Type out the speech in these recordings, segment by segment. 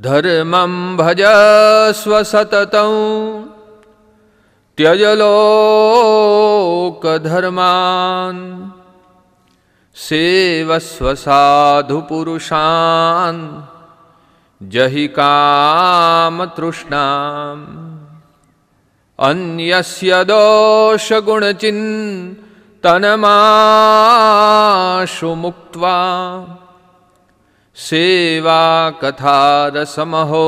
धर्मं भजस्व सततं त्यज लोकधर्मान् सेवस्व साधुपुरुषान् जहि कामतृष्णाम् अन्यस्य दोषगुणचिन्तनमाशु मुक्त्वा સેવા કથા રસમહો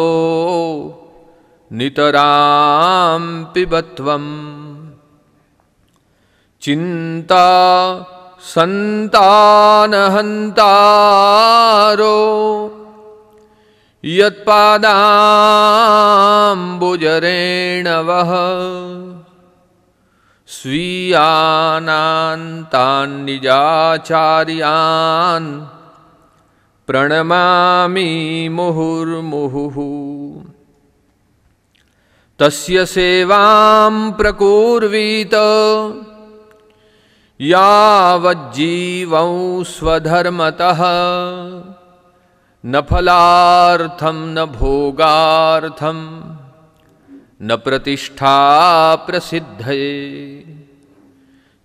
નિતરામ પિબત્વમ ચિંતા સંતાનહંતારો યત્પાદાંબુજરેણ વહ સ્વીયાનાંતાન્નિજાચાર્યાન प्रणमा मुहुर्मुहु तस्य सेवां प्रकुर्वीत यावज्जीवौ स्वधर्मतः न फलार्थं न भोगार्थं न प्रतिष्ठा प्रसिद्ध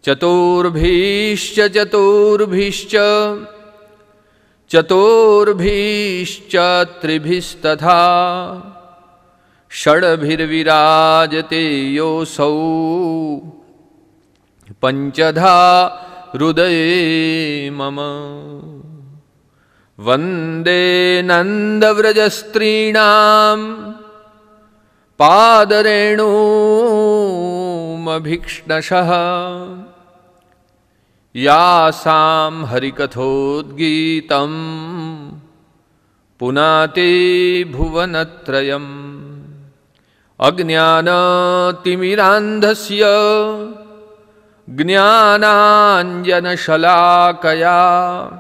चतुर्भिश्च चतुर्भिश्च चतुर्भिश्च त्रिभिस्तथा षड्भिर्विराजते योऽसौ पञ्चधा हृदये मम वन्दे नन्दव्रजस्त्रीणां पादरेणोमभीक्ष्णशः યાસામ હરિકથોદ્ગીતમ પુનાતે ભુવનત્રયમ અજ્ઞાનતિમિરાંધસ્ય જ્ઞાનાંજનશલાકયા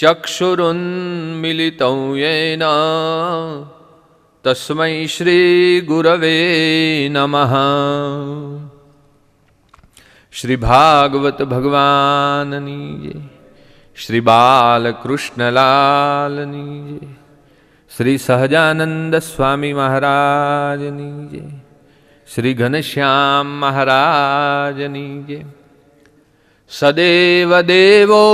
ચક્ષુરુન્મિલિતં યેન તસ્મૈ શ્રીગુરવે નમઃ શ્રી ભાગવત ભગવાનની જય શ્રી બાલકૃષ્ણલાલની જય શ્રી સહજાનંદ સ્વામી મહારાજની જય શ્રી ઘનશ્યામ મહારાજની જય સદેવ દેવો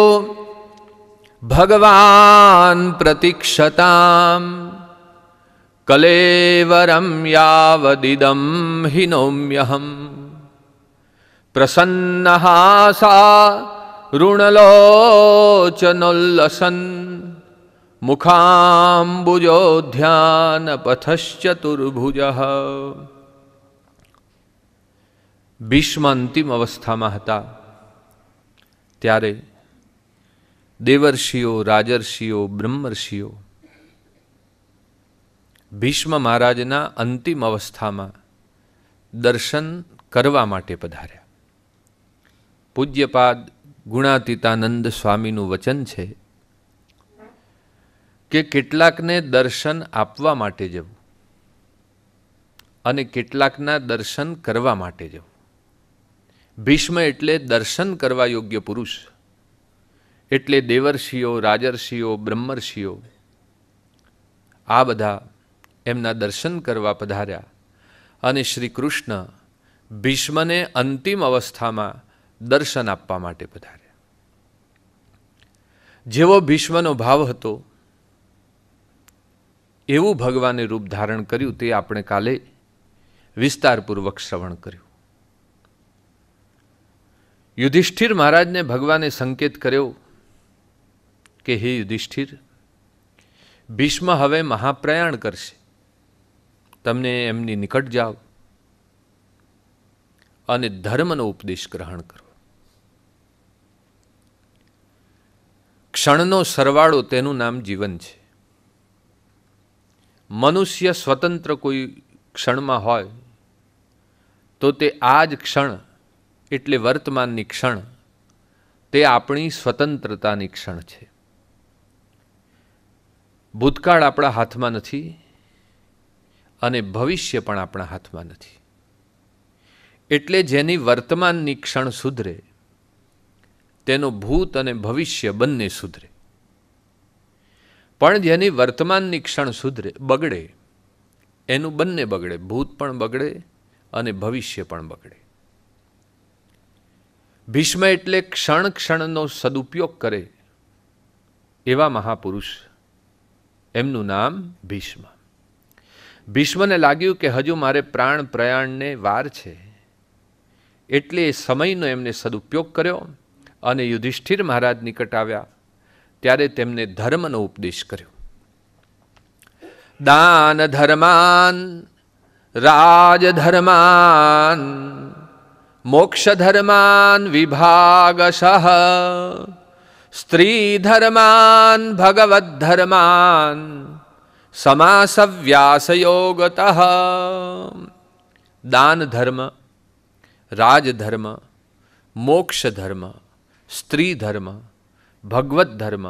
ભગવાન પ્રતિક્ષતામ કલેવરમ યાવદિદમ હિનોમ્યહમ પ્રસન્નહાસા ઋણલોચનોલ્લસન મુખાંબુજો ધ્યાનપથશ્ચતુર્ભુજ ભીષ્મ અંતિમ અવસ્થામાં હતા ત્યારે દેવર્ષિઓ રાજર્ષિઓ બ્રહ્મર્ષિઓ ભીષ્મ મહારાજના અંતિમ અવસ્થામાં દર્શન કરવા માટે પધાર્યા પૂજ્યપાદ ગુણાતીતાનંદ સ્વામીનું વચન છે કે કેટલાકને દર્શન આપવા માટે જવું અને કેટલાકના દર્શન કરવા માટે જવું ભીષ્મ એટલે દર્શન કરવા યોગ્ય પુરુષ એટલે દેવર્ષિઓ રાજર્ષિઓ બ્રહ્મર્ષિઓ આ બધા એમના દર્શન કરવા પધાર્યા અને શ્રી કૃષ્ણ ભીષ્મને અંતિમ અવસ્થામાં દર્શન આપવા માટે પધાર્યા જેવો ભીષ્મનો ભાવ હતો એવું ભગવાને રૂપ ધારણ કર્યું તે આપણે કાલે વિસ્તારપૂર્વક શ્રવણ કર્યું યુધિષ્ઠિર મહારાજને ભગવાને સંકેત કર્યો કે હે યુધિષ્ઠિર ભીષ્મ હવે મહાપ્રયાણ કરશે તમને એમની નિકટ જાઓ અને ધર્મનો ઉપદેશ ગ્રહણ કરો ક્ષણનો સરવાળો તેનું નામ જીવન છે મનુષ્ય સ્વતંત્ર કોઈ ક્ષણમાં હોય તો તે આ જ ક્ષણ એટલે વર્તમાનની ક્ષણ તે આપણી સ્વતંત્રતાની ક્ષણ છે ભૂતકાળ આપણા હાથમાં નથી અને ભવિષ્ય પણ આપણા હાથમાં નથી એટલે જેની વર્તમાનની ક્ષણ સુધરે તેનો ભૂત અને ભવિષ્ય બંને સુધરે પણ જેની વર્તમાનની ક્ષણ સુધરે બગડે એનું બંને બગડે ભૂત પણ બગડે અને ભવિષ્ય પણ બગડે ભીષ્મ એટલે ક્ષણ ક્ષણનો સદુપયોગ કરે એવા મહાપુરુષ એમનું નામ ભીષ્મ ભીષ્મને લાગ્યું કે હજુ મારે પ્રાણ પ્રયાણને વાર છે એટલે એ સમયનો એમને સદુપયોગ કર્યો અને યુધિષ્ઠિર મહારાજ નિકટ આવ્યા ત્યારે તેમને ધર્મનો ઉપદેશ કર્યો દાન ધર્માન રાજધર્માન મોક્ષધર્માન વિભાગશ સ્ત્રી ધર્માન ભગવદ્ધર્માન સમાસવ્યાસયોગત દાન ધર્મ રાજધર્મ મોક્ષ ધર્મ સ્ત્રી ધર્મ ભગવત ધર્મ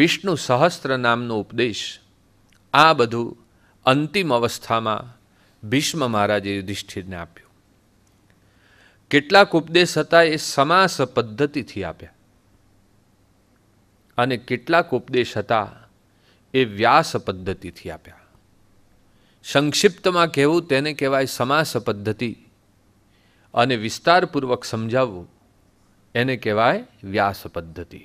વિષ્ણુ સહસ્ત્ર નામનો ઉપદેશ આ બધું અંતિમ અવસ્થામાં ભીષ્મ મહારાજે યુધિષ્ઠિરને આપ્યું કેટલાક ઉપદેશ હતા એ સમાસ પદ્ધતિથી આપ્યા અને કેટલાક ઉપદેશ હતા એ વ્યાસ પદ્ધતિથી આપ્યા સંક્ષિપ્તમાં કહેવું તેને કહેવાય સમાસ પદ્ધતિ અને વિસ્તારપૂર્વક સમજાવવું એને કહેવાય વ્યાસ પદ્ધતિ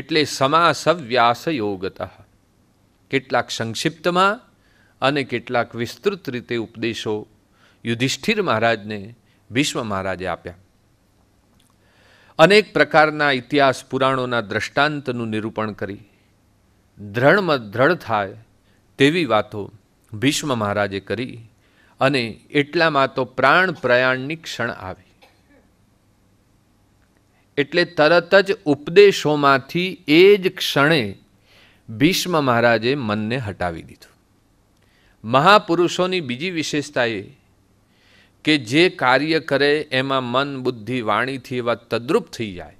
એટલે સમાસ વ્યાસ યોગત કેટલાક સંક્ષિપ્તમાં અને કેટલાક વિસ્તૃત રીતે ઉપદેશો યુધિષ્ઠિર મહારાજને ભીષ્મ મહારાજે આપ્યા અનેક પ્રકારના ઇતિહાસ પુરાણોના દ્રષ્ટાંતનું નિરૂપણ કરી દ્રઢમાં દ્રઢ થાય તેવી વાતો ભીષ્મ મહારાજે કરી અને એટલામાં તો પ્રાણ પ્રયાણની ક્ષણ આવે એટલે તરત જ ઉપદેશોમાંથી એ જ ક્ષણે ભીષ્મ મહારાજે મનને હટાવી દીધું મહાપુરુષોની બીજી વિશેષતા એ કે જે કાર્ય કરે એમાં મન બુદ્ધિ વાણીથી એવા તદ્રુપ થઈ જાય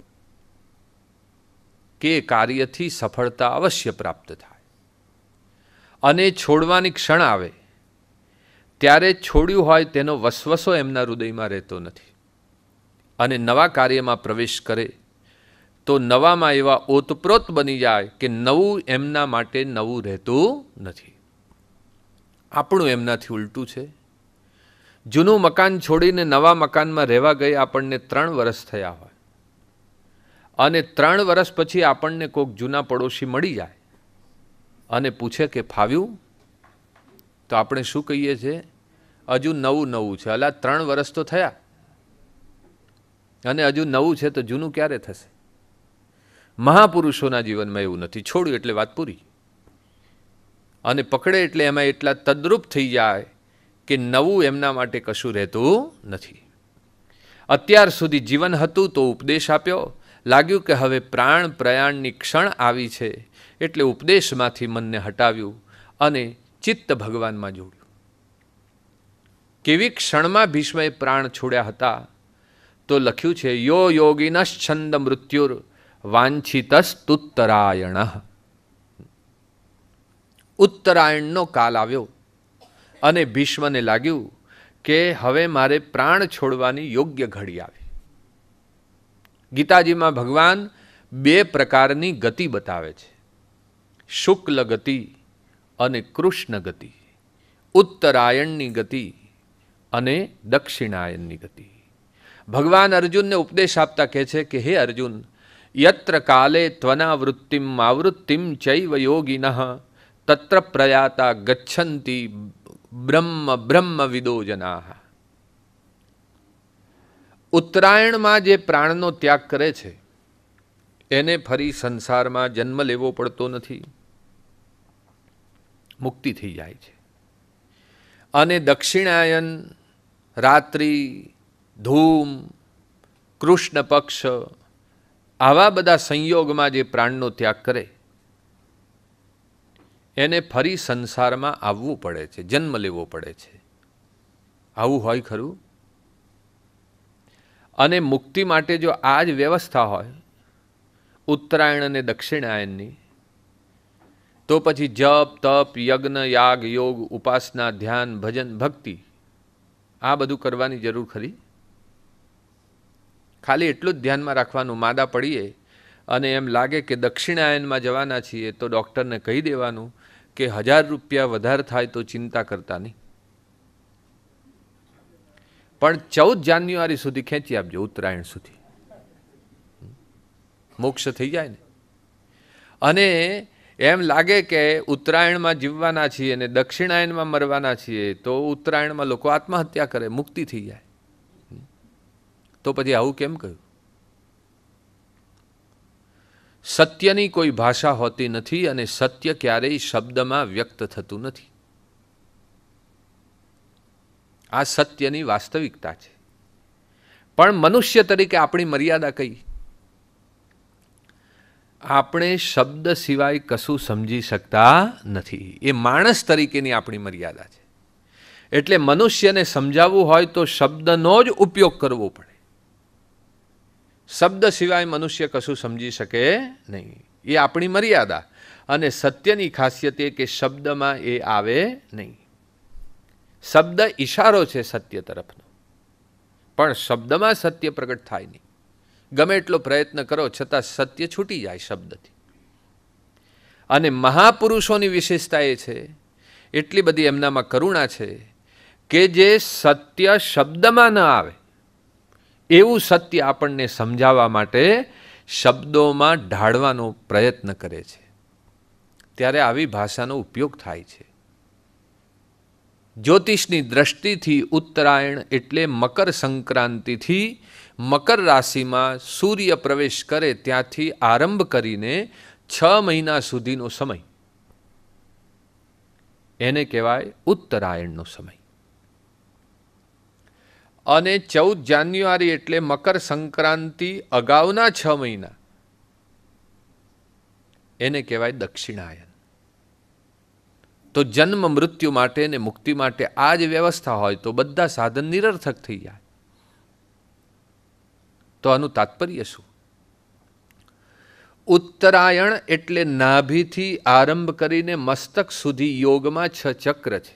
કે કાર્યથી સફળતા અવશ્ય પ્રાપ્ત થાય અને છોડવાની ક્ષણ આવે ત્યારે છોડ્યું હોય તેનો વસવસો એમના હૃદયમાં રહેતો નથી અને નવા કાર્યમાં પ્રવેશ કરે તો નવામાં એવા ઓતપ્રોત બની જાય કે નવું એમના માટે નવું રહેતું નથી આપણું એમનાથી ઉલટું છે જૂનું મકાન છોડીને નવા મકાનમાં રહેવા ગઈ આપણને ત્રણ વર્ષ થયા હોય અને ત્રણ વર્ષ પછી આપણને કોઈક જૂના પડોશી મળી જાય અને પૂછે કે ફાવ્યું તો આપણે શું કહીએ છીએ હજુ નવું નવું છે અલા ત્રણ વર્ષ તો થયા અને હજુ નવું છે તો જૂનું ક્યારે થશે મહાપુરુષોના જીવનમાં એવું નથી છોડ્યું એટલે વાત પૂરી અને પકડે એટલે એમાં એટલા તદ્રુપ થઈ જાય કે નવું એમના માટે કશું રહેતું નથી અત્યાર સુધી જીવન હતું તો ઉપદેશ આપ્યો લાગ્યું કે હવે પ્રાણ પ્રયાણની ક્ષણ આવી છે એટલે ઉપદેશમાંથી મનને હટાવ્યું અને ચિત્ત ભગવાનમાં જોડ્યું કેવી ક્ષણમાં ભીષ્મએ પ્રાણ છોડ્યા હતા તો લખ્યું છે યો છંદ મૃત્યુર વાંછિતસ્તુત્તરાયણ ઉત્તરાયણનો કાલ આવ્યો અને ભીષ્મને લાગ્યું કે હવે મારે પ્રાણ છોડવાની યોગ્ય ઘડી આવી ગીતાજીમાં ભગવાન બે પ્રકારની ગતિ બતાવે છે શુક્લ ગતિ અને કૃષ્ણ ગતિ ઉત્તરાયણની ગતિ અને દક્ષિણાયનની ગતિ ભગવાન અર્જુનને ઉપદેશ આપતા કહે છે કે હે અર્જુન યત્ર કાલે ત્વનાવૃત્તિમ આવૃત્તિમ ચૈવ યોગિન તત્ર પ્રયાતા ગચ્છંતી બ્રહ્મ બ્રહ્મ વિદો ઉત્તરાયણમાં જે પ્રાણનો ત્યાગ કરે છે એને ફરી સંસારમાં જન્મ લેવો પડતો નથી મુક્તિ થઈ જાય છે અને દક્ષિણાયન રાત્રિ ધૂમ કૃષ્ણ પક્ષ આવા બધા સંયોગમાં જે પ્રાણનો ત્યાગ કરે એને ફરી સંસારમાં આવવું પડે છે જન્મ લેવો પડે છે આવું હોય ખરું અને મુક્તિ માટે જો આ જ વ્યવસ્થા હોય ઉત્તરાયણ અને દક્ષિણાયનની તો પછી જપ તપ યજ્ઞ યાગ યોગ ઉપાસના ધ્યાન ભજન ભક્તિ આ બધું કરવાની જરૂર ખરી ખાલી એટલું જ ધ્યાનમાં રાખવાનું માદા પડીએ અને એમ લાગે કે દક્ષિણાયનમાં જવાના છીએ તો ડૉક્ટરને કહી દેવાનું કે હજાર રૂપિયા વધારે થાય તો ચિંતા કરતા નહીં પણ ચૌદ જાન્યુઆરી સુધી ખેંચી આપજો ઉત્તરાયણ સુધી મોક્ષ થઈ જાય ને અને એમ લાગે કે ઉત્તરાયણમાં જીવવાના છીએ અને દક્ષિણાયનમાં મરવાના છીએ તો ઉત્તરાયણમાં લોકો આત્મહત્યા કરે મુક્તિ થઈ જાય તો પછી આવું કેમ કહ્યું સત્યની કોઈ ભાષા હોતી નથી અને સત્ય ક્યારેય શબ્દમાં વ્યક્ત થતું નથી આ સત્યની વાસ્તવિકતા છે પણ મનુષ્ય તરીકે આપણી મર્યાદા કઈ આપણે શબ્દ સિવાય કશું સમજી શકતા નથી એ માણસ તરીકેની આપણી મર્યાદા છે એટલે મનુષ્યને સમજાવવું હોય તો શબ્દનો જ ઉપયોગ કરવો પડે શબ્દ સિવાય મનુષ્ય કશું સમજી શકે નહીં એ આપણી મર્યાદા અને સત્યની ખાસિયત એ કે શબ્દમાં એ આવે નહીં શબ્દ ઈશારો છે સત્ય તરફનો પણ શબ્દમાં સત્ય પ્રગટ થાય નહીં ગમે એટલો પ્રયત્ન કરો છતાં સત્ય છૂટી જાય શબ્દથી અને મહાપુરુષોની વિશેષતા એ છે એટલી બધી એમનામાં કરુણા છે કે જે સત્ય શબ્દમાં ન આવે એવું સત્ય આપણને સમજાવવા માટે શબ્દોમાં ઢાળવાનો પ્રયત્ન કરે છે ત્યારે આવી ભાષાનો ઉપયોગ થાય છે જ્યોતિષની દ્રષ્ટિથી ઉત્તરાયણ એટલે મકર સંક્રાંતિથી મકર રાશિમાં સૂર્ય પ્રવેશ કરે ત્યાંથી આરંભ કરીને છ મહિના સુધીનો સમય એને કહેવાય ઉત્તરાયણનો સમય અને ચૌદ જાન્યુઆરી એટલે મકર સંક્રાંતિ અગાઉના છ મહિના એને કહેવાય દક્ષિણાયન તો જન્મ મૃત્યુ માટે ને મુક્તિ માટે આ જ વ્યવસ્થા હોય તો બધા સાધન નિરર્થક થઈ જાય તો આનું તાત્પર્ય શું ઉત્તરાયણ એટલે નાભિથી આરંભ કરીને મસ્તક સુધી યોગમાં છ ચક્ર છે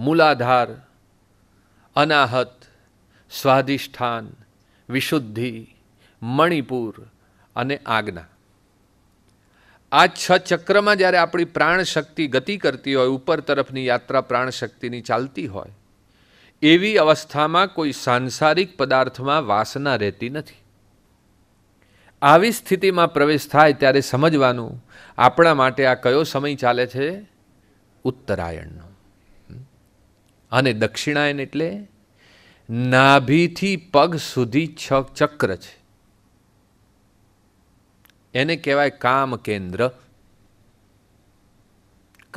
મૂલાધાર અનાહત સ્વાધિષ્ઠાન વિશુદ્ધિ મણિપુર અને આજ્ઞા આ છ ચક્રમાં જ્યારે આપણી પ્રાણશક્તિ ગતિ કરતી હોય ઉપર તરફની યાત્રા પ્રાણશક્તિની ચાલતી હોય એવી અવસ્થામાં કોઈ સાંસારિક પદાર્થમાં વાસના રહેતી નથી આવી સ્થિતિમાં પ્રવેશ થાય ત્યારે સમજવાનું આપણા માટે આ કયો સમય ચાલે છે ઉત્તરાયણનો અને દક્ષિણાયન એટલે નાભીથી પગ સુધી છ ચક્ર છે એને કહેવાય કામ કેન્દ્ર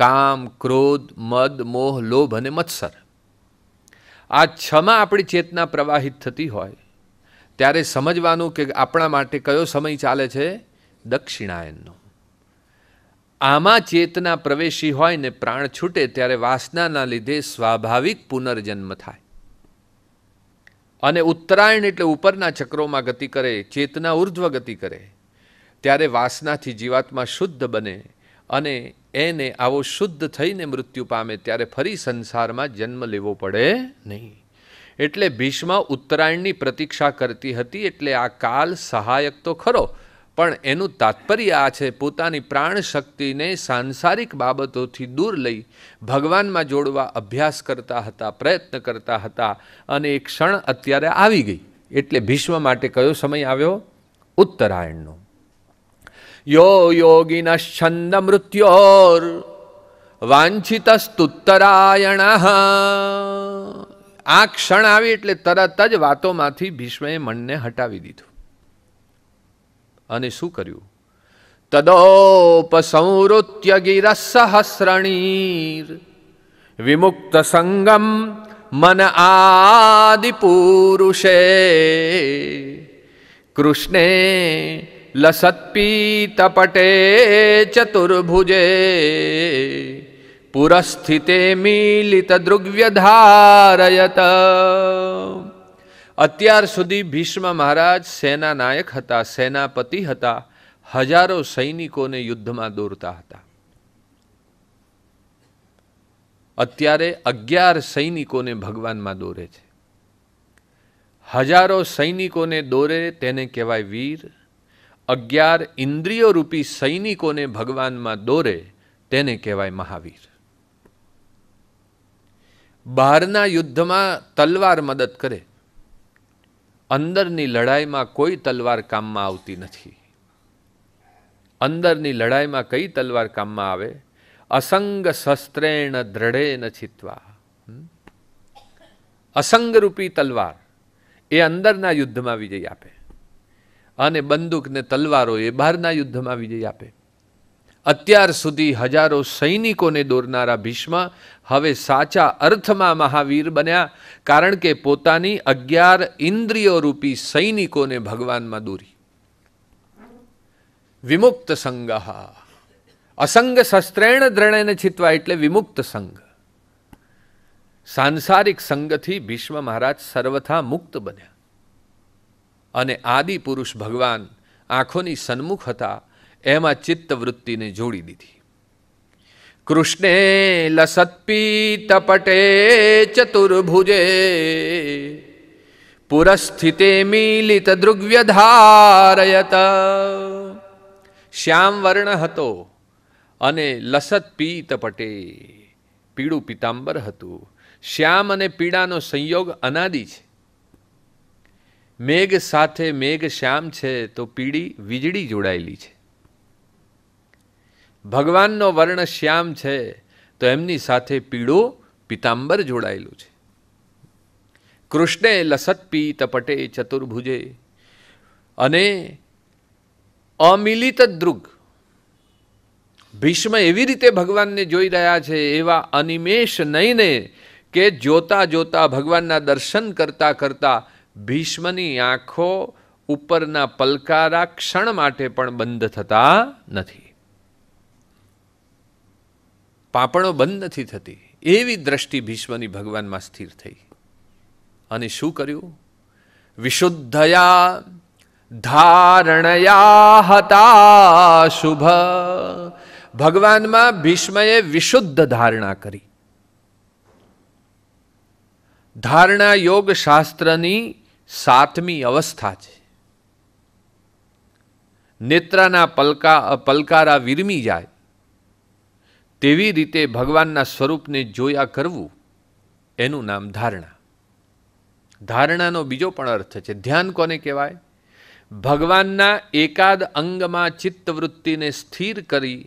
કામ ક્રોધ મદ મોહ લોભ અને મત્સર આ છમાં આપણી ચેતના પ્રવાહિત થતી હોય ત્યારે સમજવાનું કે આપણા માટે કયો સમય ચાલે છે દક્ષિણાયનનો આમાં ચેતના પ્રવેશી હોય ને પ્રાણ છૂટે ત્યારે વાસનાના લીધે સ્વાભાવિક પુનર્જન્મ થાય અને ઉત્તરાયણ એટલે ઉપરના ચક્રોમાં ગતિ કરે ચેતના ઉર્ધ્વ ગતિ કરે ત્યારે વાસનાથી જીવાત્મા શુદ્ધ બને અને એને આવો શુદ્ધ થઈને મૃત્યુ પામે ત્યારે ફરી સંસારમાં જન્મ લેવો પડે નહીં એટલે ભીષ્મ ઉત્તરાયણની પ્રતીક્ષા કરતી હતી એટલે આ કાલ સહાયક તો ખરો પણ એનું તાત્પર્ય આ છે પોતાની પ્રાણ શક્તિને સાંસારિક બાબતોથી દૂર લઈ ભગવાનમાં જોડવા અભ્યાસ કરતા હતા પ્રયત્ન કરતા હતા અને એ ક્ષણ અત્યારે આવી ગઈ એટલે ભીષ્મ માટે કયો સમય આવ્યો ઉત્તરાયણનો યો યોગીના છંદ મૃત્યોર વાંછિતસ્તુત્તરાયણ આ ક્ષણ આવી એટલે તરત જ વાતોમાંથી ભીષ્મએ મનને હટાવી દીધું અને શું કર્યું તદોપસંવૃત્ય ગિરસહસ્રણીર વિમુક્ત સંગમ મન આદિ પુરુષે કૃષ્ણે લસત્પીતપટે ચતુર્ભુજે પુરસ્થિતે મિલિત દ્રુવ્યધારયત અત્યાર સુધી ભીષ્મ મહારાજ સેના નાયક હતા સેનાપતિ હતા હજારો સૈનિકોને યુદ્ધમાં દોરતા હતા અત્યારે અગિયાર સૈનિકોને ભગવાનમાં દોરે છે હજારો સૈનિકોને દોરે તેને કહેવાય વીર અગિયાર ઇન્દ્રિયો રૂપી સૈનિકોને ભગવાનમાં દોરે તેને કહેવાય મહાવીર બહારના યુદ્ધમાં તલવાર મદદ કરે અંદરની લડાઈમાં કોઈ તલવાર કામમાં આવતી નથી અંદરની લડાઈમાં કઈ તલવાર કામમાં આવે અસંગ શસ્ત્રેણ દ્રઢેન છિત્વા અસંગરૂપી તલવાર એ અંદરના યુદ્ધમાં વિજય આપે અને બંદૂક ને તલવારો એ બહારના યુદ્ધમાં વિજય આપે અત્યાર સુધી હજારો સૈનિકોને દોરનારા ભીષ્મ હવે સાચા અર્થમાં મહાવીર બન્યા કારણ કે પોતાની અગિયાર ઇન્દ્રિયો રૂપી સૈનિકોને ભગવાનમાં દોરી વિમુક્ત સંગહ અસંગ શસ્ત્રેણ દ્રણેને છીતવા એટલે વિમુક્ત સંગ સાંસારિક સંગથી ભીષ્મ મહારાજ સર્વથા મુક્ત બન્યા અને આદિ પુરુષ ભગવાન આંખોની સન્મુખ હતા એમાં ચિત્ત ચિત્તવૃત્તિને જોડી દીધી કૃષ્ણે લસત્પી તપટે ચતુર્ભુજે પુરસ્થિતે મિલિત દૃગ્વ્ય શ્યામ વર્ણ હતો અને લસત પીત પટે પીળું પીતાંબર હતું શ્યામ અને પીડાનો સંયોગ અનાદિ છે મેઘ સાથે મેઘ શ્યામ છે તો પીડી વીજળી જોડાયેલી છે ભગવાનનો વર્ણ શ્યામ છે તો એમની સાથે પીળો પિતાંબર જોડાયેલું છે કૃષ્ણે લસત પીત પટે ચતુર્ભુજે અને અમિલિત દ્રુગ ભીષ્મ એવી રીતે ભગવાનને જોઈ રહ્યા છે એવા અનિમેષ નહીંને કે જોતા જોતા ભગવાનના દર્શન કરતા કરતા ભીષ્મની આંખો ઉપરના પલકારા ક્ષણ માટે પણ બંધ થતા નથી પાપણો બંધ નથી થતી એવી દ્રષ્ટિ ભીષ્મની ભગવાનમાં સ્થિર થઈ અને શું કર્યું વિશુદ્ધયા ધારણયા હતા શુભ ભગવાનમાં ભીષ્મએ વિશુદ્ધ ધારણા કરી ધારણા યોગ શાસ્ત્રની સાતમી અવસ્થા છે નેત્રના પલકા પલકારા વિરમી જાય તેવી રીતે ભગવાનના સ્વરૂપને જોયા કરવું એનું નામ ધારણા ધારણાનો બીજો પણ અર્થ છે ધ્યાન કોને કહેવાય ભગવાનના એકાદ અંગમાં ચિત્તવૃત્તિને સ્થિર કરી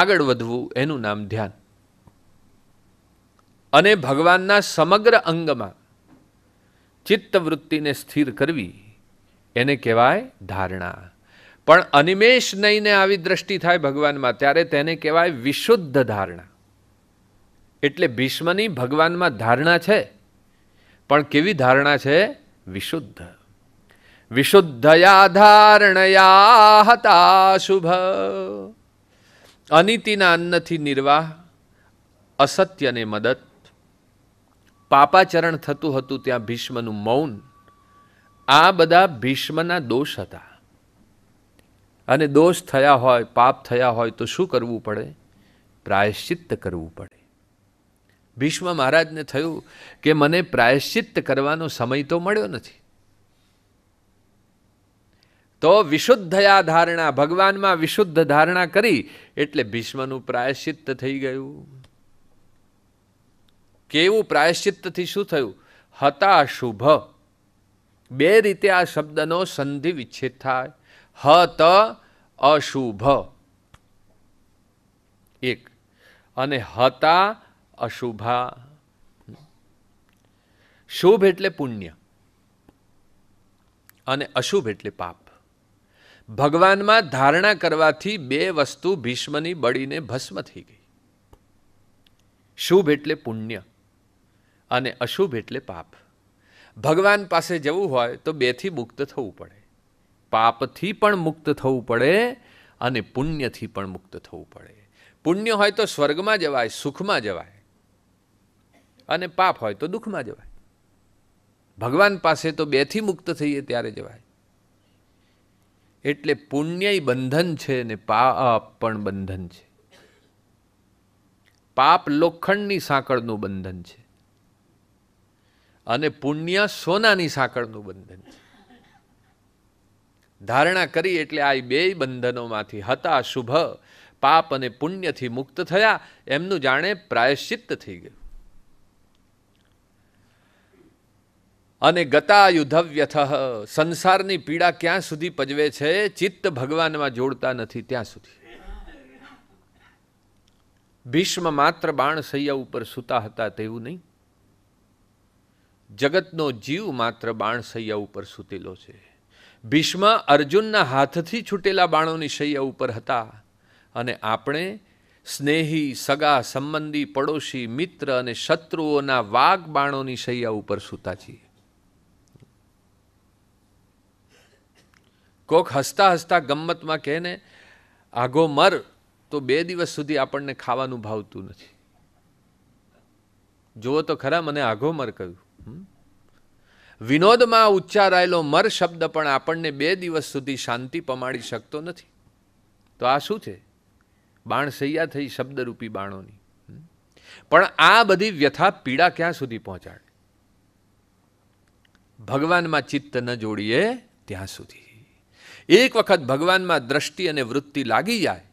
આગળ વધવું એનું નામ ધ્યાન અને ભગવાનના સમગ્ર અંગમાં ચિત્તવૃત્તિને સ્થિર કરવી એને કહેવાય ધારણા પણ અનિમેશ નહીંને આવી દૃષ્ટિ થાય ભગવાનમાં ત્યારે તેને કહેવાય વિશુદ્ધ ધારણા એટલે ભીષ્મની ભગવાનમાં ધારણા છે પણ કેવી ધારણા છે વિશુદ્ધ વિશુદ્ધયા ધારણયા હતા શુભ અનિતિના અન્નથી નિર્વાહ અસત્યને મદદ પાપાચરણ થતું હતું ત્યાં ભીષ્મનું મૌન આ બધા ભીષ્મના દોષ હતા અને દોષ થયા હોય પાપ થયા હોય તો શું કરવું પડે પ્રાયશ્ચિત્ત કરવું પડે ભીષ્મ મહારાજને થયું કે મને પ્રાયશ્ચિત્ત કરવાનો સમય તો મળ્યો નથી તો વિશુદ્ધયા ધારણા ભગવાનમાં વિશુદ્ધ ધારણા કરી એટલે ભીષ્મનું પ્રાયશ્ચિત્ત થઈ ગયું કેવું પ્રાયશ્ચિત્તથી શું થયું હતા શુભ બે રીતે આ શબ્દનો સંધિ વિચ્છેદ થાય હત અશુભ એક અને હતા અશુભા શુભ એટલે પુણ્ય અને અશુભ એટલે પાપ ભગવાનમાં ધારણા કરવાથી બે વસ્તુ ભીષ્મની બળીને ભસ્મ થઈ ગઈ શુભ એટલે પુણ્ય અને અશુભ એટલે પાપ ભગવાન પાસે જવું હોય તો બેથી મુક્ત થવું પડે પાપથી પણ મુક્ત થવું પડે અને પુણ્યથી પણ મુક્ત થવું પડે પુણ્ય હોય તો સ્વર્ગમાં જવાય સુખમાં જવાય અને પાપ હોય તો દુઃખમાં જવાય ભગવાન પાસે તો બેથી મુક્ત થઈએ ત્યારે જવાય એટલે પુણ્ય બંધન છે ને પાપ પણ બંધન છે પાપ લોખંડની સાંકળનું બંધન છે અને પુણ્ય સોનાની સાંકળનું બંધન છે ધારણા કરી એટલે આ બેય બંધનોમાંથી હતા શુભ પાપ અને પુણ્યથી મુક્ત થયા એમનું જાણે પ્રાયશ્ચિત્ત થઈ ગયું અને ગતા યુધવ્યથ સંસારની પીડા ક્યાં સુધી પજવે છે ચિત્ત ભગવાનમાં જોડતા નથી ત્યાં સુધી ભીષ્મ માત્ર બાણ સૈયા ઉપર સૂતા હતા તેવું નહીં જગતનો જીવ માત્ર બાણ સૈયા ઉપર સૂતેલો છે ભીષ્મ અર્જુનના હાથથી છૂટેલા બાણોની શૈયા ઉપર હતા અને આપણે સ્નેહી સગા સંબંધી પડોશી મિત્ર અને શત્રુઓના વાઘ બાણોની શૈયા ઉપર સૂતા છીએ કોક હસતા હસતા ગમ્મતમાં કહે ને આઘો મર તો બે દિવસ સુધી આપણને ખાવાનું ભાવતું નથી જુઓ તો ખરા મને આઘો મર કહ્યું વિનોદમાં ઉચ્ચારાયેલો મર શબ્દ પણ આપણને બે દિવસ સુધી શાંતિ પમાડી શકતો નથી તો આ શું છે બાણ સૈયા થઈ શબ્દરૂપી બાણોની પણ આ બધી વ્યથા પીડા ક્યાં સુધી પહોંચાડે ભગવાનમાં ચિત્ત ન જોડીએ ત્યાં સુધી એક વખત ભગવાનમાં દ્રષ્ટિ અને વૃત્તિ લાગી જાય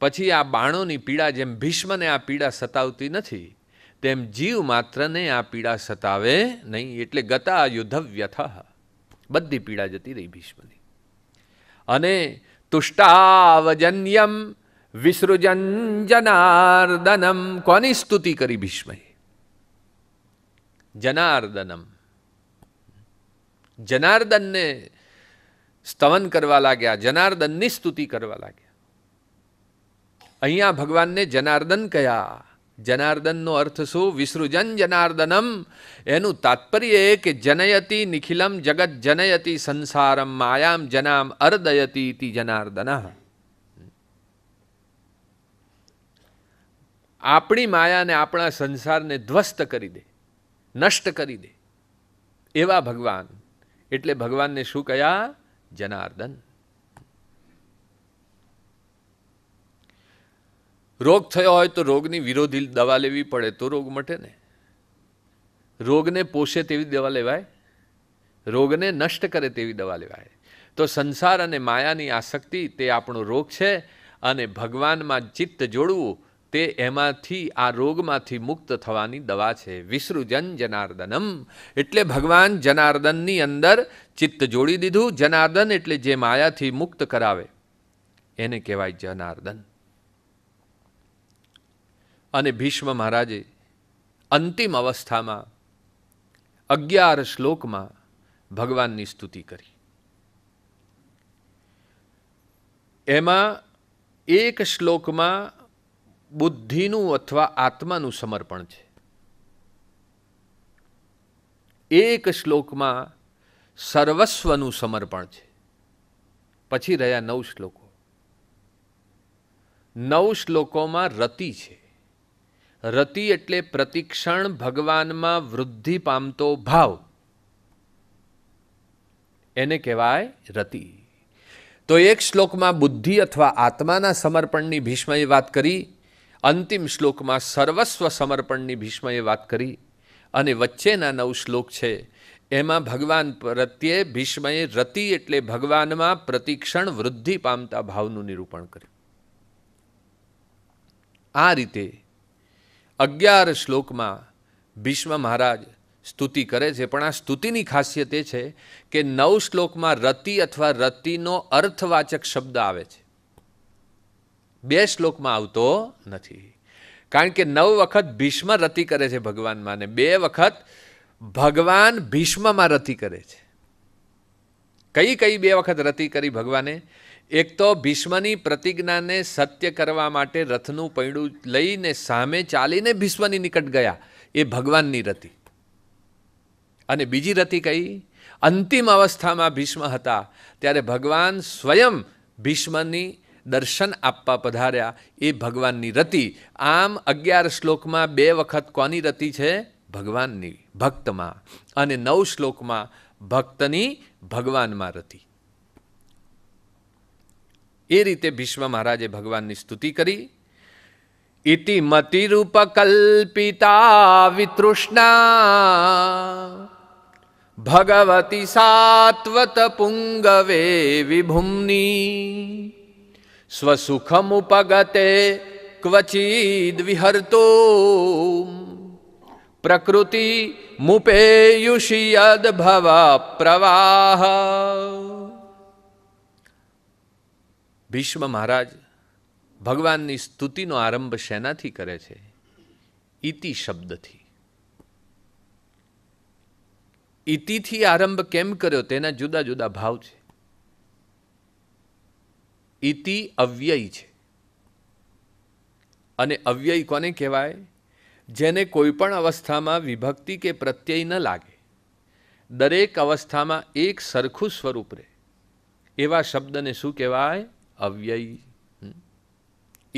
પછી આ બાણોની પીડા જેમ ભીષ્મને આ પીડા સતાવતી નથી તેમ જીવ માત્રને આ પીડા સતાવે નહીં એટલે ગતા યુદ્ધવ્યથ બધી પીડા જતી રહી ભીષ્મની અને તુષ્ટાવજન્યમ વિસૃજન જનાર્દનમ કોની સ્તુતિ કરી ભીષ્મએ જનાર્દનમ જનાર્દનને સ્તવન કરવા લાગ્યા જનાર્દનની સ્તુતિ કરવા લાગ્યા અહીંયા ભગવાનને જનાર્દન કયા જનાર્દનનો અર્થ શું વિસૃજન જનાર્દનમ એનું તાત્પર્ય એ કે જનયતિ નિખિલમ જગત જનયતિ સંસારમ માયામ જનામ અર્દયતી જનાર્દન આપણી માયાને આપણા સંસારને ધ્વસ્ત કરી દે નષ્ટ કરી દે એવા ભગવાન એટલે ભગવાનને શું કયા જનાર્દન રોગ થયો હોય તો રોગની વિરોધી દવા લેવી પડે તો રોગ મટે ને રોગને પોષે તેવી દવા લેવાય રોગને નષ્ટ કરે તેવી દવા લેવાય તો સંસાર અને માયાની આસક્તિ તે આપણો રોગ છે અને ભગવાનમાં ચિત્ત જોડવું તે એમાંથી આ રોગમાંથી મુક્ત થવાની દવા છે વિસૃજન જનાર્દનમ એટલે ભગવાન જનાર્દનની અંદર ચિત્ત જોડી દીધું જનાર્દન એટલે જે માયાથી મુક્ત કરાવે એને કહેવાય જનાર્દન અને ભીષ્મ મહારાજે અંતિમ અવસ્થામાં અગિયાર શ્લોકમાં ભગવાનની સ્તુતિ કરી એમાં એક શ્લોકમાં બુદ્ધિનું અથવા આત્માનું સમર્પણ છે એક શ્લોકમાં સર્વસ્વનું સમર્પણ છે પછી રહ્યા નવ શ્લોકો નવ શ્લોકોમાં રતિ છે રતિ એટલે પ્રતિક્ષણ ભગવાનમાં વૃદ્ધિ પામતો ભાવ એને કહેવાય રતિ તો એક શ્લોકમાં બુદ્ધિ અથવા આત્માના સમર્પણની ભીષ્મએ વાત કરી અંતિમ શ્લોકમાં સર્વસ્વ સમર્પણની ભીષ્મએ વાત કરી અને વચ્ચેના નવ શ્લોક છે એમાં ભગવાન પ્રત્યે ભીષ્મએ રતિ એટલે ભગવાનમાં પ્રતિક્ષણ વૃદ્ધિ પામતા ભાવનું નિરૂપણ કર્યું આ રીતે અગિયાર શ્લોકમાં ભીષ્મ મહારાજ સ્તુતિ કરે છે પણ આ સ્તુતિની ખાસિયત એ છે કે નવ શ્લોકમાં રતિ અથવા રતિનો અર્થવાચક શબ્દ આવે છે બે શ્લોકમાં આવતો નથી કારણ કે નવ વખત ભીષ્મ રતિ કરે છે ભગવાનમાં ને બે વખત ભગવાન ભીષ્મમાં રતિ કરે છે કઈ કઈ બે વખત રતિ કરી ભગવાને એક તો ભીષ્મની પ્રતિજ્ઞાને સત્ય કરવા માટે રથનું પૈડું લઈને સામે ચાલીને ભીષ્મની નિકટ ગયા એ ભગવાનની રતિ અને બીજી રતિ કઈ અંતિમ અવસ્થામાં ભીષ્મ હતા ત્યારે ભગવાન સ્વયં ભીષ્મની દર્શન આપવા પધાર્યા એ ભગવાનની રતિ આમ અગિયાર શ્લોકમાં બે વખત કોની રતિ છે ભગવાનની ભક્તમાં અને નવ શ્લોકમાં ભક્તની ભગવાનમાં રતિ એ રીતે ભીષ્મ મહારાજે ભગવાનની સ્તુતિ કરી ઇતિ મતિરૂપકલ્પિતા વિતૃષ્ણા ભગવતી સાત્વત પુંગવે વિભુમની સ્વસુખમુપગતે ક્વચિદ વિહર્તો પ્રકૃતિ મુપેયુષિયદ ભવ પ્રવાહ ભીષ્મ મહારાજ ભગવાનની સ્તુતિનો આરંભ શેનાથી કરે છે ઇતિ શબ્દથી ઇતિથી આરંભ કેમ કર્યો તેના જુદા જુદા ભાવ છે ઇતિ અવ્યય છે અને અવ્યય કોને કહેવાય જેને કોઈપણ અવસ્થામાં વિભક્તિ કે પ્રત્યય ન લાગે દરેક અવસ્થામાં એક સરખું સ્વરૂપ રહે એવા શબ્દને શું કહેવાય અવ્યય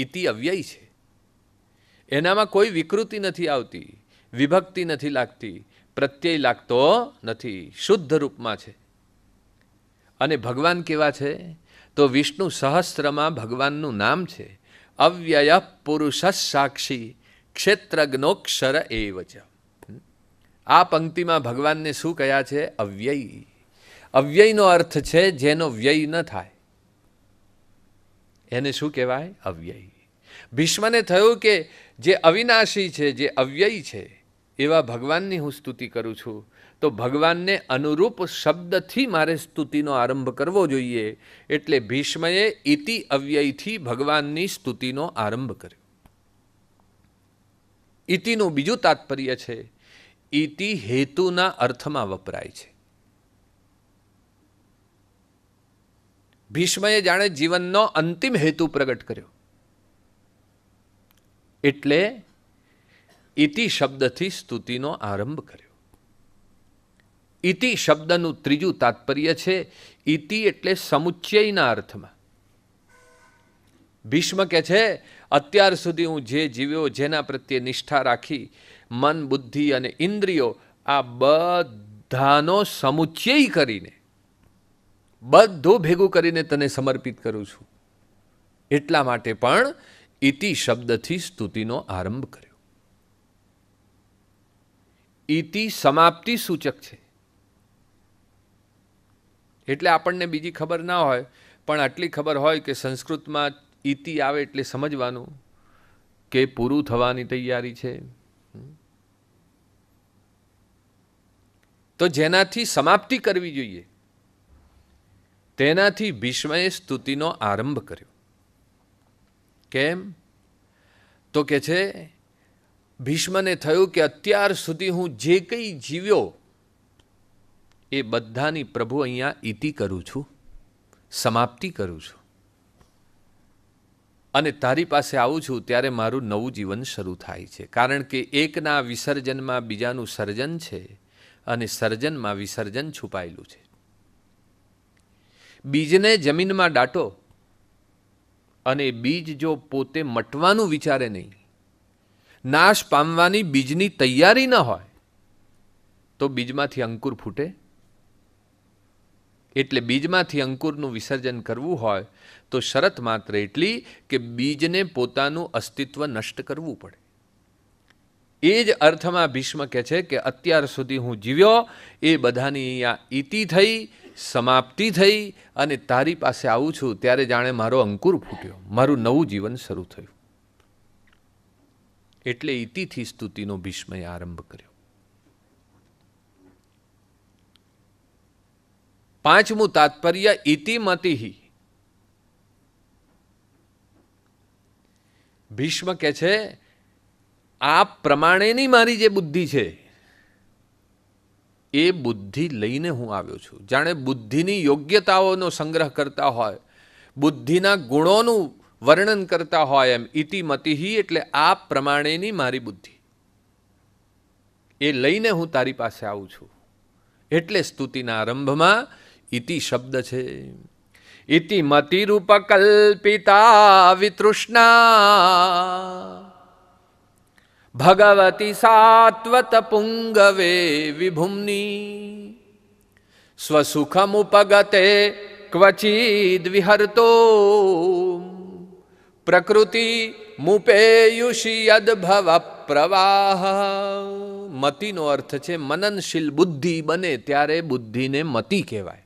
ઇતિ અવ્યય છે એનામાં કોઈ વિકૃતિ નથી આવતી વિભક્તિ નથી લાગતી પ્રત્યય લાગતો નથી શુદ્ધ રૂપમાં છે અને ભગવાન કેવા છે તો વિષ્ણુ સહસ્ત્રમાં ભગવાનનું નામ છે અવ્યય પુરુષ સાક્ષી ક્ષેત્રજ્ઞોક્ષર એવ છે આ પંક્તિમાં ભગવાનને શું કહ્યા છે અવ્યય અવ્યયનો અર્થ છે જેનો વ્યય ન થાય એને શું કહેવાય અવ્યય ભીષ્મને થયું કે જે અવિનાશી છે જે અવ્યય છે એવા ભગવાનની હું સ્તુતિ કરું છું તો ભગવાનને અનુરૂપ શબ્દથી મારે સ્તુતિનો આરંભ કરવો જોઈએ એટલે ભીષ્મએ ઇતિ અવ્યયથી ભગવાનની સ્તુતિનો આરંભ કર્યો ઇતિનું બીજું તાત્પર્ય છે ઇતિ હેતુના અર્થમાં વપરાય છે ભીષ્મએ જાણે જીવનનો અંતિમ હેતુ પ્રગટ કર્યો એટલે ઇતિ શબ્દથી સ્તુતિનો આરંભ કર્યો ઇતિ શબ્દનું ત્રીજું તાત્પર્ય છે ઇતિ એટલે સમુચ્ચયના અર્થમાં ભીષ્મ કહે છે અત્યાર સુધી હું જે જીવ્યો જેના પ્રત્યે નિષ્ઠા રાખી મન બુદ્ધિ અને ઇન્દ્રિયો આ બધાનો સમુચ્ચય કરીને બધું ભેગું કરીને તને સમર્પિત કરું છું એટલા માટે પણ ઇતિ શબ્દથી સ્તુતિનો આરંભ કર્યો ઇતિ સમાપ્તિ સૂચક છે એટલે આપણને બીજી ખબર ના હોય પણ આટલી ખબર હોય કે સંસ્કૃતમાં ઇતિ આવે એટલે સમજવાનું કે પૂરું થવાની તૈયારી છે તો જેનાથી સમાપ્તિ કરવી જોઈએ તેનાથી ભીષ્મએ સ્તુતિનો આરંભ કર્યો કેમ તો કે છે ભીષ્મને થયું કે અત્યાર સુધી હું જે કંઈ જીવ્યો એ બધાની પ્રભુ અહીંયા ઈતિ કરું છું સમાપ્તિ કરું છું અને તારી પાસે આવું છું ત્યારે મારું નવું જીવન શરૂ થાય છે કારણ કે એકના વિસર્જનમાં બીજાનું સર્જન છે અને સર્જનમાં વિસર્જન છુપાયેલું છે બીજને જમીનમાં દાટો અને બીજ જો પોતે મટવાનું વિચારે નહીં નાશ પામવાની બીજની તૈયારી ન હોય તો બીજમાંથી અંકુર ફૂટે એટલે બીજમાંથી અંકુરનું વિસર્જન કરવું હોય તો શરત માત્ર એટલી કે બીજને પોતાનું અસ્તિત્વ નષ્ટ કરવું પડે એ જ અર્થમાં ભીષ્મ કહે છે કે અત્યાર સુધી હું જીવ્યો એ બધાની અહીંયા ઈતિ થઈ સમાપ્તિ થઈ અને તારી પાસે આવું છું ત્યારે જાણે મારો અંકુર ફૂટ્યો મારું નવું જીવન શરૂ થયું એટલે ઇતિથી સ્તુતિનો ભીષ્મય આરંભ કર્યો પાંચમું તાત્પર્ય ઇતિમતિહી ભીષ્મ કે છે આ પ્રમાણેની મારી જે બુદ્ધિ છે એ બુદ્ધિ લઈને હું આવ્યો છું જાણે બુદ્ધિની યોગ્યતાઓનો સંગ્રહ કરતા હોય બુદ્ધિના ગુણોનું વર્ણન કરતા હોય એમ ઇતિ મતિહી એટલે આ પ્રમાણેની મારી બુદ્ધિ એ લઈને હું તારી પાસે આવું છું એટલે સ્તુતિના આરંભમાં ઇતિ શબ્દ છે ઇતિ મતિરૂપ કલ્પિતા વિતૃષ્ણા ભગવતી સાત્વત પુંગવે વિભુમની સ્વસુખમુપગતે ક્વચિદ વિહરતો પ્રકૃતિ મુપેયુષિયદ ભવ પ્રવાહ મતિનો અર્થ છે મનનશીલ બુદ્ધિ બને ત્યારે બુદ્ધિને મતિ કહેવાય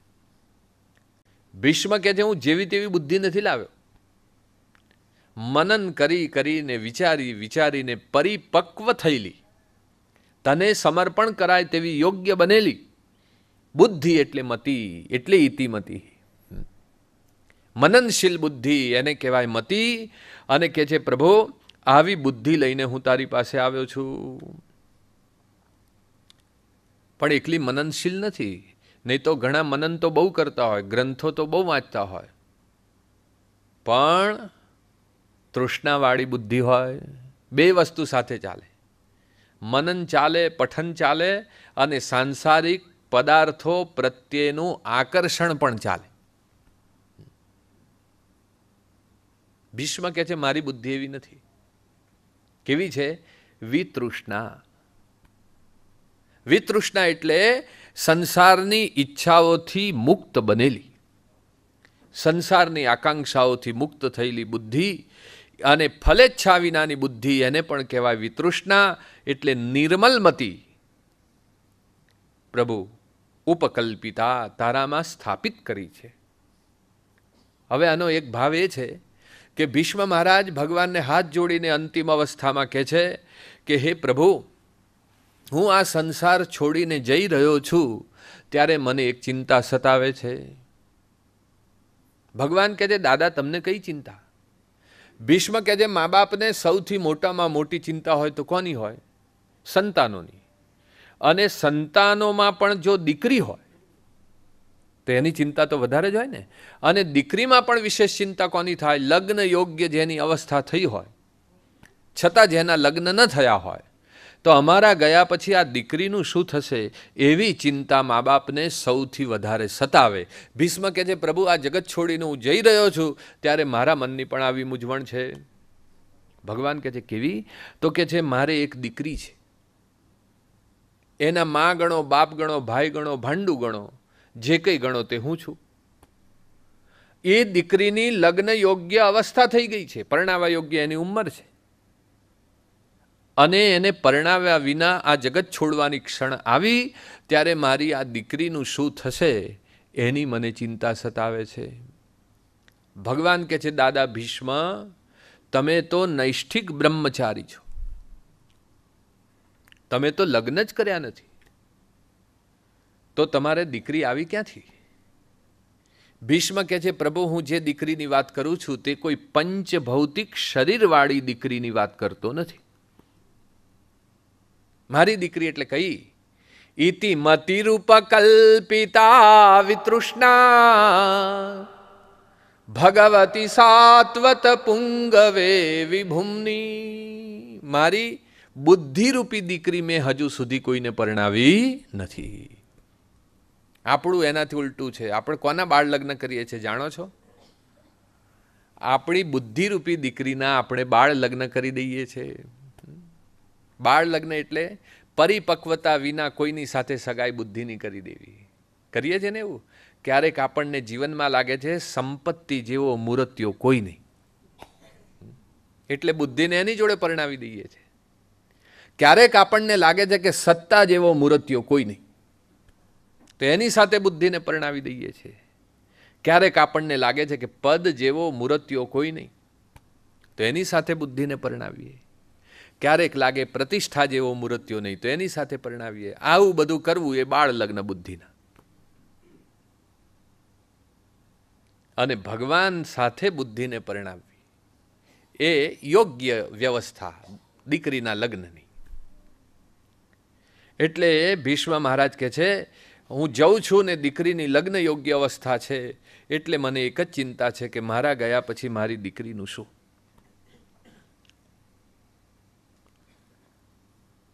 ભીષ્મ કહે છે હું જેવી તેવી બુદ્ધિ નથી લાવ્યો મનન કરી કરીને વિચારી વિચારીને પરિપક્વ થયેલી તને સમર્પણ કરાય તેવી યોગ્ય બનેલી બુદ્ધિ એટલે મતિ એટલે ઇતિમતિ મનનશીલ બુદ્ધિ એને કહેવાય મતિ અને કે છે પ્રભો આવી બુદ્ધિ લઈને હું તારી પાસે આવ્યો છું પણ એકલી મનનશીલ નથી નહીં તો ઘણા મનન તો બહુ કરતા હોય ગ્રંથો તો બહુ વાંચતા હોય પણ તૃષ્ણાવાળી બુદ્ધિ હોય બે વસ્તુ સાથે ચાલે મનન ચાલે પઠન ચાલે અને સાંસારિક પદાર્થો પ્રત્યેનું આકર્ષણ પણ ચાલે ભીષ્મ કહે છે મારી બુદ્ધિ એવી નથી કેવી છે વિતૃષ્ણા વિતૃષ્ણા એટલે સંસારની ઈચ્છાઓથી મુક્ત બનેલી સંસારની આકાંક્ષાઓથી મુક્ત થયેલી બુદ્ધિ અને ફલેચ્છા વિનાની બુદ્ધિ એને પણ કહેવાય વિતૃષ્ણા એટલે નિર્મલમતી પ્રભુ ઉપકલ્પિતા તારામાં સ્થાપિત કરી છે હવે આનો એક ભાવ એ છે કે ભીષ્મ મહારાજ ભગવાનને હાથ જોડીને અંતિમ અવસ્થામાં કહે છે કે હે પ્રભુ હું આ સંસાર છોડીને જઈ રહ્યો છું ત્યારે મને એક ચિંતા સતાવે છે ભગવાન કહે છે દાદા તમને કઈ ચિંતા ભીષ્મ કે જે મા બાપને સૌથી મોટામાં મોટી ચિંતા હોય તો કોની હોય સંતાનોની અને સંતાનોમાં પણ જો દીકરી હોય તો એની ચિંતા તો વધારે જ હોય ને અને દીકરીમાં પણ વિશેષ ચિંતા કોની થાય લગ્ન યોગ્ય જેની અવસ્થા થઈ હોય છતાં જેના લગ્ન ન થયા હોય તો અમારા ગયા પછી આ દીકરીનું શું થશે એવી ચિંતા મા બાપને સૌથી વધારે સતાવે ભીષ્મ કહે છે પ્રભુ આ જગત છોડીને હું જઈ રહ્યો છું ત્યારે મારા મનની પણ આવી મૂંઝવણ છે ભગવાન કહે છે કેવી તો કે છે મારે એક દીકરી છે એના મા ગણો બાપ ગણો ભાઈ ગણો ભાંડુ ગણો જે કંઈ ગણો તે હું છું એ દીકરીની લગ્ન યોગ્ય અવસ્થા થઈ ગઈ છે પરણાવા યોગ્ય એની ઉંમર છે અને એને પરણાવ્યા વિના આ જગત છોડવાની ક્ષણ આવી ત્યારે મારી આ દીકરીનું શું થશે એની મને ચિંતા સતાવે છે ભગવાન કહે છે દાદા ભીષ્મ તમે તો નૈષ્ઠિક બ્રહ્મચારી છો તમે તો લગ્ન જ કર્યા નથી તો તમારે દીકરી આવી ક્યાંથી ભીષ્મ કહે છે પ્રભુ હું જે દીકરીની વાત કરું છું તે કોઈ પંચ ભૌતિક શરીરવાળી દીકરીની વાત કરતો નથી મારી દીકરી એટલે કહી ઇતિ મતિરૂપકલ્પિતા વિતૃષ્ણા ભગવતી સાત્વત પુંગવે વિભૂમની મારી બુદ્ધિરૂપી દીકરી મેં હજુ સુધી કોઈને પરણાવી નથી આપણું એનાથી ઉલટું છે આપણે કોના બાળ લગ્ન કરીએ છીએ જાણો છો આપણી બુદ્ધિરૂપી દીકરીના આપણે બાળ લગ્ન કરી દઈએ છીએ બાળ લગ્ન એટલે પરિપક્વતા વિના કોઈની સાથે સગાઈ બુદ્ધિની કરી દેવી કરીએ છીએ ને એવું ક્યારેક આપણને જીવનમાં લાગે છે સંપત્તિ જેવો મૂર્તિઓ કોઈ નહીં એટલે બુદ્ધિને એની જોડે પરણાવી દઈએ છીએ ક્યારેક આપણને લાગે છે કે સત્તા જેવો મૂર્તિઓ કોઈ નહીં તો એની સાથે બુદ્ધિને પરણાવી દઈએ છીએ ક્યારેક આપણને લાગે છે કે પદ જેવો મૂર્તિઓ કોઈ નહીં તો એની સાથે બુદ્ધિને પરણાવીએ ક્યારેક લાગે પ્રતિષ્ઠા જેવો મૂર્તિઓ નહીં તો એની સાથે પરણાવીએ આવું બધું કરવું એ બાળ લગ્ન બુદ્ધિના અને ભગવાન સાથે બુદ્ધિને પરણાવવી એ યોગ્ય વ્યવસ્થા દીકરીના લગ્નની એટલે ભીષ્મ મહારાજ કહે છે હું જઉં છું ને દીકરીની લગ્ન યોગ્ય અવસ્થા છે એટલે મને એક જ ચિંતા છે કે મારા ગયા પછી મારી દીકરીનું શું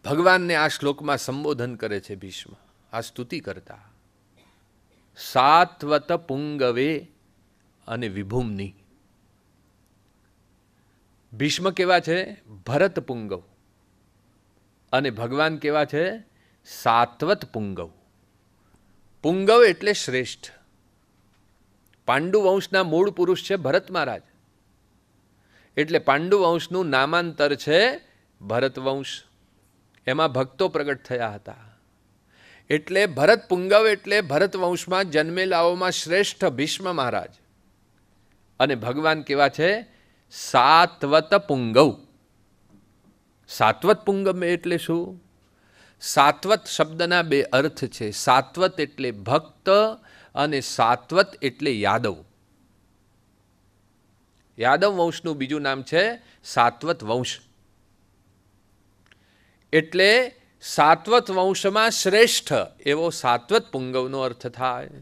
ભગવાનને આ શ્લોકમાં સંબોધન કરે છે ભીષ્મ આ સ્તુતિ કરતા સાત્વત પુંગવે અને વિભૂમની ભીષ્મ કેવા છે ભરત પુંગવ અને ભગવાન કેવા છે સાત્વત પુંગવ પુંગવ એટલે શ્રેષ્ઠ પાંડુ વંશના મૂળ પુરુષ છે ભરત મહારાજ એટલે પાંડુ વંશનું નામાંતર છે ભરત વંશ એમાં ભક્તો પ્રગટ થયા હતા એટલે ભરત પુંગવ એટલે ભરત વંશમાં જન્મેલાઓમાં શ્રેષ્ઠ ભીષ્મ મહારાજ અને ભગવાન કેવા છે સાત્વત પુંગવ સાત્વત પુંગમ એટલે શું સાત્વત શબ્દના બે અર્થ છે સાત્વત એટલે ભક્ત અને સાત્વત એટલે યાદવ યાદવ વંશનું બીજું નામ છે સાત્વત વંશ એટલે સાત્વત વંશમાં શ્રેષ્ઠ એવો સાત્વત પુંગવનો અર્થ થાય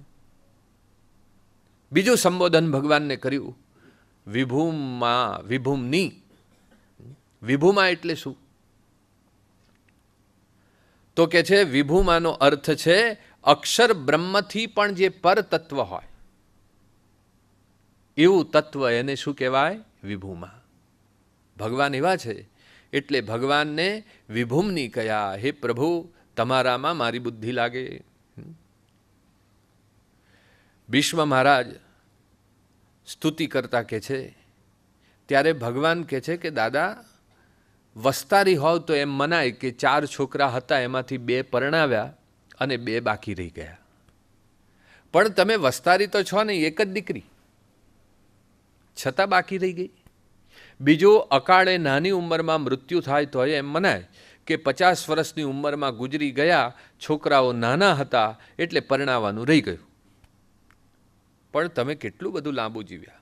બીજું સંબોધન ભગવાનને કર્યું વિભૂમમાં વિભૂમની વિભૂમા એટલે શું તો કે છે વિભૂમાનો અર્થ છે અક્ષર બ્રહ્મથી પણ જે પરતત્વ હોય એવું તત્વ એને શું કહેવાય વિભૂમા ભગવાન એવા છે એટલે ભગવાનને વિભૂમની કયા હે પ્રભુ તમારામાં મારી બુદ્ધિ લાગે ભીષ્મ મહારાજ સ્તુતિ કરતા કે છે ત્યારે ભગવાન કહે છે કે દાદા વસ્તારી હોવ તો એમ મનાય કે ચાર છોકરા હતા એમાંથી બે પરણાવ્યા અને બે બાકી રહી ગયા પણ તમે વસ્તારી તો છો નહીં એક જ દીકરી છતાં બાકી રહી ગઈ બીજો અકાળે નાની ઉંમરમાં મૃત્યુ થાય તો એમ મનાય કે પચાસ વર્ષની ઉંમરમાં ગુજરી ગયા છોકરાઓ નાના હતા એટલે પરણાવાનું રહી ગયું પણ તમે કેટલું બધું લાંબુ જીવ્યા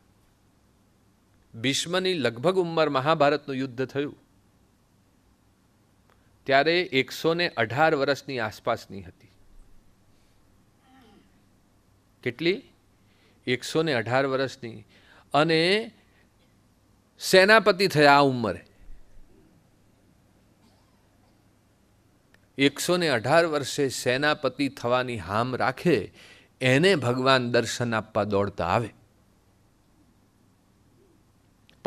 ભીષ્મની લગભગ ઉંમર મહાભારતનું યુદ્ધ થયું ત્યારે એકસો ને અઢાર વર્ષની આસપાસની હતી કેટલી એકસો ને અઢાર વર્ષની અને સેનાપતિ થયા આ ઉંમરે એકસો ને અઢાર વર્ષે સેનાપતિ થવાની હામ રાખે એને ભગવાન દર્શન આપવા દોડતા આવે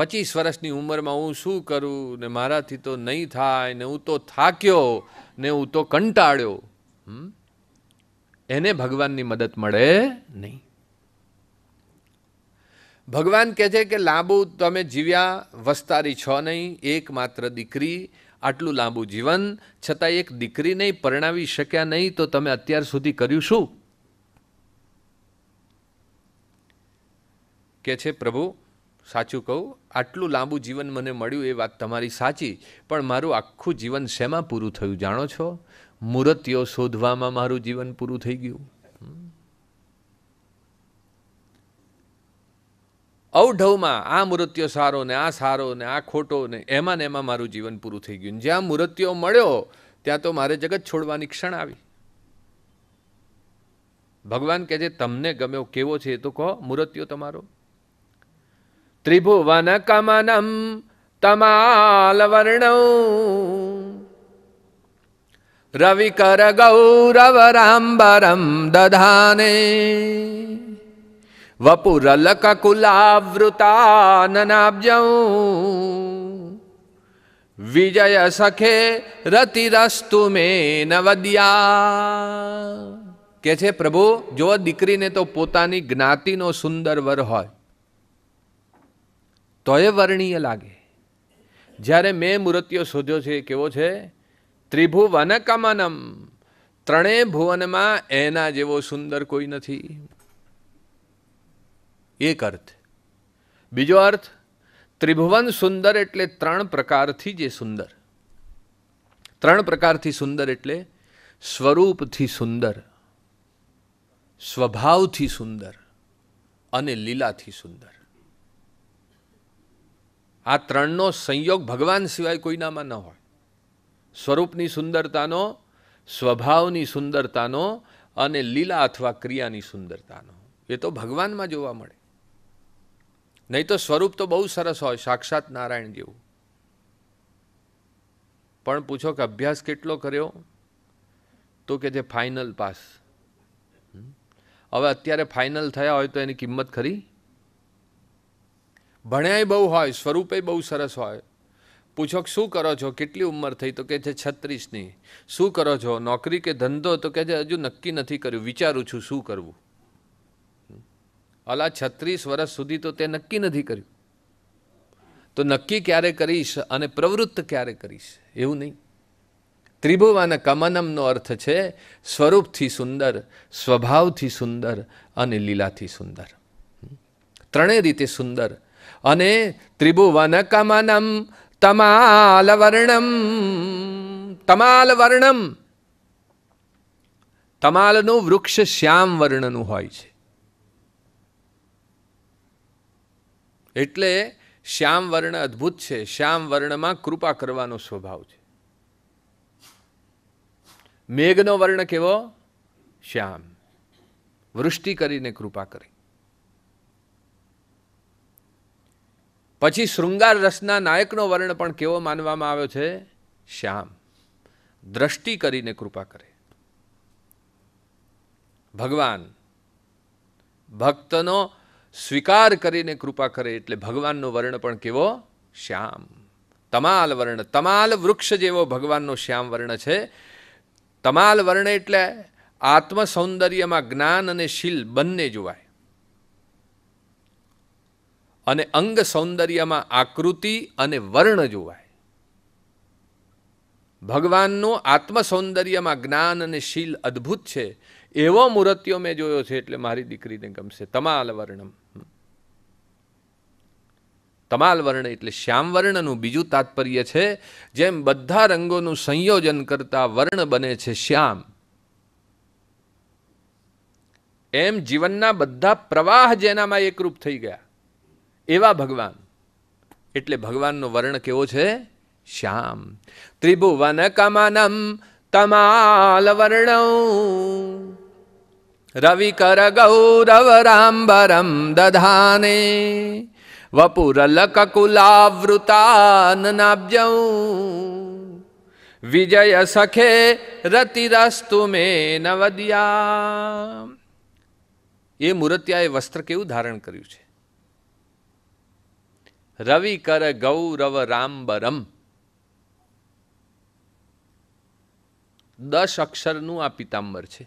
પચીસ વર્ષની ઉંમરમાં હું શું કરું ને મારાથી તો નહીં થાય ને હું તો થાક્યો ને હું તો કંટાળ્યો એને ભગવાનની મદદ મળે નહીં ભગવાન કહે છે કે લાંબુ તમે જીવ્યા વસ્તારી છો નહીં એકમાત્ર દીકરી આટલું લાંબુ જીવન છતાં એક દીકરી નહીં પરણાવી શક્યા નહીં તો તમે અત્યાર સુધી કર્યું શું કે છે પ્રભુ સાચું કહું આટલું લાંબુ જીવન મને મળ્યું એ વાત તમારી સાચી પણ મારું આખું જીવન શેમાં પૂરું થયું જાણો છો મૂર્તિઓ શોધવામાં મારું જીવન પૂરું થઈ ગયું અવઢવમાં આ મૃત્યો સારો ને આ સારો ને આ ખોટો ને એમાં ને એમાં મારું જીવન પૂરું થઈ ગયું જ્યાં મૃત્યો મળ્યો ત્યાં તો મારે જગત છોડવાની ક્ષણ આવી ભગવાન કે જે તમને ગમ્યો કેવો છે એ તો કહો મૃત્યો તમારો ત્રિભુવન કમનમ તમાલ તમાલવર્ણ રવિકર ગૌરવરાંબરમ દધાને વપુરલકુલાવૃતાનનાબ્જૌ વિજય સખે રતિરસ્તુ મે નવદ્યા કે છે પ્રભુ જો દીકરીને તો પોતાની જ્ઞાતિનો સુંદર વર હોય તો એ વર્ણીય લાગે જ્યારે મેં મૂર્તિઓ શોધ્યો છે કેવો છે ત્રિભુવન કમનમ ત્રણેય ભુવનમાં એના જેવો સુંદર કોઈ નથી એક અર્થ બીજો અર્થ ત્રિભુવન સુંદર એટલે ત્રણ પ્રકારથી જે સુંદર ત્રણ પ્રકારથી સુંદર એટલે સ્વરૂપથી સુંદર સ્વભાવથી સુંદર અને લીલાથી સુંદર આ ત્રણનો સંયોગ ભગવાન સિવાય કોઈનામાં ન હોય સ્વરૂપની સુંદરતાનો સ્વભાવની સુંદરતાનો અને લીલા અથવા ક્રિયાની સુંદરતાનો એ તો ભગવાનમાં જોવા મળે નહીં તો સ્વરૂપ તો બહુ સરસ હોય સાક્ષાત નારાયણ જેવું પણ પૂછો કે અભ્યાસ કેટલો કર્યો તો કે જે ફાઇનલ પાસ હવે અત્યારે ફાઇનલ થયા હોય તો એની કિંમત ખરી ભણ્યાય બહુ હોય સ્વરૂપે બહુ સરસ હોય પૂછો શું કરો છો કેટલી ઉંમર થઈ તો કહે છે છત્રીસની શું કરો છો નોકરી કે ધંધો તો કહે છે હજુ નક્કી નથી કર્યું વિચારું છું શું કરવું અલા છત્રીસ વર્ષ સુધી તો તે નક્કી નથી કર્યું તો નક્કી ક્યારે કરીશ અને પ્રવૃત્ત ક્યારે કરીશ એવું નહીં ત્રિભુવન કમનમનો અર્થ છે સ્વરૂપથી સુંદર સ્વભાવથી સુંદર અને લીલાથી સુંદર ત્રણેય રીતે સુંદર અને ત્રિભુવન કમનમ તમાલ વર્ણમ તમાલ વર્ણમ તમાલનું વૃક્ષ શ્યામ વર્ણનું હોય છે એટલે શ્યામ વર્ણ અદ્ભુત છે શ્યામ વર્ણમાં કૃપા કરવાનો સ્વભાવ છે મેઘનો વર્ણ કેવો શ્યામ વૃષ્ટિ કરીને કૃપા કરે પછી શૃંગાર રસના નાયકનો વર્ણ પણ કેવો માનવામાં આવ્યો છે શ્યામ દ્રષ્ટિ કરીને કૃપા કરે ભગવાન ભક્તનો સ્વીકાર કરીને કૃપા કરે એટલે ભગવાનનો વર્ણ પણ કેવો શ્યામ તમાલ વર્ણ તમાલ વૃક્ષ જેવો ભગવાનનો શ્યામ વર્ણ છે તમાલ વર્ણ એટલે આત્મસૌંદર્યમાં જ્ઞાન અને શીલ બંને જોવાય અને અંગ સૌંદર્યમાં આકૃતિ અને વર્ણ જોવાય ભગવાનનું આત્મસૌંદર્યમાં જ્ઞાન અને શીલ અદ્ભુત છે એવો મૂર્તિઓ મેં જોયો છે એટલે મારી દીકરીને ગમશે તમાલ વર્ણમ તમાલ વર્ણ એટલે શ્યામ વર્ણનું બીજું તાત્પર્ય છે જેમ બધા રંગોનું સંયોજન કરતા વર્ણ બને છે શ્યામ એમ જીવનના બધા પ્રવાહ જેનામાં એકરૂપ થઈ ગયા એવા ભગવાન એટલે ભગવાનનો વર્ણ કેવો છે શ્યામ ત્રિભુવન કમનમ તમાલ વર્ણ રવિકર ગૌરવરાંબરમ દધાને વપુર વપુરલકુલાવૃતાનનાબ્જૌ વિજય સખે રતિરસ્તુ મે નવદિયા એ મૂર્ત્યાએ વસ્ત્ર કેવું ધારણ કર્યું છે રવિ કર ગૌરવ રામબરમ દસ અક્ષરનું આ પિતાંબર છે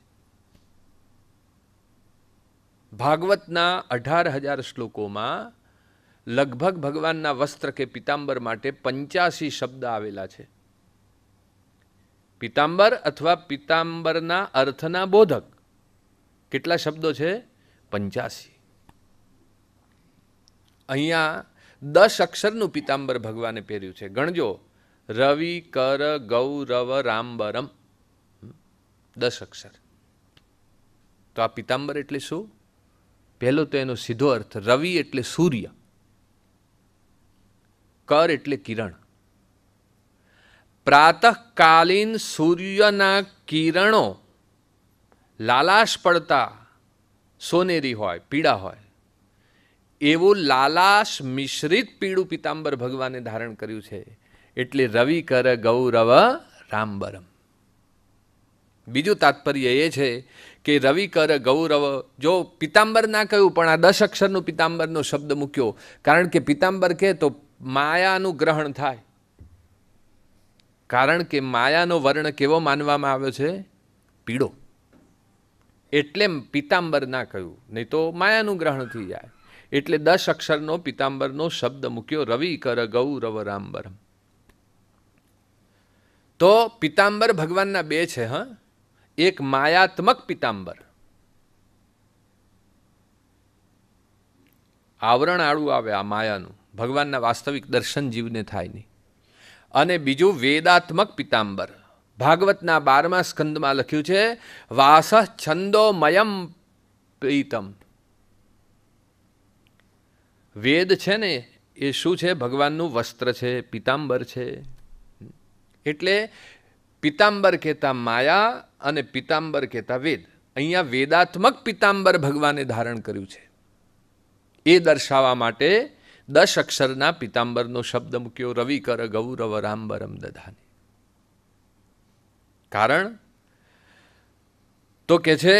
ભાગવતના અઢાર હજાર શ્લોકોમાં લગભગ ભગવાનના વસ્ત્ર કે પિતાંબર માટે પંચ્યાસી શબ્દ આવેલા છે પિતાંબર અથવા પિતાંબરના અર્થના બોધક કેટલા શબ્દો છે પંચ્યાસી અહીંયા દસ અક્ષરનું પિતાંબર ભગવાને પહેર્યું છે ગણજો રવિ કર ગૌરવ રામબરમ દસ અક્ષર તો આ પિતાંબર એટલે શું પહેલો તો એનો સીધો અર્થ રવિ એટલે સૂર્ય કર એટલે કિરણ પ્રાતઃકાલીન સૂર્યના કિરણો લાલાશ પડતા સોનેરી હોય પીળા હોય એવું લાલાશ મિશ્રિત પીળું પિતાંબર ભગવાને ધારણ કર્યું છે એટલે રવિ કર ગૌરવ રામબરમ બીજું તાત્પર્ય એ છે કે રવિ કર ગૌરવ જો પિતાંબર ના કહ્યું પણ આ દસ અક્ષરનું પિતાંબરનો શબ્દ મૂક્યો કારણ કે પિતાંબર કહે તો માયાનું ગ્રહણ થાય કારણ કે માયાનો વર્ણ કેવો માનવામાં આવ્યો છે પીળો એટલે પિતાંબર ના કહ્યું નહીં તો માયાનું ગ્રહણ થઈ જાય એટલે દસ અક્ષરનો પિતાંબરનો શબ્દ મૂક્યો રવિ કર ગૌરવ રામબરમ તો પિતાંબર ભગવાનના બે છે હ એક માયાત્મક પિતાંબર આવરણવાળું આવે આ માયાનું ભગવાનના વાસ્તવિક દર્શન જીવને થાય નહીં અને બીજું વેદાત્મક પિતાંબર ભાગવતના બારમા સ્કંદમાં લખ્યું છે વાસ છંદોમયમ પ્રીતમ વેદ છે ને એ શું છે ભગવાનનું વસ્ત્ર છે પિતાંબર છે એટલે પિતાંબર કહેતા માયા અને પિતાંબર કહેતા વેદ અહીંયા વેદાત્મક પિતાંબર ભગવાને ધારણ કર્યું છે એ દર્શાવવા માટે દશ અક્ષરના પિતાંબરનો શબ્દ મૂક્યો રવિ કર ગૌરવ રામબરમ દધાને કારણ તો કે છે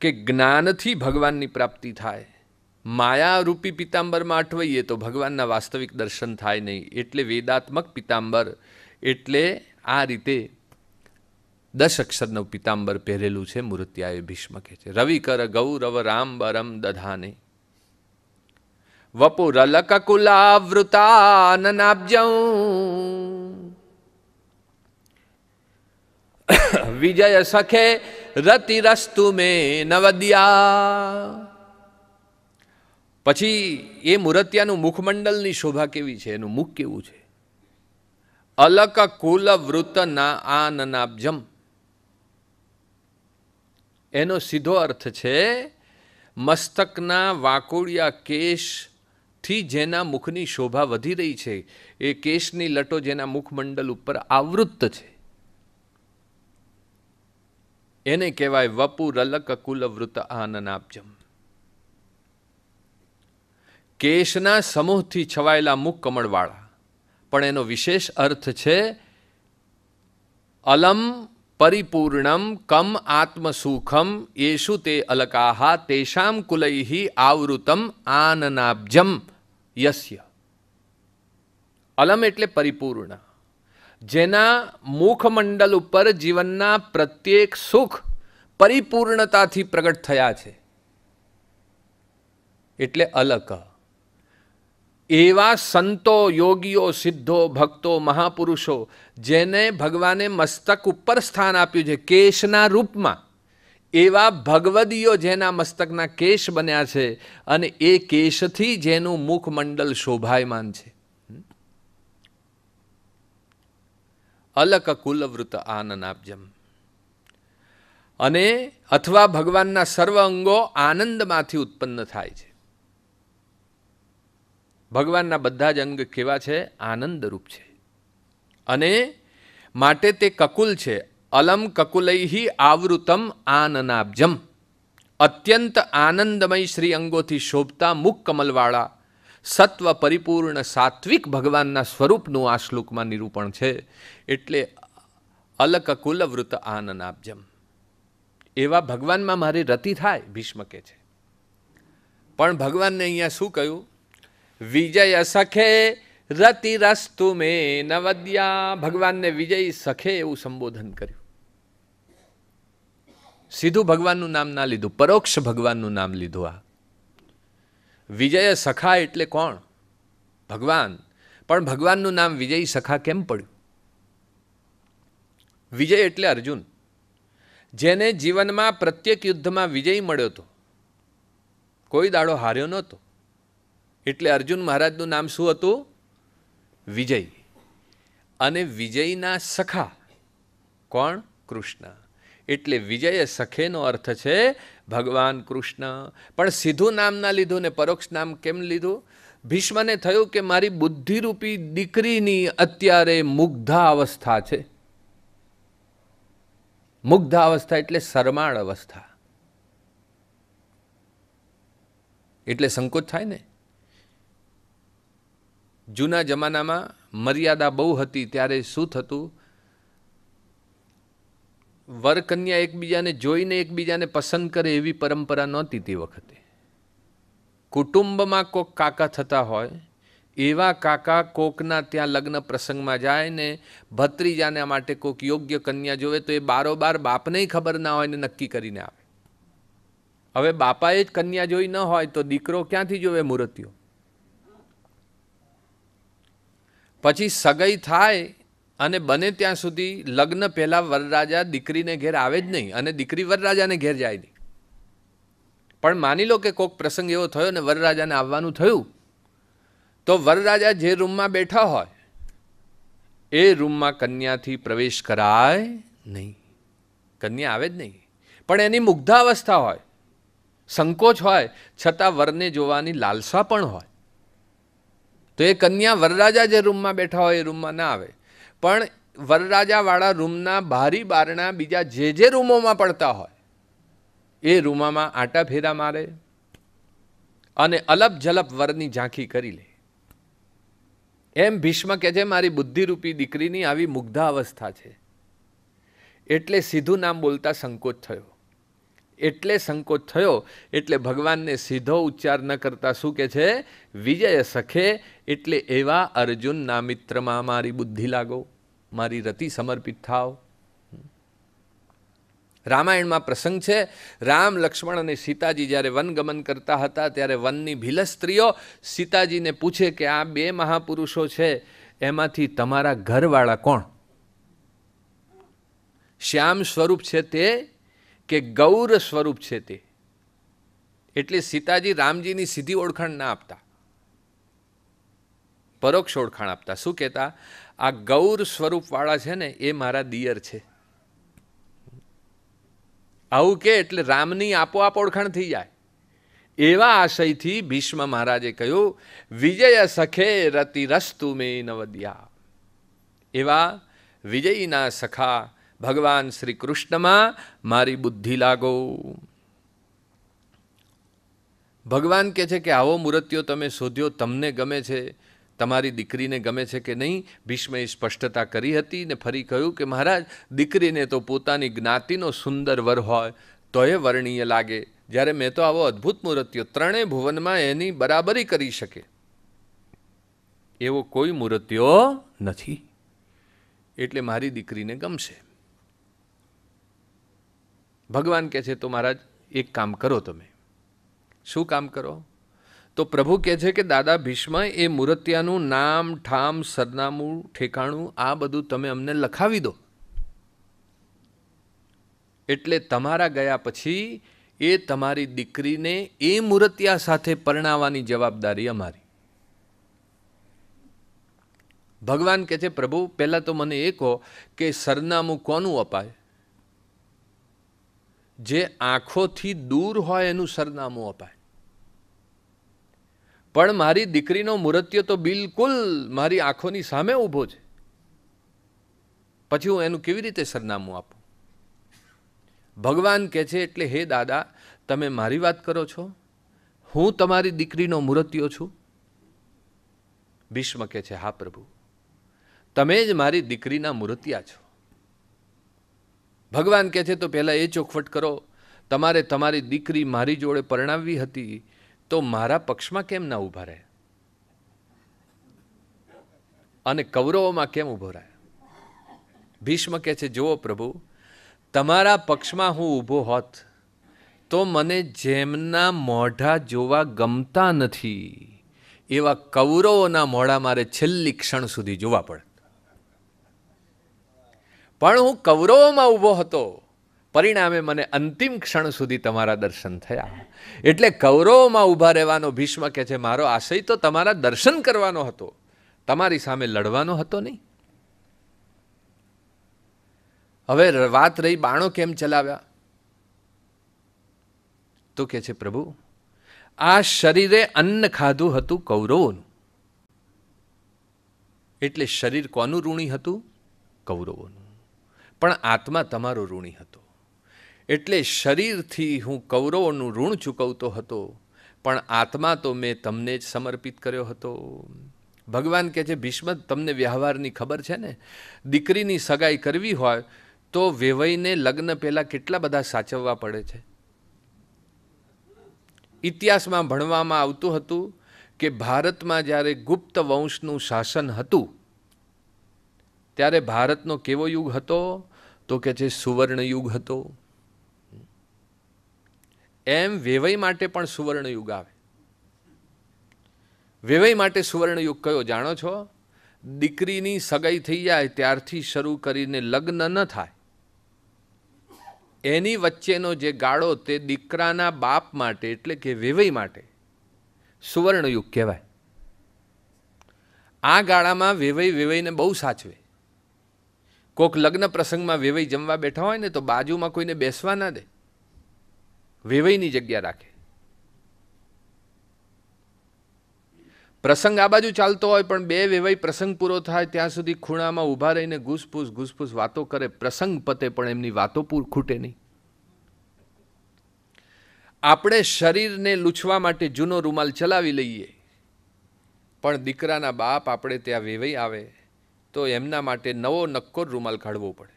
કે જ્ઞાનથી ભગવાનની પ્રાપ્તિ થાય માયારૂપી પિતાંબરમાં અટવાઈએ તો ભગવાનના વાસ્તવિક દર્શન થાય નહીં એટલે વેદાત્મક પિતાંબર એટલે આ રીતે દશ અક્ષરનું પિતાંબર પહેરેલું છે મૂર્તિયાએ ભીષ્મ કે છે રવિ કર ગૌરવ રામ બરમ દધાને વપુરલકુલાવૃતાનનાબ્જં વિજય સખે રતિરસ્તુ મે નવદિયા પછી એ મૂર્ત્યાનું મુખમંડલની શોભા કેવી છે એનું મુખ કેવું છે અલક કુલ વૃતના આનનાબ્જમ એનો સીધો અર્થ છે મસ્તકના વાકોડિયા કેશ થી જેના મુખની શોભા વધી રહી છે એ કેશની લટો જેના મુખમંડલ ઉપર આવૃત્ત છે એને કહેવાય વપુ રલક કુલવૃત આનનાબજમ કેશના સમૂહથી છવાયેલા મુખ કમળવાળા પણ એનો વિશેષ અર્થ છે અલમ પરિપૂર્ણમ કમ આત્મસુખમ યેશુ તે અલકાહા તેષામ કુલૈ આવૃતમ આનનાબ્જમ યસ્ય અલમ એટલે પરિપૂર્ણ જેના મુખમંડલ ઉપર જીવનના પ્રત્યેક સુખ પરિપૂર્ણતાથી પ્રગટ થયા છે એટલે અલક એવા સંતો યોગીઓ સિદ્ધો ભક્તો મહાપુરુષો જેને ભગવાને મસ્તક ઉપર સ્થાન આપ્યું છે કેશના રૂપમાં એવા ભગવદીઓ જેના મસ્તકના કેશ બન્યા છે અને એ કેશથી જેનું મુખમંડલ શોભાયમાન છે અલક કુલવૃત આનંદ આપજમ અને અથવા ભગવાનના સર્વ અંગો આનંદમાંથી ઉત્પન્ન થાય છે ભગવાનના બધા જ અંગ કેવા છે આનંદરૂપ છે અને માટે તે કકુલ છે અલમ કકુલૈહી આવૃતમ આનનાબ્જમ અત્યંત આનંદમય શ્રી અંગોથી શોભતા મુખ કમલવાળા સત્વ પરિપૂર્ણ સાત્વિક ભગવાનના સ્વરૂપનું આ શ્લોકમાં નિરૂપણ છે એટલે અલકકુલ વૃત આનનાબ્જમ એવા ભગવાનમાં મારી રતિ થાય ભીષ્મ કે છે પણ ભગવાનને અહીંયા શું કહ્યું વિજય સખે રતિરસ્તુ મેં નવદ્યા ભગવાનને વિજય સખે એવું સંબોધન કર્યું સીધું ભગવાનનું નામ ના લીધું પરોક્ષ ભગવાનનું નામ લીધું આ વિજય સખા એટલે કોણ ભગવાન પણ ભગવાનનું નામ વિજય સખા કેમ પડ્યું વિજય એટલે અર્જુન જેને જીવનમાં પ્રત્યેક યુદ્ધમાં વિજય મળ્યો હતો કોઈ દાડો હાર્યો નહોતો એટલે અર્જુન મહારાજનું નામ શું હતું વિજય અને વિજયના સખા કોણ કૃષ્ણ એટલે વિજય સખેનો અર્થ છે ભગવાન કૃષ્ણ પણ સીધું નામના લીધું ને પરોક્ષ નામ કેમ લીધું ભીષ્મને થયું કે મારી બુદ્ધિરૂપી દીકરીની અત્યારે મુગ્ધા અવસ્થા છે મુગ્ધા અવસ્થા એટલે શરમાળ અવસ્થા એટલે સંકોચ થાય ને જૂના જમાનામાં મર્યાદા બહુ હતી ત્યારે શું થતું વરકન્યા એકબીજાને જોઈને એકબીજાને પસંદ કરે એવી પરંપરા નહોતી તે વખતે કુટુંબમાં કોક કાકા થતા હોય એવા કાકા કોકના ત્યાં લગ્ન પ્રસંગમાં જાય ને ભત્રીજાને માટે કોક યોગ્ય કન્યા જોવે તો એ બારોબાર બાપને ખબર ના હોય ને નક્કી કરીને આવે હવે બાપાએ જ કન્યા જોઈ ન હોય તો દીકરો ક્યાંથી જોવે મૂર્તિઓ પછી સગાઈ થાય અને બને ત્યાં સુધી લગ્ન પહેલાં વરરાજા દીકરીને ઘેર આવે જ નહીં અને દીકરી વરરાજાને ઘેર જાય નહીં પણ માની લો કે કોઈક પ્રસંગ એવો થયો ને વરરાજાને આવવાનું થયું તો વરરાજા જે રૂમમાં બેઠા હોય એ રૂમમાં કન્યાથી પ્રવેશ કરાય નહીં કન્યા આવે જ નહીં પણ એની મુગ્ધાવસ્થા હોય સંકોચ હોય છતાં વરને જોવાની લાલસા પણ હોય તો એ કન્યા વરરાજા જે રૂમમાં બેઠા હોય એ રૂમમાં ના આવે પણ વરરાજાવાળા રૂમના બારી બારણા બીજા જે જે રૂમોમાં પડતા હોય એ રૂમમાં આટા ફેરા મારે અને અલપ જલપ વરની ઝાંખી કરી લે એમ ભીષ્મ કહે છે મારી બુદ્ધિરૂપી દીકરીની આવી મુગ્ધા અવસ્થા છે એટલે સીધું નામ બોલતા સંકોચ થયો એટલે સંકોચ થયો એટલે ભગવાનને સીધો ઉચ્ચાર ન કરતા શું કે છે વિજય સખે એટલે એવા અર્જુન ના મિત્રમાં મારી બુદ્ધિ લાગો મારી રતિ સમર્પિત થાવ રામાયણમાં પ્રસંગ છે રામ લક્ષ્મણ અને સીતાજી જ્યારે વનગમન કરતા હતા ત્યારે વનની ભીલ સ્ત્રીઓ સીતાજીને પૂછે કે આ બે મહાપુરુષો છે એમાંથી તમારા ઘરવાળા કોણ શ્યામ સ્વરૂપ છે તે કે ગૌર સ્વરૂપ છે તે એટલે સીતાજી રામજીની સીધી ઓળખાણ ના આપતા પરોક્ષ ઓળખાણ આપતા શું કહેતા આ ગૌર સ્વરૂપવાળા છે ને એ મારા દિયર છે આવું કે એટલે રામની આપોઆપ ઓળખાણ થઈ જાય એવા આશયથી ભીષ્મ મહારાજે કહ્યું વિજય સખે રતિ રસ્તુ મે નવદ્યા એવા વિજયીના સખા ભગવાન શ્રી કૃષ્ણમાં મારી બુદ્ધિ લાગો ભગવાન કહે છે કે આવો મૂર્તિઓ તમે શોધ્યો તમને ગમે છે તમારી દીકરીને ગમે છે કે નહીં ભીષ્મએ સ્પષ્ટતા કરી હતી ને ફરી કહ્યું કે મહારાજ દીકરીને તો પોતાની જ્ઞાતિનો સુંદર વર હોય તોય વર્ણીય લાગે જ્યારે મેં તો આવો અદ્ભુત મૂર્તિઓ ત્રણેય ભુવનમાં એની બરાબરી કરી શકે એવો કોઈ મૂર્તિઓ નથી એટલે મારી દીકરીને ગમશે ભગવાન કહે છે તો મહારાજ એક કામ કરો તમે શું કામ કરો તો પ્રભુ કહે છે કે દાદા ભીષ્મ એ મૂર્તિયાનું નામ ઠામ સરનામું ઠેકાણું આ બધું તમે અમને લખાવી દો એટલે તમારા ગયા પછી એ તમારી દીકરીને એ મૂર્તિયા સાથે પરણાવવાની જવાબદારી અમારી ભગવાન કહે છે પ્રભુ પહેલાં તો મને એ કહો કે સરનામું કોનું અપાય જે આંખોથી દૂર હોય એનું સરનામું અપાય પણ મારી દીકરીનો મૃત્યુ તો બિલકુલ મારી આંખોની સામે ઊભો છે પછી હું એનું કેવી રીતે સરનામું આપું ભગવાન કહે છે એટલે હે દાદા તમે મારી વાત કરો છો હું તમારી દીકરીનો મૃત્યુ છું ભીષ્મ કહે છે હા પ્રભુ તમે જ મારી દીકરીના મૂર્તિયા છો ભગવાન કહે છે તો પહેલાં એ ચોખવટ કરો તમારે તમારી દીકરી મારી જોડે પરણાવવી હતી તો મારા પક્ષમાં કેમ ના ઊભા રહે અને કૌરવોમાં કેમ ઊભો રહે ભીષ્મ કહે છે જુઓ પ્રભુ તમારા પક્ષમાં હું ઊભો હોત તો મને જેમના મોઢા જોવા ગમતા નથી એવા કૌરવોના મોઢા મારે છેલ્લી ક્ષણ સુધી જોવા પડે પણ હું કૌરવોમાં ઊભો હતો પરિણામે મને અંતિમ ક્ષણ સુધી તમારા દર્શન થયા એટલે કૌરવોમાં ઊભા રહેવાનો ભીષ્મ કે છે મારો આશય તો તમારા દર્શન કરવાનો હતો તમારી સામે લડવાનો હતો નહીં હવે વાત રહી બાણો કેમ ચલાવ્યા તો કે છે પ્રભુ આ શરીરે અન્ન ખાધું હતું કૌરવોનું એટલે શરીર કોનું ઋણી હતું કૌરવોનું પણ આત્મા તમારો ઋણી હતો એટલે શરીરથી હું કૌરવોનું ઋણ ચૂકવતો હતો પણ આત્મા તો મેં તમને જ સમર્પિત કર્યો હતો ભગવાન કહે છે ભીષ્મ તમને વ્યવહારની ખબર છે ને દીકરીની સગાઈ કરવી હોય તો વેવઈને લગ્ન પહેલાં કેટલા બધા સાચવવા પડે છે ઇતિહાસમાં ભણવામાં આવતું હતું કે ભારતમાં જ્યારે ગુપ્ત વંશનું શાસન હતું ત્યારે ભારતનો કેવો યુગ હતો તો કે છે સુવર્ણ યુગ હતો એમ વેવય માટે પણ સુવર્ણયુગ આવે વેવય માટે સુવર્ણયુગ કયો જાણો છો દીકરીની સગાઈ થઈ જાય ત્યારથી શરૂ કરીને લગ્ન ન થાય એની વચ્ચેનો જે ગાળો તે દીકરાના બાપ માટે એટલે કે વેવય માટે સુવર્ણયુગ કહેવાય આ ગાળામાં વેવય વેવયને બહુ સાચવે કોક લગ્ન પ્રસંગમાં વેવય જમવા બેઠા હોય ને તો બાજુમાં કોઈને બેસવા ના દે વેવયની જગ્યા રાખે પ્રસંગ આ બાજુ ચાલતો હોય પણ બે વેવાઈ પ્રસંગ પૂરો થાય ત્યાં સુધી ખૂણામાં ઊભા રહીને ઘૂસપૂસ ઘૂસપૂસ વાતો કરે પ્રસંગ પતે પણ એમની વાતો પૂર ખૂટે નહીં આપણે શરીરને લૂછવા માટે જૂનો રૂમાલ ચલાવી લઈએ પણ દીકરાના બાપ આપણે ત્યાં વેવાઈ આવે તો એમના માટે નવો નક્કોર રૂમાલ કાઢવો પડે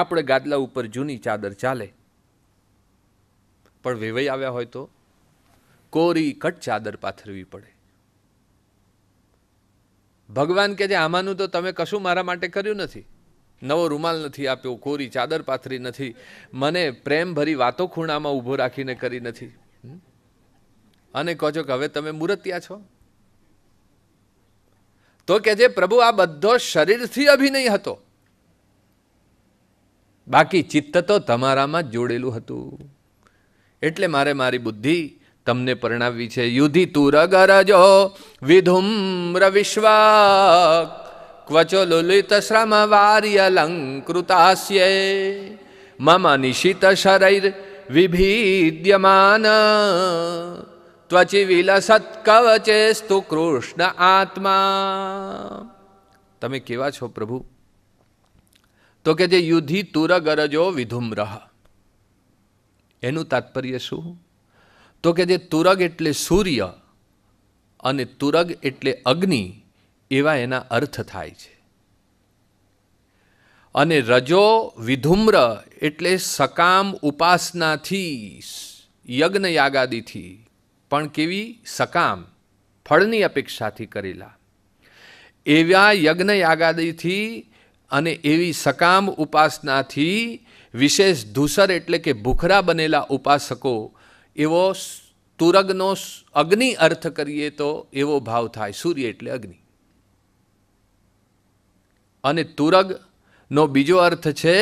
આપણે ગાદલા ઉપર જૂની ચાદર ચાલે પણ વેવાઈ આવ્યા હોય તો કોરી કટ ચાદર પાથરવી પડે ભગવાન કે જે આમાંનું તો તમે કશું મારા માટે કર્યું નથી નવો રૂમાલ નથી આપ્યો કોરી ચાદર પાથરી નથી મને પ્રેમભરી વાતો ખૂણામાં ઊભો રાખીને કરી નથી અને કહો છો કે હવે તમે મૂર્તિયા છો તો કે જે પ્રભુ આ બધો શરીરથી અભિનય હતો બાકી ચિત્ત તો તમારામાં જ જોડેલું હતું એટલે મારે મારી બુદ્ધિ તમને પરણાવવી છે યુધિ તુર ગરજો વિધુમ્ર વિશ્વા ક્વચો લુલિત શ્રમ વાર્યલંકૃતાસ્ય મમ નિશિત શરૈર વિભીદ્યમાન ત્વચિ વિલસત કવચે સ્તુ કૃષ્ણ આત્મા તમે કેવા છો પ્રભુ તો કે જે યુધિ તુર ગરજો વિધુમ્રહ એનું તાત્પર્ય શું તો કે જે તુરગ એટલે સૂર્ય અને તુરગ એટલે અગ્નિ એવા એના અર્થ થાય છે અને રજો વિધુમ્ર એટલે સકામ ઉપાસનાથી યજ્ઞ યાગાદીથી પણ કેવી સકામ ફળની અપેક્ષાથી કરેલા એવા યજ્ઞ યાગાદીથી અને એવી સકામ ઉપાસનાથી વિશેષ ધૂસર એટલે કે ભૂખરા બનેલા ઉપાસકો એવો તુરગનો અગ્નિ અર્થ કરીએ તો એવો ભાવ થાય સૂર્ય એટલે અગ્નિ અને તુરગનો બીજો અર્થ છે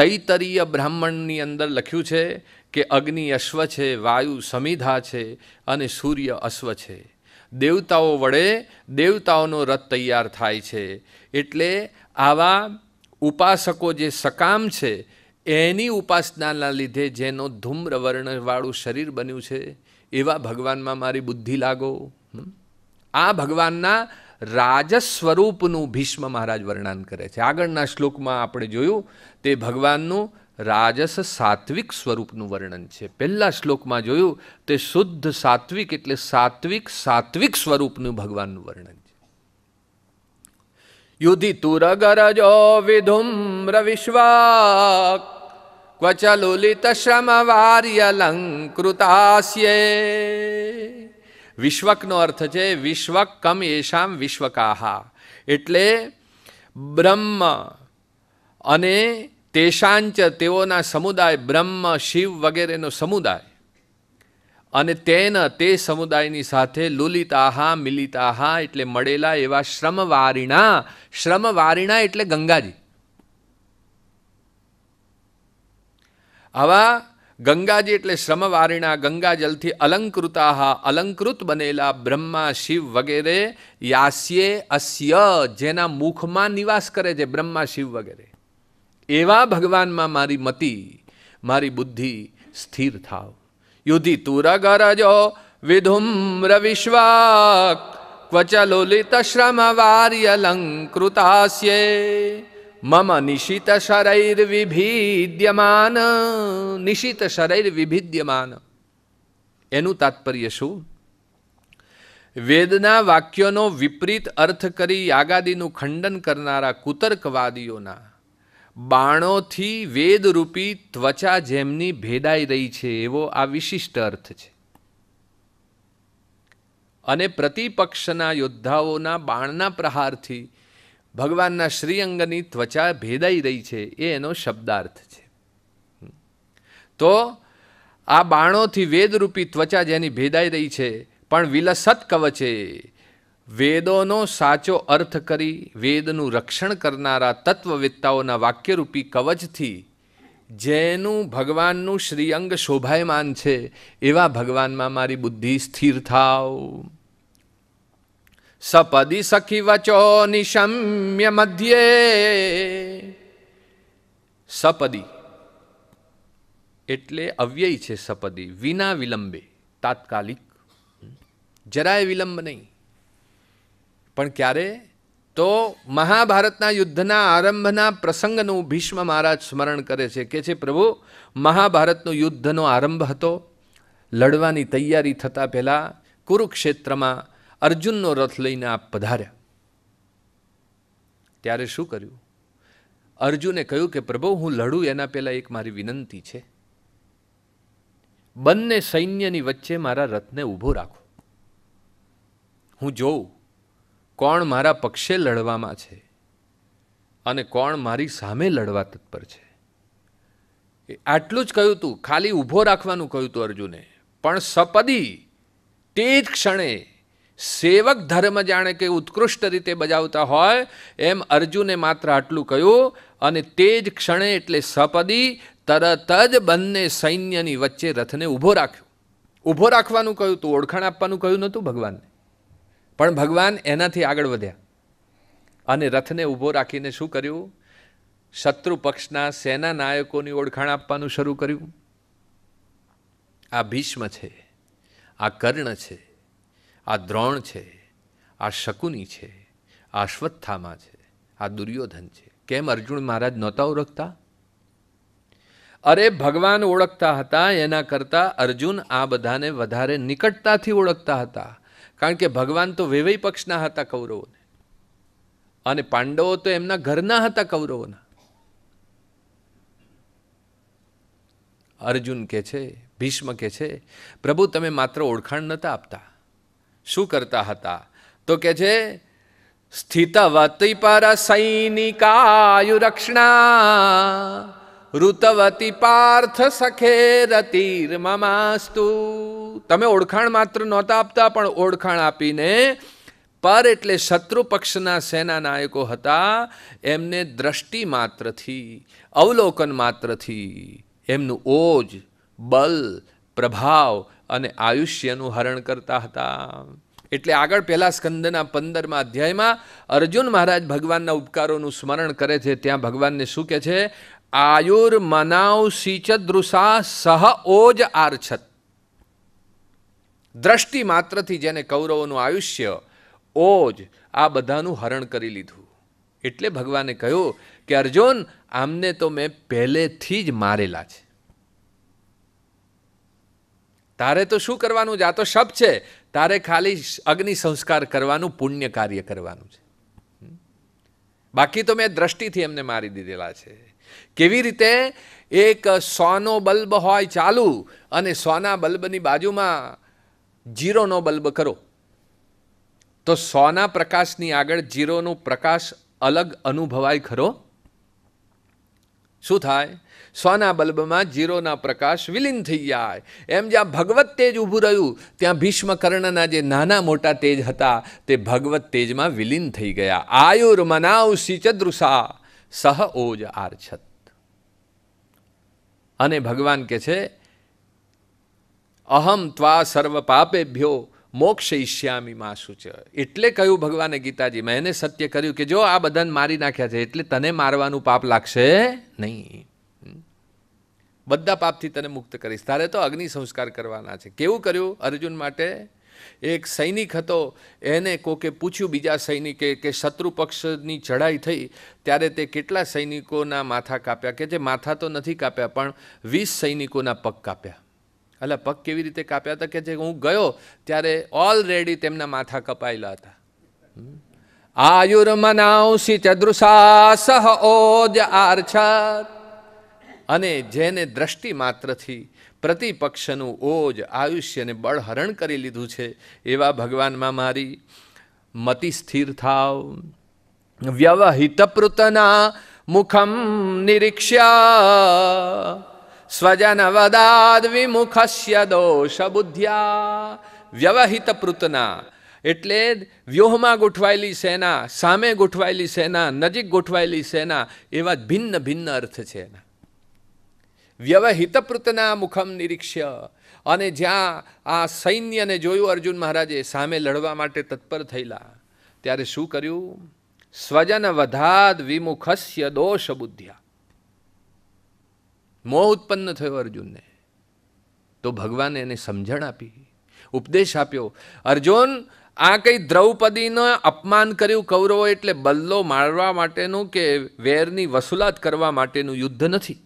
તૈતરીય બ્રાહ્મણની અંદર લખ્યું છે કે અગ્નિ અશ્વ છે વાયુ સમિધા છે અને સૂર્ય અશ્વ છે દેવતાઓ વડે દેવતાઓનો રથ તૈયાર થાય છે એટલે આવા ઉપાસકો જે સકામ છે એની ઉપાસનાના લીધે જેનો ધૂમ્ર વર્ણવાળું શરીર બન્યું છે એવા ભગવાનમાં મારી બુદ્ધિ લાગો આ ભગવાનના રાજ સ્વરૂપનું ભીષ્મ મહારાજ વર્ણન કરે છે આગળના શ્લોકમાં આપણે જોયું તે ભગવાનનું રાજસ સાત્વિક સ્વરૂપનું વર્ણન છે પહેલા શ્લોકમાં જોયું તે શુદ્ધ સાત્વિક એટલે સાત્વિક સાત્વિક સ્વરૂપનું ભગવાનનું વર્ણન युधितुरगरजो विधुम्रविश्वाक् क्वच लुलितश्रमवार्यलङ्कृतास्ये વિશ્વકનો અર્થ છે વિશ્વક કમ એશામ વિશ્વકાહા એટલે બ્રહ્મ અને તેશાંચ તેઓના સમુદાય બ્રહ્મ શિવ વગેરેનો સમુદાય અને તેના તે સમુદાયની સાથે લુલિતાહા મિલિતાહા એટલે મળેલા એવા શ્રમવારીણા શ્રમવારીણા એટલે ગંગાજી આવા ગંગાજી એટલે શ્રમવારીણા ગંગાજલથી અલંકૃતાહા અલંકૃત બનેલા બ્રહ્મા શિવ વગેરે યાસ્યે અસ્ય જેના મુખમાં નિવાસ કરે છે બ્રહ્મા શિવ વગેરે એવા ભગવાનમાં મારી મતિ મારી બુદ્ધિ સ્થિર થાવ યુધિ તુરગરજો વિધુમ્રવિશ્વાક ક્વચલોલિતશ્રમવાર્યલङ्कृતાસ્યે મમ નિશિત નિશિતશરૈર્વિભિદ્યમાન નિશિતશરૈર્વિભિદ્યમાન એનું તાત્પર્ય શું વેદના વાક્યોનો વિપરીત અર્થ કરી યાગાદીનું ખંડન કરનારા કુતર્કવાદીઓના બાણોથી વેદરૂપી ત્વચા જેમની ભેદાઈ રહી છે એવો આ વિશિષ્ટ અર્થ છે અને પ્રતિપક્ષના યોદ્ધાઓના બાણના પ્રહારથી ભગવાનના શ્રીઅંગની ત્વચા ભેદાઈ રહી છે એ એનો શબ્દાર્થ છે તો આ બાણોથી વેદરૂપી ત્વચા જેની ભેદાઈ રહી છે પણ વિલસત કવચે વેદોનો સાચો અર્થ કરી વેદનું રક્ષણ કરનારા તત્વવેત્તાઓના વાક્યરૂપી કવચથી જેનું ભગવાનનું શ્રીઅંગ શોભાયમાન છે એવા ભગવાનમાં મારી બુદ્ધિ સ્થિર થાવ સપદી સખી વચો નિશમ્ય મધ્યે સપદી એટલે અવ્યય છે સપદી વિના વિલંબે તાત્કાલિક જરાય વિલંબ નહીં પણ ક્યારે તો મહાભારતના યુદ્ધના આરંભના પ્રસંગનું ભીષ્મ મહારાજ સ્મરણ કરે છે કે છે પ્રભુ મહાભારતનો યુદ્ધનો આરંભ હતો લડવાની તૈયારી થતાં પહેલાં કુરુક્ષેત્રમાં અર્જુનનો રથ લઈને આપ પધાર્યા ત્યારે શું કર્યું અર્જુને કહ્યું કે પ્રભુ હું લડું એના પહેલાં એક મારી વિનંતી છે બંને સૈન્યની વચ્ચે મારા રથને ઊભો રાખો હું જોઉં કોણ મારા પક્ષે લડવામાં છે અને કોણ મારી સામે લડવા તત્પર છે આટલું જ કહ્યું હતું ખાલી ઊભો રાખવાનું કહ્યું હતું અર્જુને પણ સપદી તે જ ક્ષણે સેવક ધર્મ જાણે કે ઉત્કૃષ્ટ રીતે બજાવતા હોય એમ અર્જુને માત્ર આટલું કહ્યું અને તે જ ક્ષણે એટલે સપદી તરત જ બંને સૈન્યની વચ્ચે રથને ઊભો રાખ્યો ઊભો રાખવાનું કહ્યું હતું ઓળખાણ આપવાનું કહ્યું નહોતું ભગવાનને પણ ભગવાન એનાથી આગળ વધ્યા અને રથને ઊભો રાખીને શું કર્યું શત્રુ પક્ષના સેના નાયકોની ઓળખાણ આપવાનું શરૂ કર્યું આ ભીષ્મ છે આ કર્ણ છે આ દ્રોણ છે આ શકુની છે આ અશ્વત્થામા છે આ દુર્યોધન છે કેમ અર્જુન મહારાજ નહોતા ઓળખતા અરે ભગવાન ઓળખતા હતા એના કરતાં અર્જુન આ બધાને વધારે નિકટતાથી ઓળખતા હતા કારણ કે ભગવાન તો વેવય પક્ષના હતા કૌરવોને અને પાંડવો તો એમના ઘરના હતા કૌરવોના અર્જુન કે છે ભીષ્મ કે છે પ્રભુ તમે માત્ર ઓળખાણ નહોતા આપતા શું કરતા હતા તો કે છે સ્થિતવતી પર સૈનિકાયુરક્ષણા ઋતવતી પાર્થ સખેરતીર મમાસ્તુ તમે ઓળખાણ માત્ર નહોતા આપતા પણ ઓળખાણ આપીને પર એટલે શત્રુ પક્ષના સેના નાયકો હતા એમને દ્રષ્ટિ માત્રથી અવલોકન માત્રથી એમનું ઓજ બલ પ્રભાવ અને આયુષ્યનું હરણ કરતા હતા એટલે આગળ પહેલા સ્કંદના પંદરમાં અધ્યાયમાં અર્જુન મહારાજ ભગવાનના ઉપકારોનું સ્મરણ કરે છે ત્યાં ભગવાનને શું કહે છે આયુર મનાવ સિચદૃષા સહ ઓજ આર્છત દ્રષ્ટિ માત્રથી જેને કૌરવોનું આયુષ્ય ઓજ આ બધાનું હરણ કરી લીધું એટલે ભગવાને કહ્યું કે અર્જુન આમને તો મેં પહેલેથી જ મારેલા છે તારે તો શું કરવાનું છે આ તો શબ છે તારે ખાલી અગ્નિ સંસ્કાર કરવાનું પુણ્ય કાર્ય કરવાનું છે બાકી તો મેં દ્રષ્ટિથી એમને મારી દીધેલા છે કેવી રીતે એક સોનો બલ્બ હોય ચાલુ અને સોના બલ્બની બાજુમાં જીરોનો બલ્બ કરો તો સોના પ્રકાશની આગળ જીરોનો પ્રકાશ અલગ અનુભવાય ખરો શું થાય સોના બલ્બમાં જીરોના પ્રકાશ વિલીન થઈ જાય એમ જ્યાં ભગવત તેજ ઊભું રહ્યું ત્યાં ભીષ્મકર્ણના જે નાના મોટા તેજ હતા તે ભગવત તેજમાં વિલીન થઈ ગયા આયુર્મનાવસી ચદૃષા સહ ઓજ આર્છત અને ભગવાન કે છે અહમ ત્વા સર્વ પાપેભ્યો ઈષ્યામી માં સૂચ એટલે કહ્યું ભગવાને ગીતાજી મેં એને સત્ય કર્યું કે જો આ બધાને મારી નાખ્યા છે એટલે તને મારવાનું પાપ લાગશે નહીં બધા પાપથી તને મુક્ત કરીશ તારે તો અગ્નિ સંસ્કાર કરવાના છે કેવું કર્યું અર્જુન માટે એક સૈનિક હતો એને કોકે પૂછ્યું બીજા સૈનિકે કે શત્રુ પક્ષની ચઢાઈ થઈ ત્યારે તે કેટલા સૈનિકોના માથા કાપ્યા કે જે માથા તો નથી કાપ્યા પણ વીસ સૈનિકોના પગ કાપ્યા એટલે પગ કેવી રીતે કાપ્યા હતા કે જે હું ગયો ત્યારે ઓલરેડી તેમના માથા કપાયેલા હતા આયુર્મનાંસી ચદૃષા સહ ઓજ આર્છાત અને જેને દ્રષ્ટિ માત્રથી પ્રતિપક્ષનું ઓજ આયુષ્યને બળહરણ કરી લીધું છે એવા ભગવાનમાં મારી મતિ સ્થિર થાવ વ્યવહિત પૃતના મુખમ નિરીક્ષ્યા સ્વજન વદાદ વિમુખસ્ય દોષ બુદ્ધ્યા વ્યવહિત પૃતના એટલે વ્યૂહમાં ગોઠવાયેલી સેના સામે ગોઠવાયેલી સેના નજીક ગોઠવાયેલી સેના એવા ભિન્ન ભિન્ન અર્થ છે એના વ્યવહિત મુખમ નિરીક્ષ્ય અને જ્યાં આ સૈન્યને જોયું અર્જુન મહારાજે સામે લડવા માટે તત્પર થયેલા ત્યારે શું કર્યું સ્વજન વધાદ વિમુખસ્ય દોષ બુદ્ધ્યા મોહ ઉત્પન્ન થયો અર્જુનને તો ભગવાને એને સમજણ આપી ઉપદેશ આપ્યો અર્જુન આ કંઈ દ્રૌપદીને અપમાન કર્યું કૌરવો એટલે બલ્લો મારવા માટેનું કે વેરની વસુલાત કરવા માટેનું યુદ્ધ નથી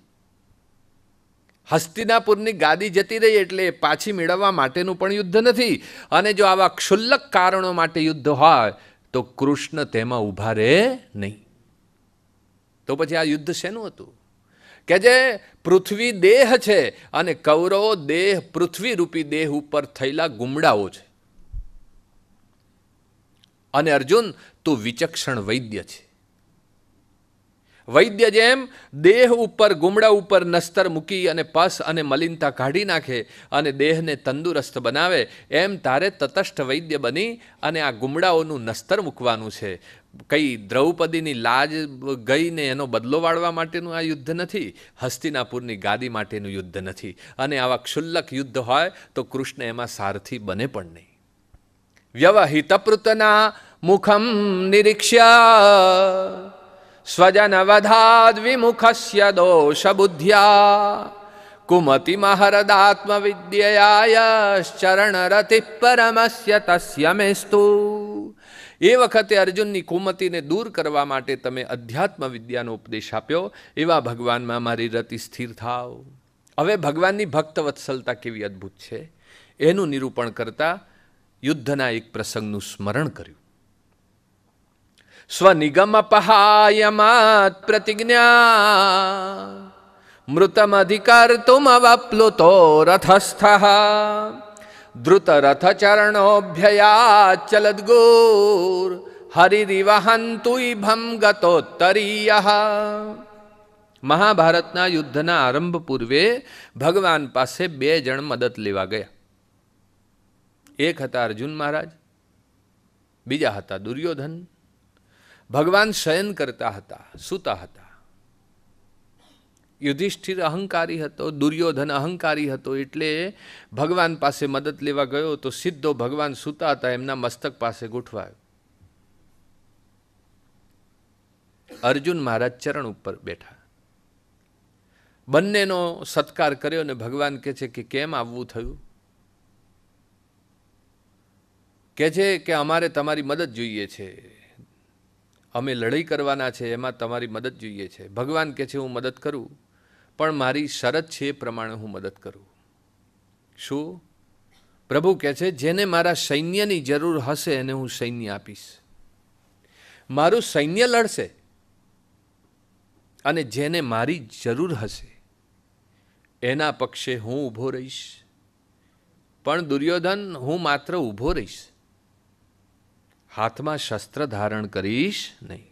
હસ્તિનાપુરની ગાદી જતી રહી એટલે પાછી મેળવવા માટેનું પણ યુદ્ધ નથી અને જો આવા ક્ષુલ્લક કારણો માટે યુદ્ધ હોય તો કૃષ્ણ તેમાં ઊભા રહે નહીં તો પછી આ યુદ્ધ શેનું હતું કે જે પૃથ્વી દેહ છે અને કૌરવો દેહ પૃથ્વી રૂપી દેહ ઉપર થયેલા ગુમડાઓ છે અને અર્જુન તું વિચક્ષણ વૈદ્ય છે વૈદ્ય જેમ દેહ ઉપર ગુમડા ઉપર નસ્તર મૂકી અને પસ અને મલિનતા કાઢી નાખે અને દેહને તંદુરસ્ત બનાવે એમ તારે તટસ્થ વૈદ્ય બની અને આ ગુમડાઓનું નસ્તર મૂકવાનું છે કઈ દ્રૌપદીની લાજ ગઈને એનો બદલો વાળવા માટેનું આ યુદ્ધ નથી હસ્તિનાપુરની ગાદી માટેનું યુદ્ધ નથી અને આવા ક્ષુલ્લક યુદ્ધ હોય તો કૃષ્ણ એમાં સારથી બને પણ નહીં વ્યવહિતપૃતના મુખમ નિરીક્ષ્યા વિમુખસ્ય स्वजनवधाद्विमुखस्य दोषबुद्ध्या कुमतिमहरदात्मविद्ययायश्चरणरतिः परमस्य તસ્ય મેસ્તુ એ વખતે અર્જુનની કુમતીને દૂર કરવા માટે તમે અધ્યાત્મ વિદ્યાનો ઉપદેશ આપ્યો એવા ભગવાનમાં મારી રતિ સ્થિર થાવ હવે ભગવાનની ભક્ત વત્સલતા કેવી અદ્ભુત છે એનું નિરૂપણ કરતા યુદ્ધના એક પ્રસંગનું સ્મરણ કર્યું स्वनिगमपहायमात् प्रतिज्ञा मृतमधिकर्तुमवप्लुतो तो रथस्थः द्रुतरथचरणोऽभ्ययाच्चलद्गोर् हरिरिवहन्तु इभं गतोत्तरीयः મહાભારતના યુદ્ધના આરંભ પૂર્વે ભગવાન પાસે બે જણ મદદ લેવા ગયા એક હતા અર્જુન મહારાજ બીજા હતા દુર્યોધન ભગવાન શયન કરતા હતા સૂતા હતા યુધિષ્ઠિર અહંકારી હતો દુર્યોધન અહંકારી હતો એટલે ભગવાન પાસે મદદ લેવા ગયો તો સીધો ભગવાન સૂતા હતા એમના મસ્તક પાસે ગોઠવાયો અર્જુન મહારાજ ચરણ ઉપર બેઠા બંનેનો સત્કાર કર્યો ને ભગવાન કે છે કે કેમ આવવું થયું કે છે કે અમારે તમારી મદદ જોઈએ છે અમે લડાઈ કરવાના છે એમાં તમારી મદદ જોઈએ છે ભગવાન કહે છે હું મદદ કરું પણ મારી શરત છે એ પ્રમાણે હું મદદ કરું શું પ્રભુ કહે છે જેને મારા સૈન્યની જરૂર હશે એને હું સૈન્ય આપીશ મારું સૈન્ય લડશે અને જેને મારી જરૂર હશે એના પક્ષે હું ઊભો રહીશ પણ દુર્યોધન હું માત્ર ઊભો રહીશ હાથમાં શસ્ત્ર ધારણ કરીશ નહીં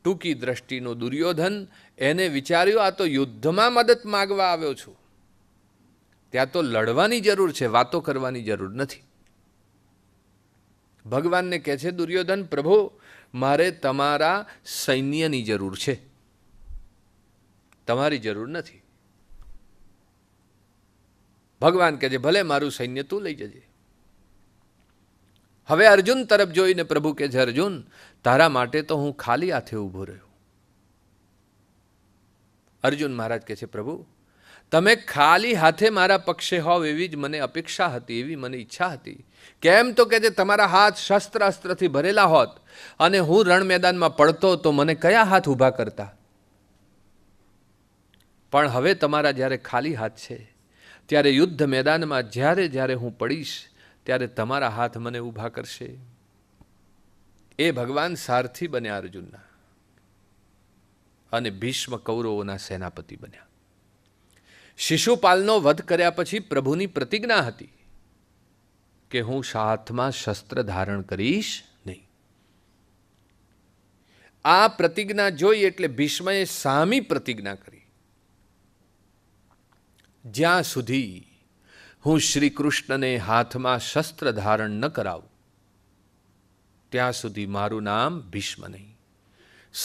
ટૂંકી દ્રષ્ટિનો દુર્યોધન એને વિચાર્યું આ તો યુદ્ધમાં મદદ માગવા આવ્યો છું ત્યાં તો લડવાની જરૂર છે વાતો કરવાની જરૂર નથી ભગવાનને કહે છે દુર્યોધન પ્રભુ મારે તમારા સૈન્યની જરૂર છે તમારી જરૂર નથી ભગવાન કહે છે ભલે મારું સૈન્ય તું લઈ જજે હવે અર્જુન તરફ જોઈને પ્રભુ કે છે અર્જુન તારા માટે તો હું ખાલી હાથે ઊભો રહ્યો અર્જુન મહારાજ કહે છે પ્રભુ તમે ખાલી હાથે મારા પક્ષે હોવ એવી જ મને અપેક્ષા હતી એવી મને ઈચ્છા હતી કેમ તો કે જે તમારા હાથ શસ્ત્ર અસ્ત્રથી ભરેલા હોત અને હું રણ મેદાનમાં પડતો તો મને કયા હાથ ઊભા કરતા પણ હવે તમારા જ્યારે ખાલી હાથ છે ત્યારે યુદ્ધ મેદાનમાં જ્યારે જ્યારે હું પડીશ ત્યારે તમારા હાથ મને ઊભા કરશે એ ભગવાન સારથી બન્યા અર્જુનના અને ભીષ્મ કૌરવોના સેનાપતિ બન્યા શિશુપાલનો વધ કર્યા પછી પ્રભુની પ્રતિજ્ઞા હતી કે હું હાથમાં શસ્ત્ર ધારણ કરીશ નહીં આ પ્રતિજ્ઞા જોઈ એટલે ભીષ્મએ સામી પ્રતિજ્ઞા કરી જ્યાં સુધી હું શ્રી કૃષ્ણને હાથમાં શસ્ત્ર ધારણ ન કરાવું ત્યાં સુધી મારું નામ ભીષ્મ નહીં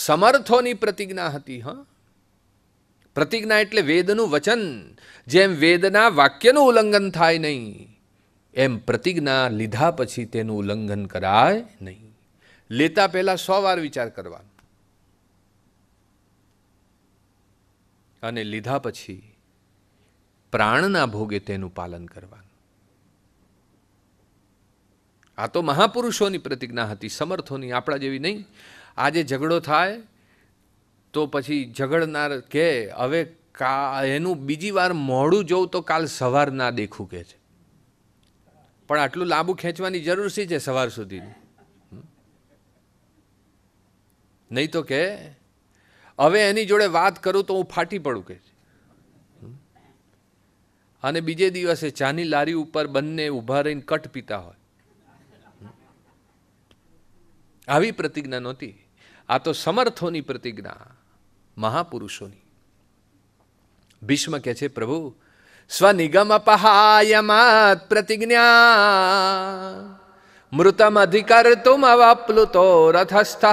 સમર્થોની પ્રતિજ્ઞા હતી હા પ્રતિજ્ઞા એટલે વેદનું વચન જેમ વેદના વાક્યનું ઉલ્લંઘન થાય નહીં એમ પ્રતિજ્ઞા લીધા પછી તેનું ઉલ્લંઘન કરાય નહીં લેતા પહેલા સો વાર વિચાર કરવાનો અને લીધા પછી પ્રાણના ભોગે તેનું પાલન કરવાનું આ તો મહાપુરુષોની પ્રતિજ્ઞા હતી સમર્થોની આપણા જેવી નહીં આજે ઝઘડો થાય તો પછી ઝઘડનાર કે હવે કા એનું બીજી વાર મોડું જોઉં તો કાલ સવાર ના દેખું કે છે પણ આટલું લાંબુ ખેંચવાની જરૂર શી છે સવાર સુધી નહીં તો કે હવે એની જોડે વાત કરું તો હું ફાટી પડું કે છે અને બીજે દિવસે ચાની લારી ઉપર બંને ઉભા રહીને કટ પીતા હોય આવી પ્રતિજ્ઞા નહોતી આ તો સમર્થોની પ્રતિજ્ઞા મહાપુરુષોની ભીષ્મ કહે છે પ્રભુ સ્વનિગમ પહાયમાત પ્રતિજ્ઞા મૃતમધિકર્તુમ અવાપ્લુતો રથસ્થ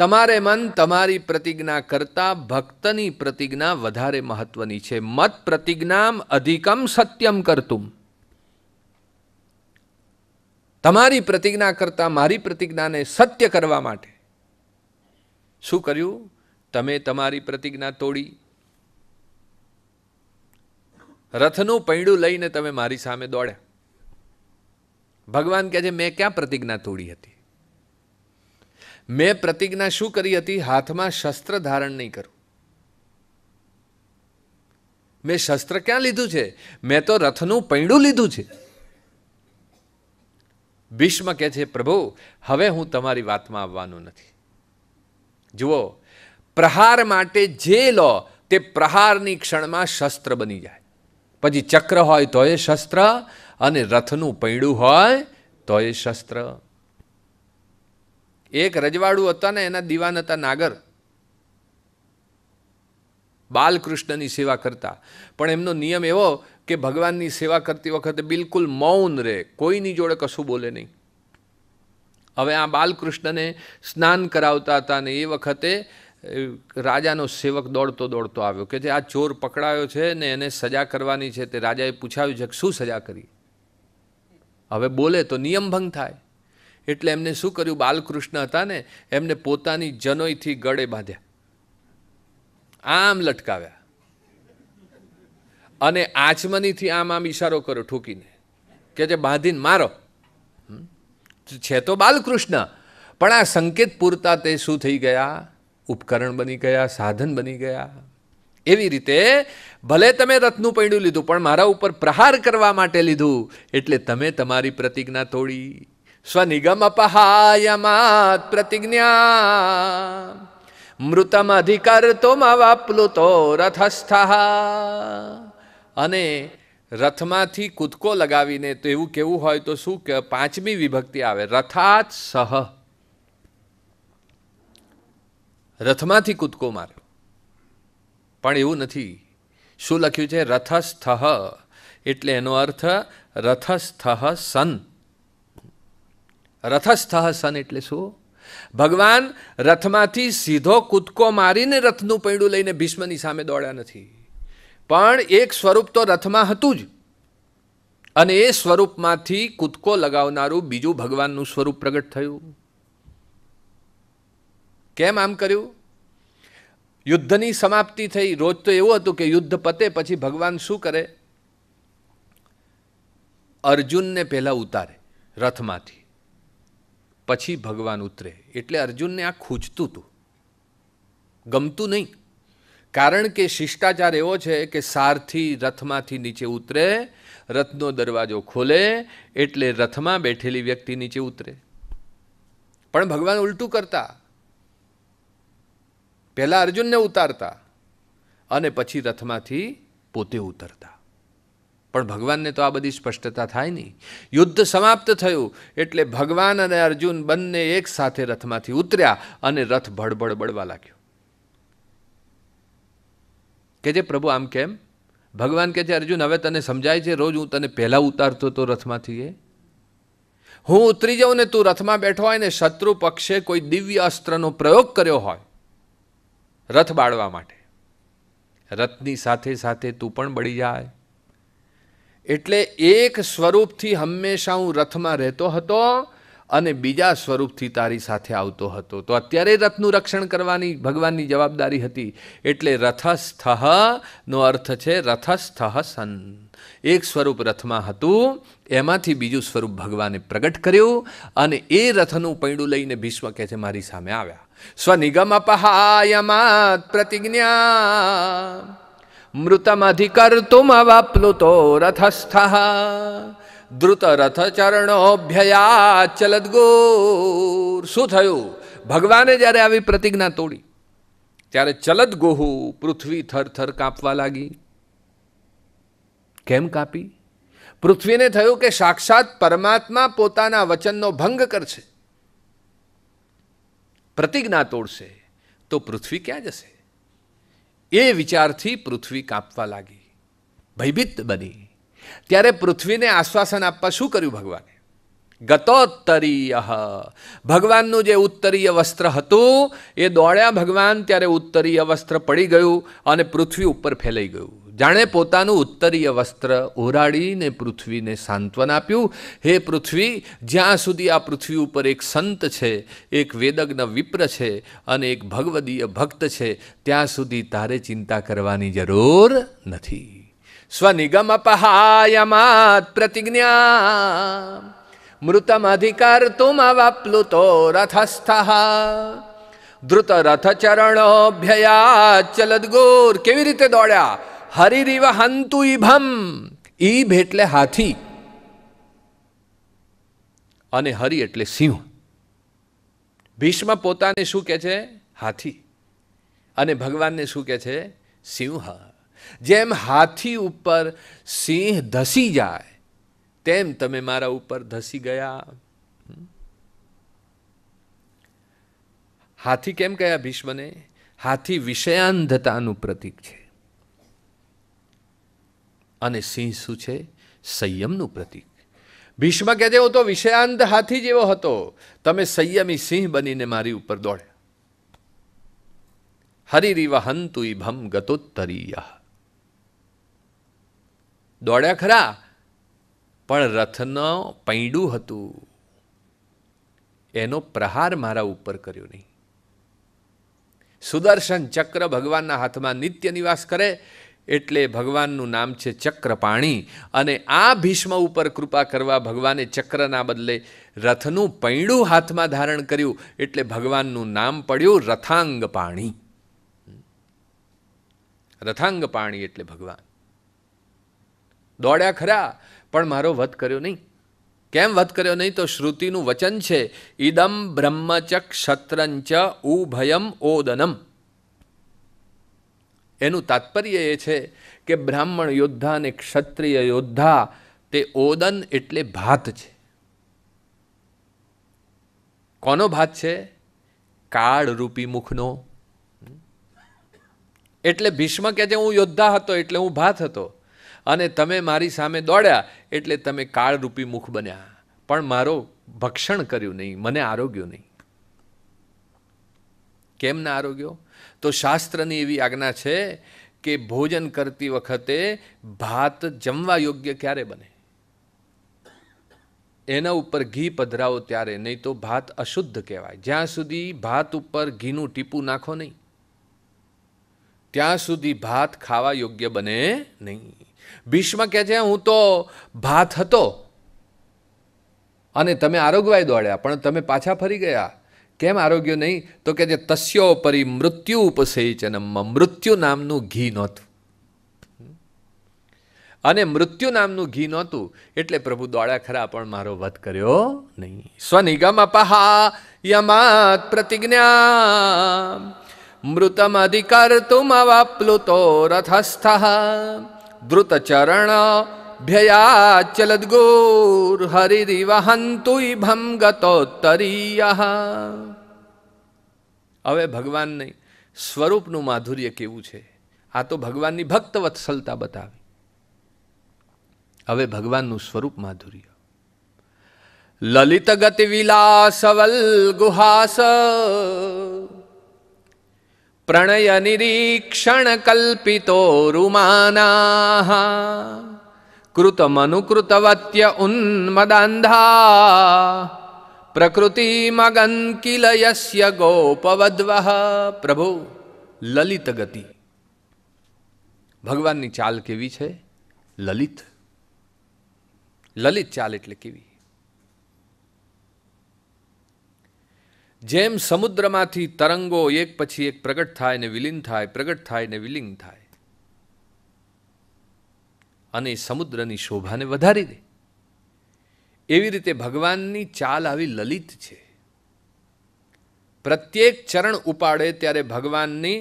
તમારે મન તમારી પ્રતિજ્ઞા કરતા ભક્તની પ્રતિજ્ઞા વધારે મહત્વની છે મત પ્રતિજ્ઞામ અધિકમ સત્યમ કરતું તમારી પ્રતિજ્ઞા કરતા મારી પ્રતિજ્ઞાને સત્ય કરવા માટે શું કર્યું તમે તમારી પ્રતિજ્ઞા તોડી રથનું પૈડું લઈને તમે મારી સામે દોડ્યા ભગવાન કહે છે મેં ક્યાં પ્રતિજ્ઞા તોડી હતી મેં પ્રતિજ્ઞા શું કરી હતી હાથમાં શસ્ત્ર ધારણ નહીં કરું મેં શસ્ત્ર ક્યાં લીધું છે મેં તો રથનું પૈડું લીધું છે ભીષ્મ કહે છે પ્રભુ હવે હું તમારી વાતમાં આવવાનો નથી જુઓ પ્રહાર માટે જે લો તે પ્રહારની ક્ષણમાં શસ્ત્ર બની જાય પછી ચક્ર હોય તો એ શસ્ત્ર અને રથનું પૈડું હોય તો એ શસ્ત્ર એક રજવાડું હતા ને એના દીવાન હતા નાગર બાલકૃષ્ણની સેવા કરતા પણ એમનો નિયમ એવો કે ભગવાનની સેવા કરતી વખતે બિલકુલ મૌન રહે કોઈની જોડે કશું બોલે નહીં હવે આ બાલકૃષ્ણને સ્નાન કરાવતા હતા ને એ વખતે રાજાનો સેવક દોડતો દોડતો આવ્યો કે જે આ ચોર પકડાયો છે ને એને સજા કરવાની છે તે રાજાએ પૂછાવ્યું છે કે શું સજા કરી હવે બોલે તો નિયમભંગ થાય એટલે એમને શું કર્યું બાલકૃષ્ણ હતા ને એમને પોતાની જનોઈથી ગળે બાંધ્યા આમ લટકાવ્યા અને આચમનીથી આમ આમ ઈશારો કર્યો ઠૂકીને કે જે બાંધીને મારો છે તો બાલકૃષ્ણ પણ આ સંકેત પૂરતા તે શું થઈ ગયા ઉપકરણ બની ગયા સાધન બની ગયા એવી રીતે ભલે તમે રથનું પૈડું લીધું પણ મારા ઉપર પ્રહાર કરવા માટે લીધું એટલે તમે તમારી પ્રતિજ્ઞા તોડી સ્વનિગમ અપહાયમાત પ્રતિજ્ઞા મૃતમ અધિકર્તોમ તો રથસ્થ અને રથમાંથી કૂદકો લગાવીને તો એવું કેવું હોય તો શું કે પાંચમી વિભક્તિ આવે રથાત સહ રથમાંથી કૂદકો માર્યો પણ એવું નથી શું લખ્યું છે રથસ્થહ એટલે એનો અર્થ રથસ્થહ સન રથસ્થહ સન એટલે શું ભગવાન રથમાંથી સીધો કૂદકો મારીને રથનું પૈડું લઈને ભીષ્મની સામે દોડ્યા નથી પણ એક સ્વરૂપ તો રથમાં હતું જ અને એ સ્વરૂપમાંથી કૂદકો લગાવનારું બીજું ભગવાનનું સ્વરૂપ પ્રગટ થયું કેમ આમ કર્યું યુદ્ધની સમાપ્તિ થઈ રોજ તો એવું હતું કે યુદ્ધ પતે પછી ભગવાન શું કરે અર્જુનને પહેલાં ઉતારે રથમાંથી પછી ભગવાન ઉતરે એટલે અર્જુનને આ ખૂંચતું હતું ગમતું નહીં કારણ કે શિષ્ટાચાર એવો છે કે સારથી રથમાંથી નીચે ઉતરે રથનો દરવાજો ખોલે એટલે રથમાં બેઠેલી વ્યક્તિ નીચે ઉતરે પણ ભગવાન ઉલટું કરતા પહેલાં અર્જુનને ઉતારતા અને પછી રથમાંથી પોતે ઉતરતા પણ ભગવાનને તો આ બધી સ્પષ્ટતા થાય નહીં યુદ્ધ સમાપ્ત થયું એટલે ભગવાન અને અર્જુન બંને એક સાથે રથમાંથી ઉતર્યા અને રથ ભડબડ બળવા લાગ્યો કે જે પ્રભુ આમ કેમ ભગવાન કહે છે અર્જુન હવે તને સમજાય છે રોજ હું તને પહેલાં ઉતારતો હતો રથમાંથી એ હું ઉતરી જાઉં ને તું રથમાં બેઠો હોય ને શત્રુ પક્ષે કોઈ દિવ્ય અસ્ત્રનો પ્રયોગ કર્યો હોય રથ બાળવા માટે રથની સાથે સાથે તું પણ બળી જાય એટલે એક સ્વરૂપથી હંમેશા હું રથમાં રહેતો હતો અને બીજા સ્વરૂપથી તારી સાથે આવતો હતો તો અત્યારે રથનું રક્ષણ કરવાની ભગવાનની જવાબદારી હતી એટલે રથસ્થહ નો અર્થ છે રથસ્થ સન એક સ્વરૂપ રથમાં હતું એમાંથી બીજું સ્વરૂપ ભગવાને પ્રગટ કર્યું અને એ રથનું પૈડું લઈને ભીષ્મ કહે છે મારી સામે આવ્યા સ્વનિગમપહાયમાત પ્રતિજ્ઞા મૃતમધિકર્તુમવાપ્લુતો રથસ્થ ધૃતરથચરણોભ્યયાચલદગોર શું થયું ભગવાને જ્યારે આવી પ્રતિજ્ઞા તોડી ત્યારે ચલદ ગોહુ પૃથ્વી થરથર કાપવા લાગી કેમ કાપી પૃથ્વીને થયું કે સાક્ષાત પરમાત્મા પોતાના વચનનો ભંગ કરશે પ્રતિજ્ઞા તોડશે તો પૃથ્વી ક્યાં જશે એ વિચારથી પૃથ્વી કાપવા લાગી ભયભીત બની ત્યારે પૃથ્વીને આશ્વાસન આપવા શું કર્યું ભગવાને ગતોત્તરીય ભગવાનનું જે ઉત્તરીય વસ્ત્ર હતું એ દોડ્યા ભગવાન ત્યારે ઉત્તરીય વસ્ત્ર પડી ગયું અને પૃથ્વી ઉપર ફેલાઈ ગયું જાણે પોતાનું ઉત્તરીય વસ્ત્ર ઓરાડીને પૃથ્વીને સાંત્વન આપ્યું હે પૃથ્વી જ્યાં સુધી આ પૃથ્વી ઉપર એક સંત છે એક વેદજ્ઞ વિપ્ર છે અને એક ભગવદીય ભક્ત છે ત્યાં સુધી તારે ચિંતા કરવાની જરૂર નથી સ્વનિગમ અપહાયમાત પ્રતિજ્ઞા મૃતમધિકાર તુમ અવાપ્લુતો રથસ્થ ધૃત ભયા ચલદગોર કેવી રીતે દોડ્યા હરિરીવ હંતુ ઇભમ ઈભ એટલે હાથી અને હરિ એટલે સિંહ ભીષ્મ પોતાને શું કહે છે હાથી અને ભગવાનને શું કહે છે સિંહ જેમ હાથી ઉપર સિંહ ધસી જાય તેમ તમે મારા ઉપર ધસી ગયા હાથી કેમ કયા ભીષ્મને હાથી વિષયાંધતાનું પ્રતીક છે અને સિંહ શું છે સંયમનું પ્રતીક ભીષ્મ કહેજે હું તો વિષયાંધ હાથી જેવો હતો તમે સંયમી સિંહ બનીને મારી ઉપર દોડ્યા હરિરીવ હંતુ ભમ ગતોત્તરીય દોડ્યા ખરા પણ રથનો પૈડું હતું એનો પ્રહાર મારા ઉપર કર્યો નહીં સુદર્શન ચક્ર ભગવાનના હાથમાં નિત્ય નિવાસ કરે એટલે ભગવાનનું નામ છે ચક્રપાણી અને આ ભીષ્મ ઉપર કૃપા કરવા ભગવાને ચક્રના બદલે રથનું પૈડું હાથમાં ધારણ કર્યું એટલે ભગવાનનું નામ પડ્યું રથાંગ પાણી રથાંગ પાણી એટલે ભગવાન દોડ્યા ખરા પણ મારો વધ કર્યો નહીં કેમ વધ કર્યો નહીં તો શ્રુતિનું વચન છે ઇદમ બ્રહ્મચ ક્ષત્રંચ ઉભયમ ઓદનમ એનું તાત્પર્ય એ છે કે બ્રાહ્મણ યોદ્ધા અને ક્ષત્રિય યોદ્ધા તે ઓદન એટલે ભાત છે કોનો ભાત છે કાળરૂપી મુખનો એટલે ભીષ્મ કે છે હું યોદ્ધા હતો એટલે હું ભાત હતો અને તમે મારી સામે દોડ્યા એટલે તમે કાળરૂપી મુખ બન્યા પણ મારો ભક્ષણ કર્યું નહીં મને આરોગ્યો નહીં કેમ ના આરોગ્યો તો શાસ્ત્રની એવી આજ્ઞા છે કે ભોજન કરતી વખતે ભાત જમવા યોગ્ય ક્યારે બને એના ઉપર ઘી પધરાવો ત્યારે નહીં તો ભાત અશુદ્ધ કહેવાય જ્યાં સુધી ભાત ઉપર ઘીનું ટીપું નાખો નહીં ત્યાં સુધી ભાત ખાવા યોગ્ય બને નહીં ભીષ્મ કહે છે હું તો ભાત હતો અને તમે આરોગવાય દોડ્યા પણ તમે પાછા ફરી ગયા કેમ આરોગ્ય નહીં તો કે જે તસ્યો પરી મૃત્યુ ઉપસેચનમમાં મૃત્યુ નામનું ઘી નહોતું અને મૃત્યુ નામનું ઘી નહોતું એટલે પ્રભુ દોડા ખરા પણ મારો વધ કર્યો નહીં સ્વનિગમ અપહા યમાત પ્રતિજ્ઞા મૃતમ અધિકાર તુમ અવાપ્લુતો રથસ્થ ચરણ ભયા ચલદ ભ્યયાચલદગોર્હરિવહંતુભમ ગતોત્તરીય હવે ભગવાન નહીં સ્વરૂપનું માધુર્ય કેવું છે આ તો ભગવાનની ભક્ત વત્સલતા બતાવી હવે ભગવાનનું સ્વરૂપ માધુર્ય લલિત ગતિ વિલાસવલ ગુહાસ પ્રણય નિરીક્ષણ કલ્પિતો રૂમાના કૃતમનુકૃતવત્ય ઉન્મદાંધા પ્રકૃતિમગન કિલ યસ્ય ગોપવદ્વ પ્રભુ લલિત ગતિ ભગવાનની ચાલ કેવી છે લલિત લલિત ચાલ એટલે કેવી જેમ સમુદ્રમાંથી તરંગો એક પછી એક પ્રગટ થાય ને વિલીન થાય પ્રગટ થાય ને વિલીન થાય અને સમુદ્રની શોભાને વધારી દે એવી રીતે ભગવાનની ચાલ આવી લલિત છે પ્રત્યેક ચરણ ઉપાડે ત્યારે ભગવાનની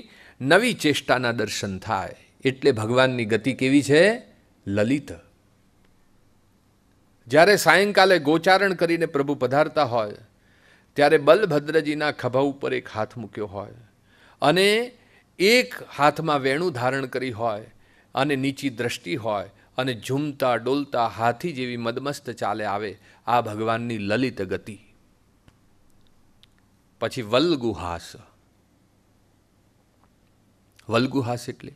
નવી ચેષ્ટાના દર્શન થાય એટલે ભગવાનની ગતિ કેવી છે લલિત જ્યારે સાયંકાલે ગોચારણ કરીને પ્રભુ પધારતા હોય ત્યારે બલભદ્રજીના ખભા ઉપર એક હાથ મૂક્યો હોય અને એક હાથમાં વેણું ધારણ કરી હોય અને નીચી દ્રષ્ટિ હોય અને ઝૂમતા ડોલતા હાથી જેવી મદમસ્ત ચાલે આવે આ ભગવાનની લલિત ગતિ પછી વલ્ગુહાસ વલ્ગુહાસ એટલે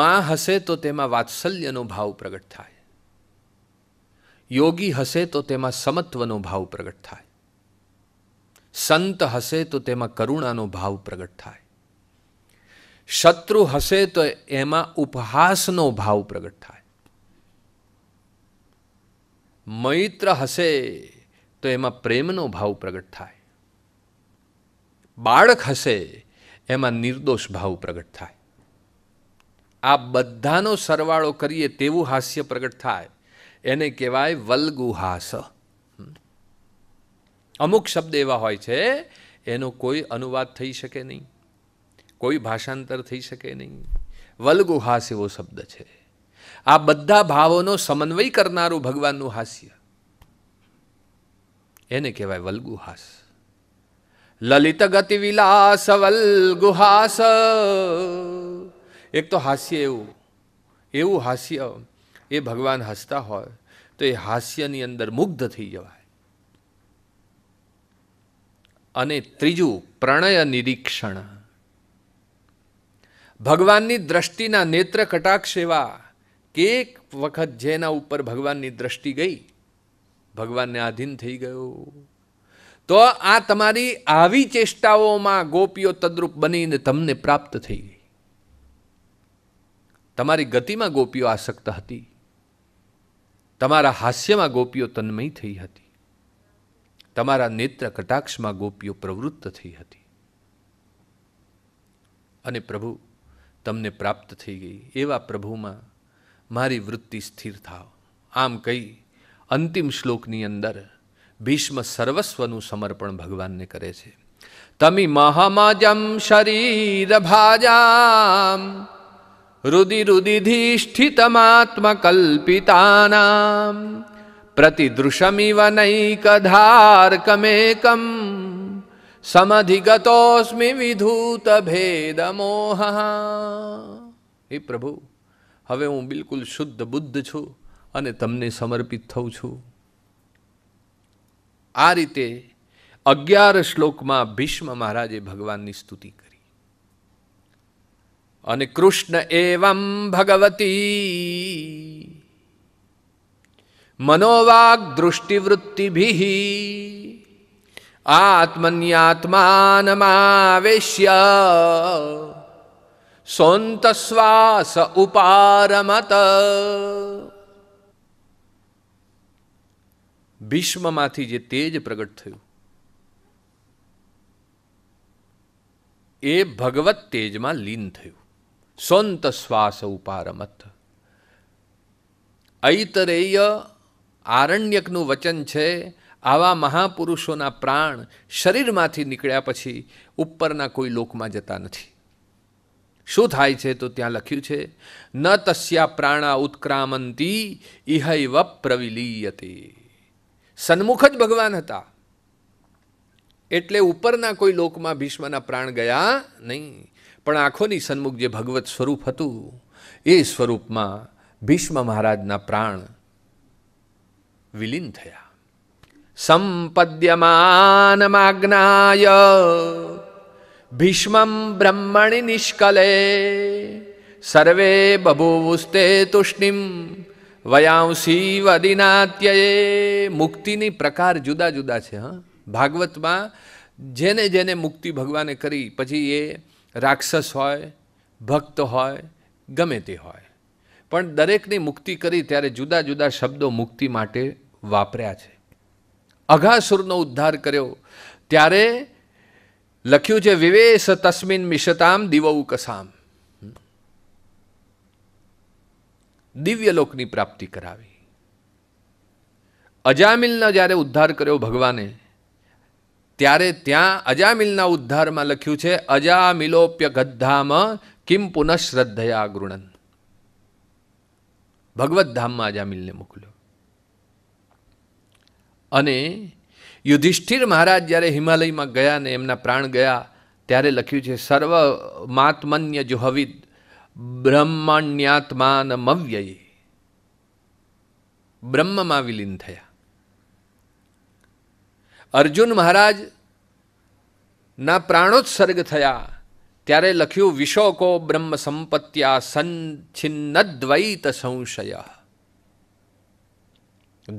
માં હશે તો તેમાં વાત્સલ્યનો ભાવ પ્રગટ થાય યોગી હશે તો તેમાં સમત્વનો ભાવ પ્રગટ થાય સંત હશે તો તેમાં કરુણાનો ભાવ પ્રગટ થાય શત્રુ હશે તો એમાં ઉપહાસનો ભાવ પ્રગટ થાય મૈત્ર હશે તો એમાં પ્રેમનો ભાવ પ્રગટ થાય બાળક હશે એમાં નિર્દોષ ભાવ પ્રગટ થાય આ બધાનો સરવાળો કરીએ તેવું હાસ્ય પ્રગટ થાય એને કહેવાય વલ્ગુહાસ અમુક શબ્દ એવા હોય છે એનો કોઈ અનુવાદ થઈ શકે નહીં કોઈ ભાષાંતર થઈ શકે નહીં વલગુહાસ એવો શબ્દ છે આ બધા ભાવોનો સમન્વય કરનારું ભગવાનનું હાસ્ય એને કહેવાય વલગુહાસ લલિત ગતિ વિલાસ વલગુહાસ એક તો હાસ્ય એવું એવું હાસ્ય એ ભગવાન હસતા હોય તો એ હાસ્યની અંદર મુગ્ધ થઈ જવાય અને ત્રીજું પ્રણય નિરીક્ષણ ભગવાનની દ્રષ્ટિના નેત્ર કટાક્ષ એવા કે એક વખત જેના ઉપર ભગવાનની દ્રષ્ટિ ગઈ ભગવાનને આધીન થઈ ગયો તો આ તમારી આવી ચેષ્ટાઓમાં ગોપીઓ તદ્રુપ બનીને તમને પ્રાપ્ત થઈ ગઈ તમારી ગતિમાં ગોપીઓ આસક્ત હતી તમારા હાસ્યમાં ગોપીઓ તન્મય થઈ હતી તમારા નેત્ર કટાક્ષમાં ગોપીઓ પ્રવૃત્ત થઈ હતી અને પ્રભુ તમને પ્રાપ્ત થઈ ગઈ એવા પ્રભુમાં મારી વૃત્તિ સ્થિર થાવ આમ કહી અંતિમ શ્લોકની અંદર ભીષ્મ સર્વસ્વનું સમર્પણ ભગવાનને કરે છે તમી મહામાજમ શરીરભાજામ રુદિ કલ્પિતાનામ પ્રતિદૃશમિવ નૈકધાર્કમેકમ સમધિગતોસ્મિ વિધૂત ભેદમોહ હે પ્રભુ હવે હું બિલકુલ શુદ્ધ બુદ્ધ છું અને તમને સમર્પિત થઉં છું આ રીતે અગિયાર શ્લોકમાં ભીષ્મ મહારાજે ભગવાનની સ્તુતિ કરી અને કૃષ્ણ એવમ ભગવતી મનોવાગ દૃષ્ટિવૃત્તિભિ आत्मन्यात्मानमावेश्य सोऽन्तश्वास ઉપારમત ભીષ્મમાંથી જે તેજ પ્રગટ થયું એ ભગવત તેજમાં લીન થયું સોંત શ્વાસ ઉપારમત ઐતરેય આરણ્યકનું વચન છે આવા મહાપુરુષોના પ્રાણ શરીરમાંથી નીકળ્યા પછી ઉપરના કોઈ લોકમાં જતા નથી શું થાય છે તો ત્યાં લખ્યું છે ન તસ્યા પ્રાણા ઉત્ક્રામંતી ઇહૈવ પ્રવિલીયતે સન્મુખ જ ભગવાન હતા એટલે ઉપરના કોઈ લોકમાં ભીષ્મના પ્રાણ ગયા નહીં પણ આંખોની સન્મુખ જે ભગવત સ્વરૂપ હતું એ સ્વરૂપમાં ભીષ્મ મહારાજના પ્રાણ વિલીન થયા सम्पद्यमानमाग्नाय भीष्मं ब्रह्मणि निष्कले सर्वे बभूवुस्ते તૂષ્ણિમ વયાંસી વદિનાત્યયે મુક્તિની પ્રકાર જુદા જુદા છે હા ભાગવતમાં જેને જેને મુક્તિ ભગવાને કરી પછી એ રાક્ષસ હોય ભક્ત હોય ગમે તે હોય પણ દરેકની મુક્તિ કરી ત્યારે જુદા જુદા શબ્દો મુક્તિ માટે વાપર્યા છે અઘાસુરનો ઉદ્ધાર કર્યો ત્યારે લખ્યું છે વિવેશ તસ્મિન મિશતામ દિવૌકસામ દિવ્યલોકની પ્રાપ્તિ કરાવી અજામિલનો જ્યારે ઉદ્ધાર કર્યો ભગવાને ત્યારે ત્યાં અજામિલના ઉદ્ધારમાં લખ્યું છે અજામિલોપ્ય ગદ્ધામ કિમ પુનઃ શ્રદ્ધયા ગૃણન ભગવદ્ધામમાં અજામિલને મોકલ્યો અને યુધિષ્ઠિર મહારાજ જારે હિમાલય માં ગયા ને એમના પ્રાણ ગયા ત્યારે લખ્યું છે સર્વ માતમન્ય જો હવિદ બ્રહ્મન્ય આત્માનમવય બ્રહ્મમાં વિલિન થયા અર્જુન મહારાજ ના પ્રાણોત્સર્ગ થયા ત્યારે લખ્યું વિશોકો બ્રહ્મ સંપત્યા સંછिन्न દ્વૈત સંશય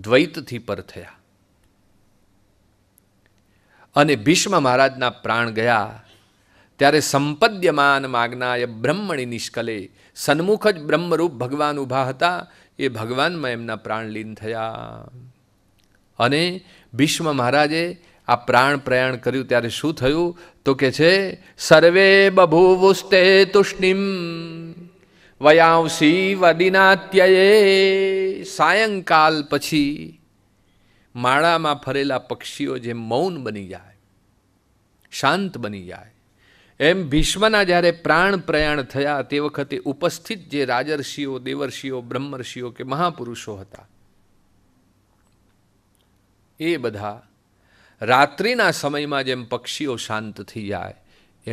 દ્વૈત થી પર થયા અને ભીષ્મ મહારાજના પ્રાણ ગયા ત્યારે સંપદ્યમાન માગનાય બ્રહ્મણી નિષ્કલે સન્મુખ જ બ્રહ્મરૂપ ભગવાન ઊભા હતા એ ભગવાનમાં એમના પ્રાણ લીન થયા અને ભીષ્મ મહારાજે આ પ્રાણ પ્રયાણ કર્યું ત્યારે શું થયું તો કે છે સર્વે બભૂવુસ્તે તુષ્ણિમ વયાંસી વદિનાત્યયે સાયંકાલ પછી માળામાં ફરેલા પક્ષીઓ જે મૌન બની જાય શાંત બની જાય એમ ભીષ્મના જ્યારે પ્રાણ પ્રયાણ થયા તે વખતે ઉપસ્થિત જે રાજર્ષિઓ દેવર્ષિઓ બ્રહ્મર્ષિઓ કે મહાપુરુષો હતા એ બધા રાત્રિના સમયમાં જેમ પક્ષીઓ શાંત થઈ જાય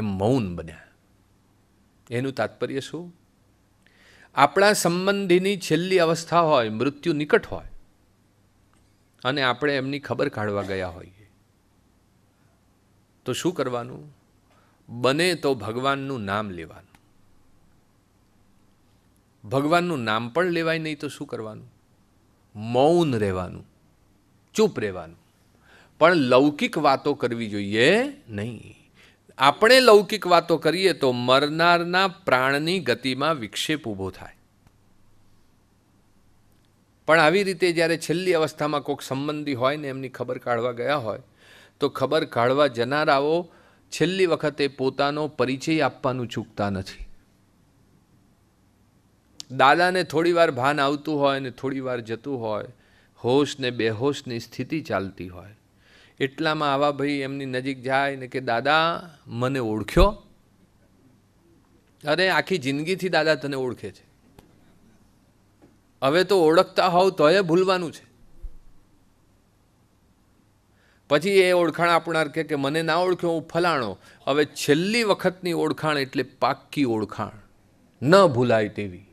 એમ મૌન બન્યા એનું તાત્પર્ય શું આપણા સંબંધીની છેલ્લી અવસ્થા હોય મૃત્યુ નિકટ હોય અને આપણે એમની ખબર કાઢવા ગયા હોઈએ તો શું કરવાનું બને તો ભગવાનનું નામ લેવાનું ભગવાનનું નામ પણ લેવાય નહીં તો શું કરવાનું મૌન રહેવાનું ચૂપ રહેવાનું પણ લૌકિક વાતો કરવી જોઈએ નહીં આપણે લૌકિક વાતો કરીએ તો મરનારના પ્રાણની ગતિમાં વિક્ષેપ ઊભો થાય પણ આવી રીતે જ્યારે છેલ્લી અવસ્થામાં કોઈક સંબંધી હોય ને એમની ખબર કાઢવા ગયા હોય તો ખબર કાઢવા જનારાઓ છેલ્લી વખતે પોતાનો પરિચય આપવાનું ચૂકતા નથી દાદાને થોડીવાર ભાન આવતું હોય ને થોડીવાર જતું હોય હોશ ને બેહોશની સ્થિતિ ચાલતી હોય એટલામાં આવા ભાઈ એમની નજીક જાય ને કે દાદા મને ઓળખ્યો અરે આખી જિંદગીથી દાદા તને ઓળખે છે હવે તો ઓળખતા હોવ તોય ભૂલવાનું છે પછી એ ઓળખાણ આપનાર કે મને ના ઓળખ્યો હું ફલાણો હવે છેલ્લી વખતની ઓળખાણ એટલે પાક્કી ઓળખાણ ન ભૂલાય તેવી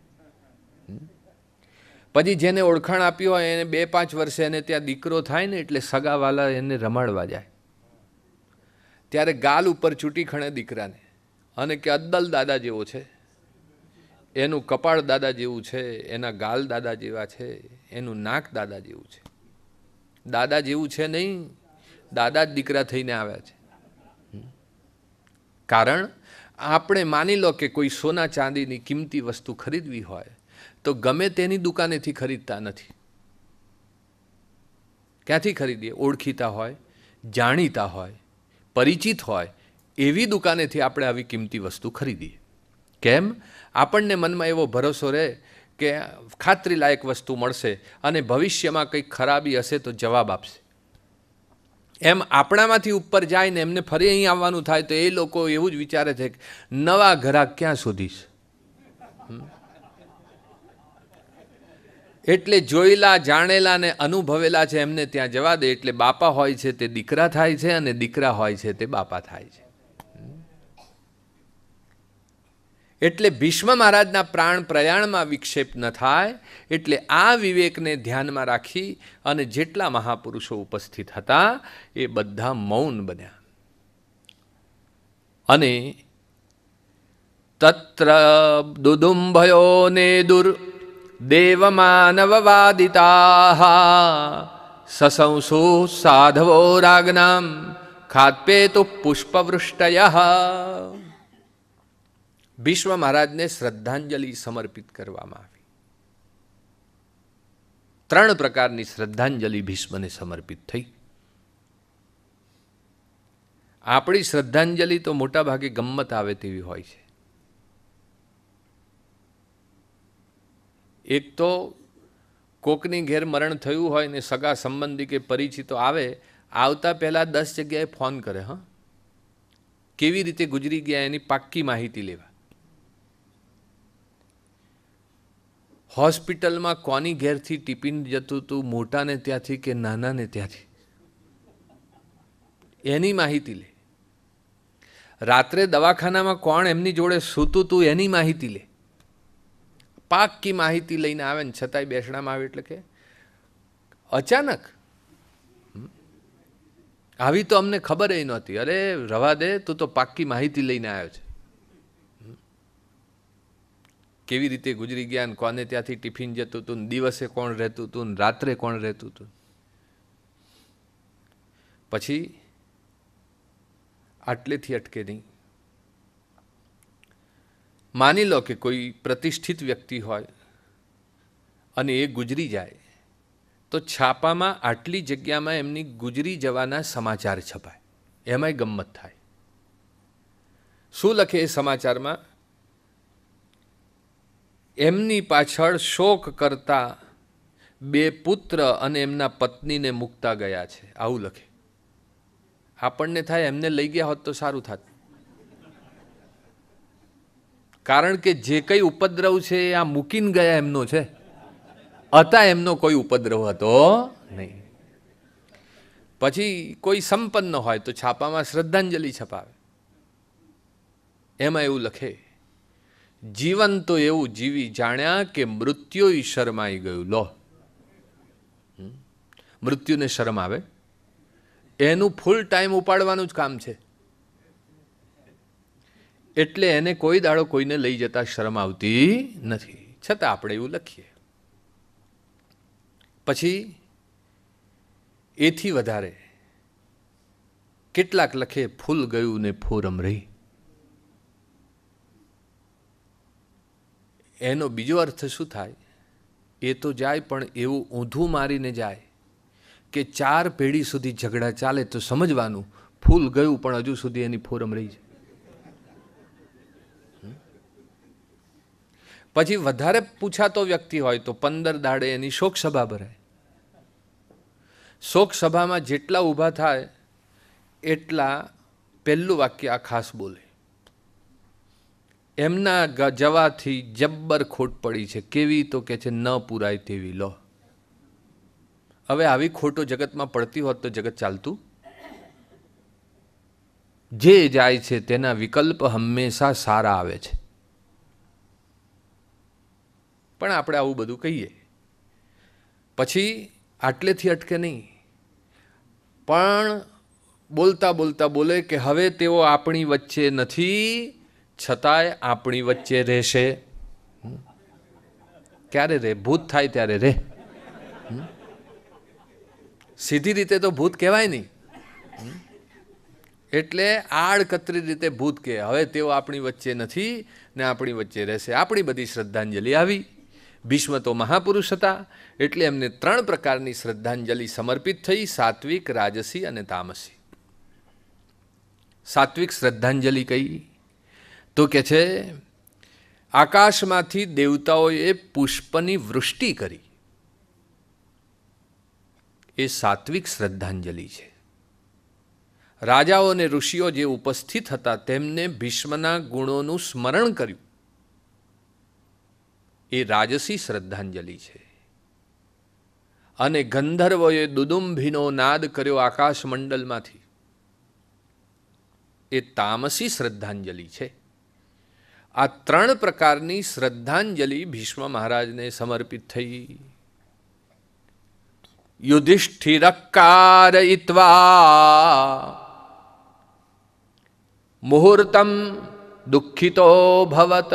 પછી જેને ઓળખાણ આપ્યું હોય એને બે પાંચ વર્ષે એને ત્યાં દીકરો થાય ને એટલે સગાવાલા એને રમાડવા જાય ત્યારે ગાલ ઉપર ચૂંટી ખણે દીકરાને અને કે અદ્દલ દાદા જેવો છે એનું કપાળ દાદા જેવું છે એના ગાલ દાદા જેવા છે એનું નાક દાદા જેવું છે દાદા જેવું છે નહીં દાદા જ દીકરા થઈને આવ્યા છે કારણ આપણે માની લો કે કોઈ સોના ચાંદીની કિંમતી વસ્તુ ખરીદવી હોય તો ગમે તેની દુકાનેથી ખરીદતા નથી ક્યાંથી ખરીદીએ ઓળખીતા હોય જાણીતા હોય પરિચિત હોય એવી દુકાનેથી આપણે આવી કિંમતી વસ્તુ ખરીદીએ કેમ આપણને મનમાં એવો ભરોસો રહે કે ખાતરીલાયક વસ્તુ મળશે અને ભવિષ્યમાં કંઈક ખરાબી હશે તો જવાબ આપશે એમ આપણામાંથી ઉપર જાય ને એમને ફરી અહીં આવવાનું થાય તો એ લોકો એવું જ વિચારે છે કે નવા ઘરાક ક્યાં શોધીશ એટલે જોયેલા જાણેલા ને અનુભવેલા છે એમને ત્યાં જવા દે એટલે બાપા હોય છે તે દીકરા થાય છે અને દીકરા હોય છે તે બાપા થાય છે એટલે ભીષ્મ મહારાજના પ્રાણ પ્રયાણમાં વિક્ષેપ ન થાય એટલે આ વિવેકને ધ્યાનમાં રાખી અને જેટલા મહાપુરુષો ઉપસ્થિત હતા એ બધા મૌન બન્યા અને તત્ર દુદુંભયો ને દુર દેવમાનવવાદિતા સસંસો સાધવો રાગનામ ખાતપે તો પુષ્પવૃષ્ટય ભીષ્મ મહારાજને શ્રદ્ધાંજલિ સમર્પિત કરવામાં આવી ત્રણ પ્રકારની શ્રદ્ધાંજલિ ભીષ્મને સમર્પિત થઈ આપણી શ્રદ્ધાંજલિ તો મોટાભાગે ગમ્મત આવે તેવી હોય છે એક તો કોકની ઘેર મરણ થયું હોય ને સગા સંબંધી કે પરિચિતો આવે આવતા પહેલાં દસ જગ્યાએ ફોન કરે હા કેવી રીતે ગુજરી ગયા એની પાક્કી માહિતી લેવા હોસ્પિટલમાં કોની ઘેરથી ટિફિન જતું હતું મોટાને ત્યાંથી કે નાનાને ત્યાંથી એની માહિતી લે રાત્રે દવાખાનામાં કોણ એમની જોડે સૂતું તું એની માહિતી લે પાક્કી માહિતી લઈને આવે ને છતાંય બેસણામાં આવે એટલે કે અચાનક આવી તો અમને ખબર એ નહોતી અરે રવા દે તું તો પાક્કી માહિતી લઈને આવ્યો છે કેવી રીતે ગુજરી ગયા કોને ત્યાંથી ટિફિન જતું હતું દિવસે કોણ રહેતું હતું રાત્રે કોણ રહેતું હતું પછી આટલેથી અટકે નહીં માની લો કે કોઈ પ્રતિષ્ઠિત વ્યક્તિ હોય અને એ ગુજરી જાય તો છાપામાં આટલી જગ્યામાં એમની ગુજરી જવાના સમાચાર છપાય એમાંય ગમત થાય શું લખે એ સમાચારમાં એમની પાછળ શોક કરતા બે પુત્ર અને એમના પત્નીને મૂકતા ગયા છે આવું લખે આપણને થાય એમને લઈ ગયા હોત તો સારું થાત કારણ કે જે કંઈ ઉપદ્રવ છે એ આ મૂકીને ગયા એમનો છે હતા એમનો કોઈ ઉપદ્રવ હતો નહીં પછી કોઈ સંપન્ન હોય તો છાપામાં શ્રદ્ધાંજલિ છપાવે એમાં એવું લખે જીવન તો એવું જીવી જાણ્યા કે મૃત્યુ શરમાઈ ગયું લો મૃત્યુને શરમ આવે એનું ફૂલ ટાઈમ ઉપાડવાનું જ કામ છે એટલે એને કોઈ દાડો કોઈને લઈ જતા શરમ આવતી નથી છતાં આપણે એવું લખીએ પછી એથી વધારે કેટલાક લખે ફૂલ ગયું ને ફૂરમ રહી એનો બીજો અર્થ શું થાય એ તો જાય પણ એવું ઊંધું મારીને જાય કે ચાર પેઢી સુધી ઝઘડા ચાલે તો સમજવાનું ફૂલ ગયું પણ હજુ સુધી એની ફોરમ રહી જાય પછી વધારે પૂછાતો વ્યક્તિ હોય તો પંદર દાડે એની શોકસભા ભરાય શોકસભામાં જેટલા ઊભા થાય એટલા પહેલું વાક્ય આ ખાસ બોલે એમના જવાથી જબ્બર ખોટ પડી છે કેવી તો કે છે ન પૂરાય તેવી લો હવે આવી ખોટો જગતમાં પડતી હોત તો જગત ચાલતું જે જાય છે તેના વિકલ્પ હંમેશા સારા આવે છે પણ આપણે આવું બધું કહીએ પછી આટલેથી અટકે નહીં પણ બોલતા બોલતા બોલે કે હવે તેઓ આપણી વચ્ચે નથી છતાંય આપણી વચ્ચે રહેશે ક્યારે રે ભૂત થાય ત્યારે રે સીધી રીતે તો ભૂત કહેવાય નહીં એટલે આડકતરી રીતે ભૂત કહે હવે તેઓ આપણી વચ્ચે નથી ને આપણી વચ્ચે રહેશે આપણી બધી શ્રદ્ધાંજલિ આવી ભીષ્મ તો મહાપુરુષ હતા એટલે એમને ત્રણ પ્રકારની શ્રદ્ધાંજલિ સમર્પિત થઈ સાત્વિક રાજસી અને તામસી સાત્વિક શ્રદ્ધાંજલિ કઈ તો કે છે આકાશમાંથી દેવતાઓએ પુષ્પની વૃષ્ટિ કરી એ સાત્વિક શ્રદ્ધાંજલિ છે રાજાઓ અને ઋષિઓ જે ઉપસ્થિત હતા તેમને ભીષ્મના ગુણોનું સ્મરણ કર્યું એ રાજસી શ્રદ્ધાંજલિ છે અને ગંધર્વોએ દુદુંભીનો નાદ કર્યો આકાશમંડલમાંથી એ તામસી શ્રદ્ધાંજલિ છે आ त्र प्रकार की श्रद्धांजलि भीष्म महाराज ने समर्पित थी युधिष्ठिकार मुहूर्तम दुखितो भवत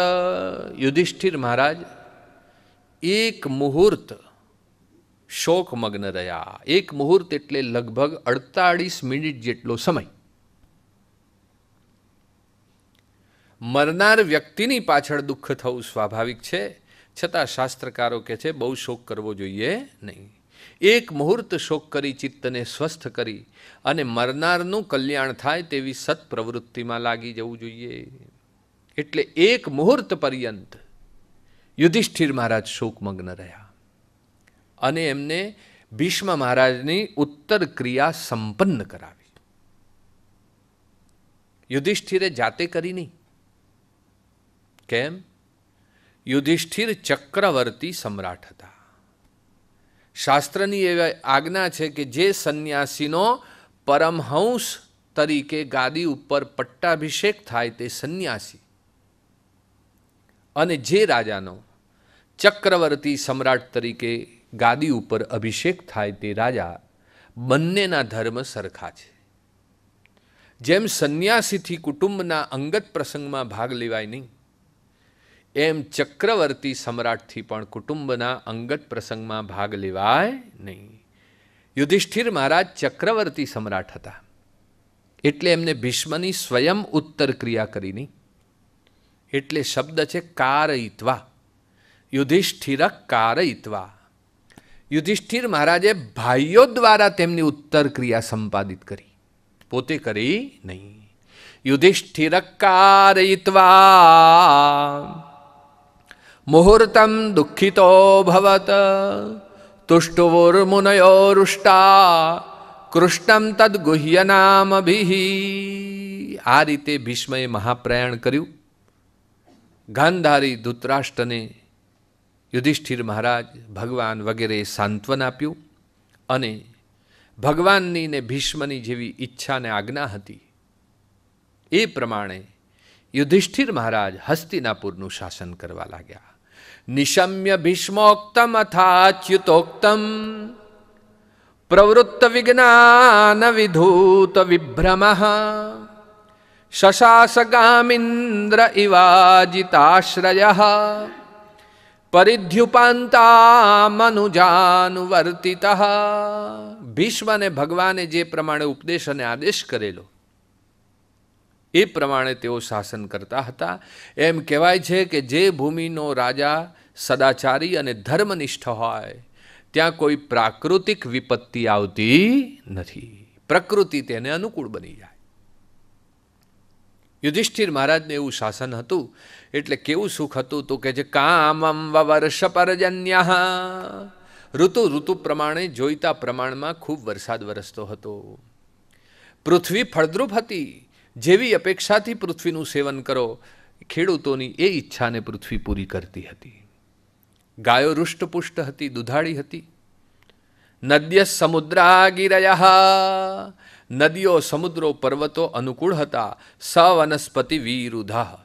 युधिष्ठिर महाराज एक मुहूर्त शोकमग्न रहा एक मुहूर्त एट लगभग अड़तालीस मिनिट जो समय મરનાર વ્યક્તિની પાછળ દુઃખ થવું સ્વાભાવિક છે છતાં શાસ્ત્રકારો કહે છે બહુ શોક કરવો જોઈએ નહીં એક મુહૂર્ત શોક કરી ચિત્તને સ્વસ્થ કરી અને મરનારનું કલ્યાણ થાય તેવી સત્પ્રવૃત્તિમાં લાગી જવું જોઈએ એટલે એક મુહૂર્ત પર્યંત યુધિષ્ઠિર મહારાજ શોકમગ્ન રહ્યા અને એમને ભીષ્મ મહારાજની ઉત્તર ક્રિયા સંપન્ન કરાવી યુધિષ્ઠિરે જાતે કરી નહીં કેમ યુધિષ્ઠિર ચક્રવર્તી સમ્રાટ હતા શાસ્ત્રની એવી આજ્ઞા છે કે જે સંન્યાસીનો પરમહંસ તરીકે ગાદી ઉપર પટ્ટાભિષેક થાય તે સંન્યાસી અને જે રાજાનો ચક્રવર્તી સમ્રાટ તરીકે ગાદી ઉપર અભિષેક થાય તે રાજા બંનેના ધર્મ સરખા છે જેમ સંન્યાસીથી કુટુંબના અંગત પ્રસંગમાં ભાગ લેવાય નહીં એમ ચક્રવર્તી સમ્રાટથી પણ કુટુંબના અંગત પ્રસંગમાં ભાગ લેવાય નહીં યુધિષ્ઠિર મહારાજ ચક્રવર્તી સમ્રાટ હતા એટલે એમને ભીષ્મની સ્વયં ઉત્તર ક્રિયા કરી નહીં એટલે શબ્દ છે કારયિત્વા યુધિષ્ઠિર કારયિત્વા યુધિષ્ઠિર મહારાજે ભાઈઓ દ્વારા તેમની ઉત્તર ક્રિયા સંપાદિત કરી પોતે કરી નહીં યુધિષ્ઠિર કારયિત્વા મુહૂર્તમ દુઃખિતો ભવત તુષ્ટુર્મુનયોરુષ્ટા કૃષ્ણમ તદ ગુહ્યનામભિ આ રીતે ભીષ્મએ મહાપ્રયાણ કર્યું ગાંધારી ધૂતરાષ્ટ્રને યુધિષ્ઠિર મહારાજ ભગવાન વગેરે સાંત્વન આપ્યું અને ભગવાનની ને ભીષ્મની જેવી ઈચ્છાને આજ્ઞા હતી એ પ્રમાણે યુધિષ્ઠિર મહારાજ હસ્તિનાપુરનું શાસન કરવા લાગ્યા निशम्य भीष्मोक्तम अथाच्युतोक्तम प्रवृत्त विज्ञान विधूत विभ्रम शशास शशासगामिंद्र इवाजिताश्रय परिध्युपांता मनुजानुवर्ति भीष्म ने भगवाने जे प्रमाण उपदेश ने आदेश करेलो એ પ્રમાણે તેઓ શાસન કરતા હતા એમ કહેવાય છે કે જે ભૂમિનો રાજા સદાચારી અને ધર્મનિષ્ઠ હોય ત્યાં કોઈ પ્રાકૃતિક વિપત્તિ આવતી નથી પ્રકૃતિ તેને અનુકૂળ બની જાય યુધિષ્ઠિર મહારાજને એવું શાસન હતું એટલે કેવું સુખ હતું તો કે જે કામમ વર્ષ પરજન્યા ઋતુ ઋતુ પ્રમાણે જોઈતા પ્રમાણમાં ખૂબ વરસાદ વરસતો હતો પૃથ્વી ફળદ્રુપ હતી જેવી અપેક્ષાથી પૃથ્વીનું સેવન કરો ખેડૂતોની એ ઈચ્છાને પૃથ્વી પૂરી કરતી હતી ગાયો રુષ્ટપુષ્ટ હતી દુધાળી હતી નદ્ય સમુદ્રાગીરયા નદીઓ સમુદ્રો પર્વતો અનુકૂળ હતા સ વનસ્પતિ વિરુધા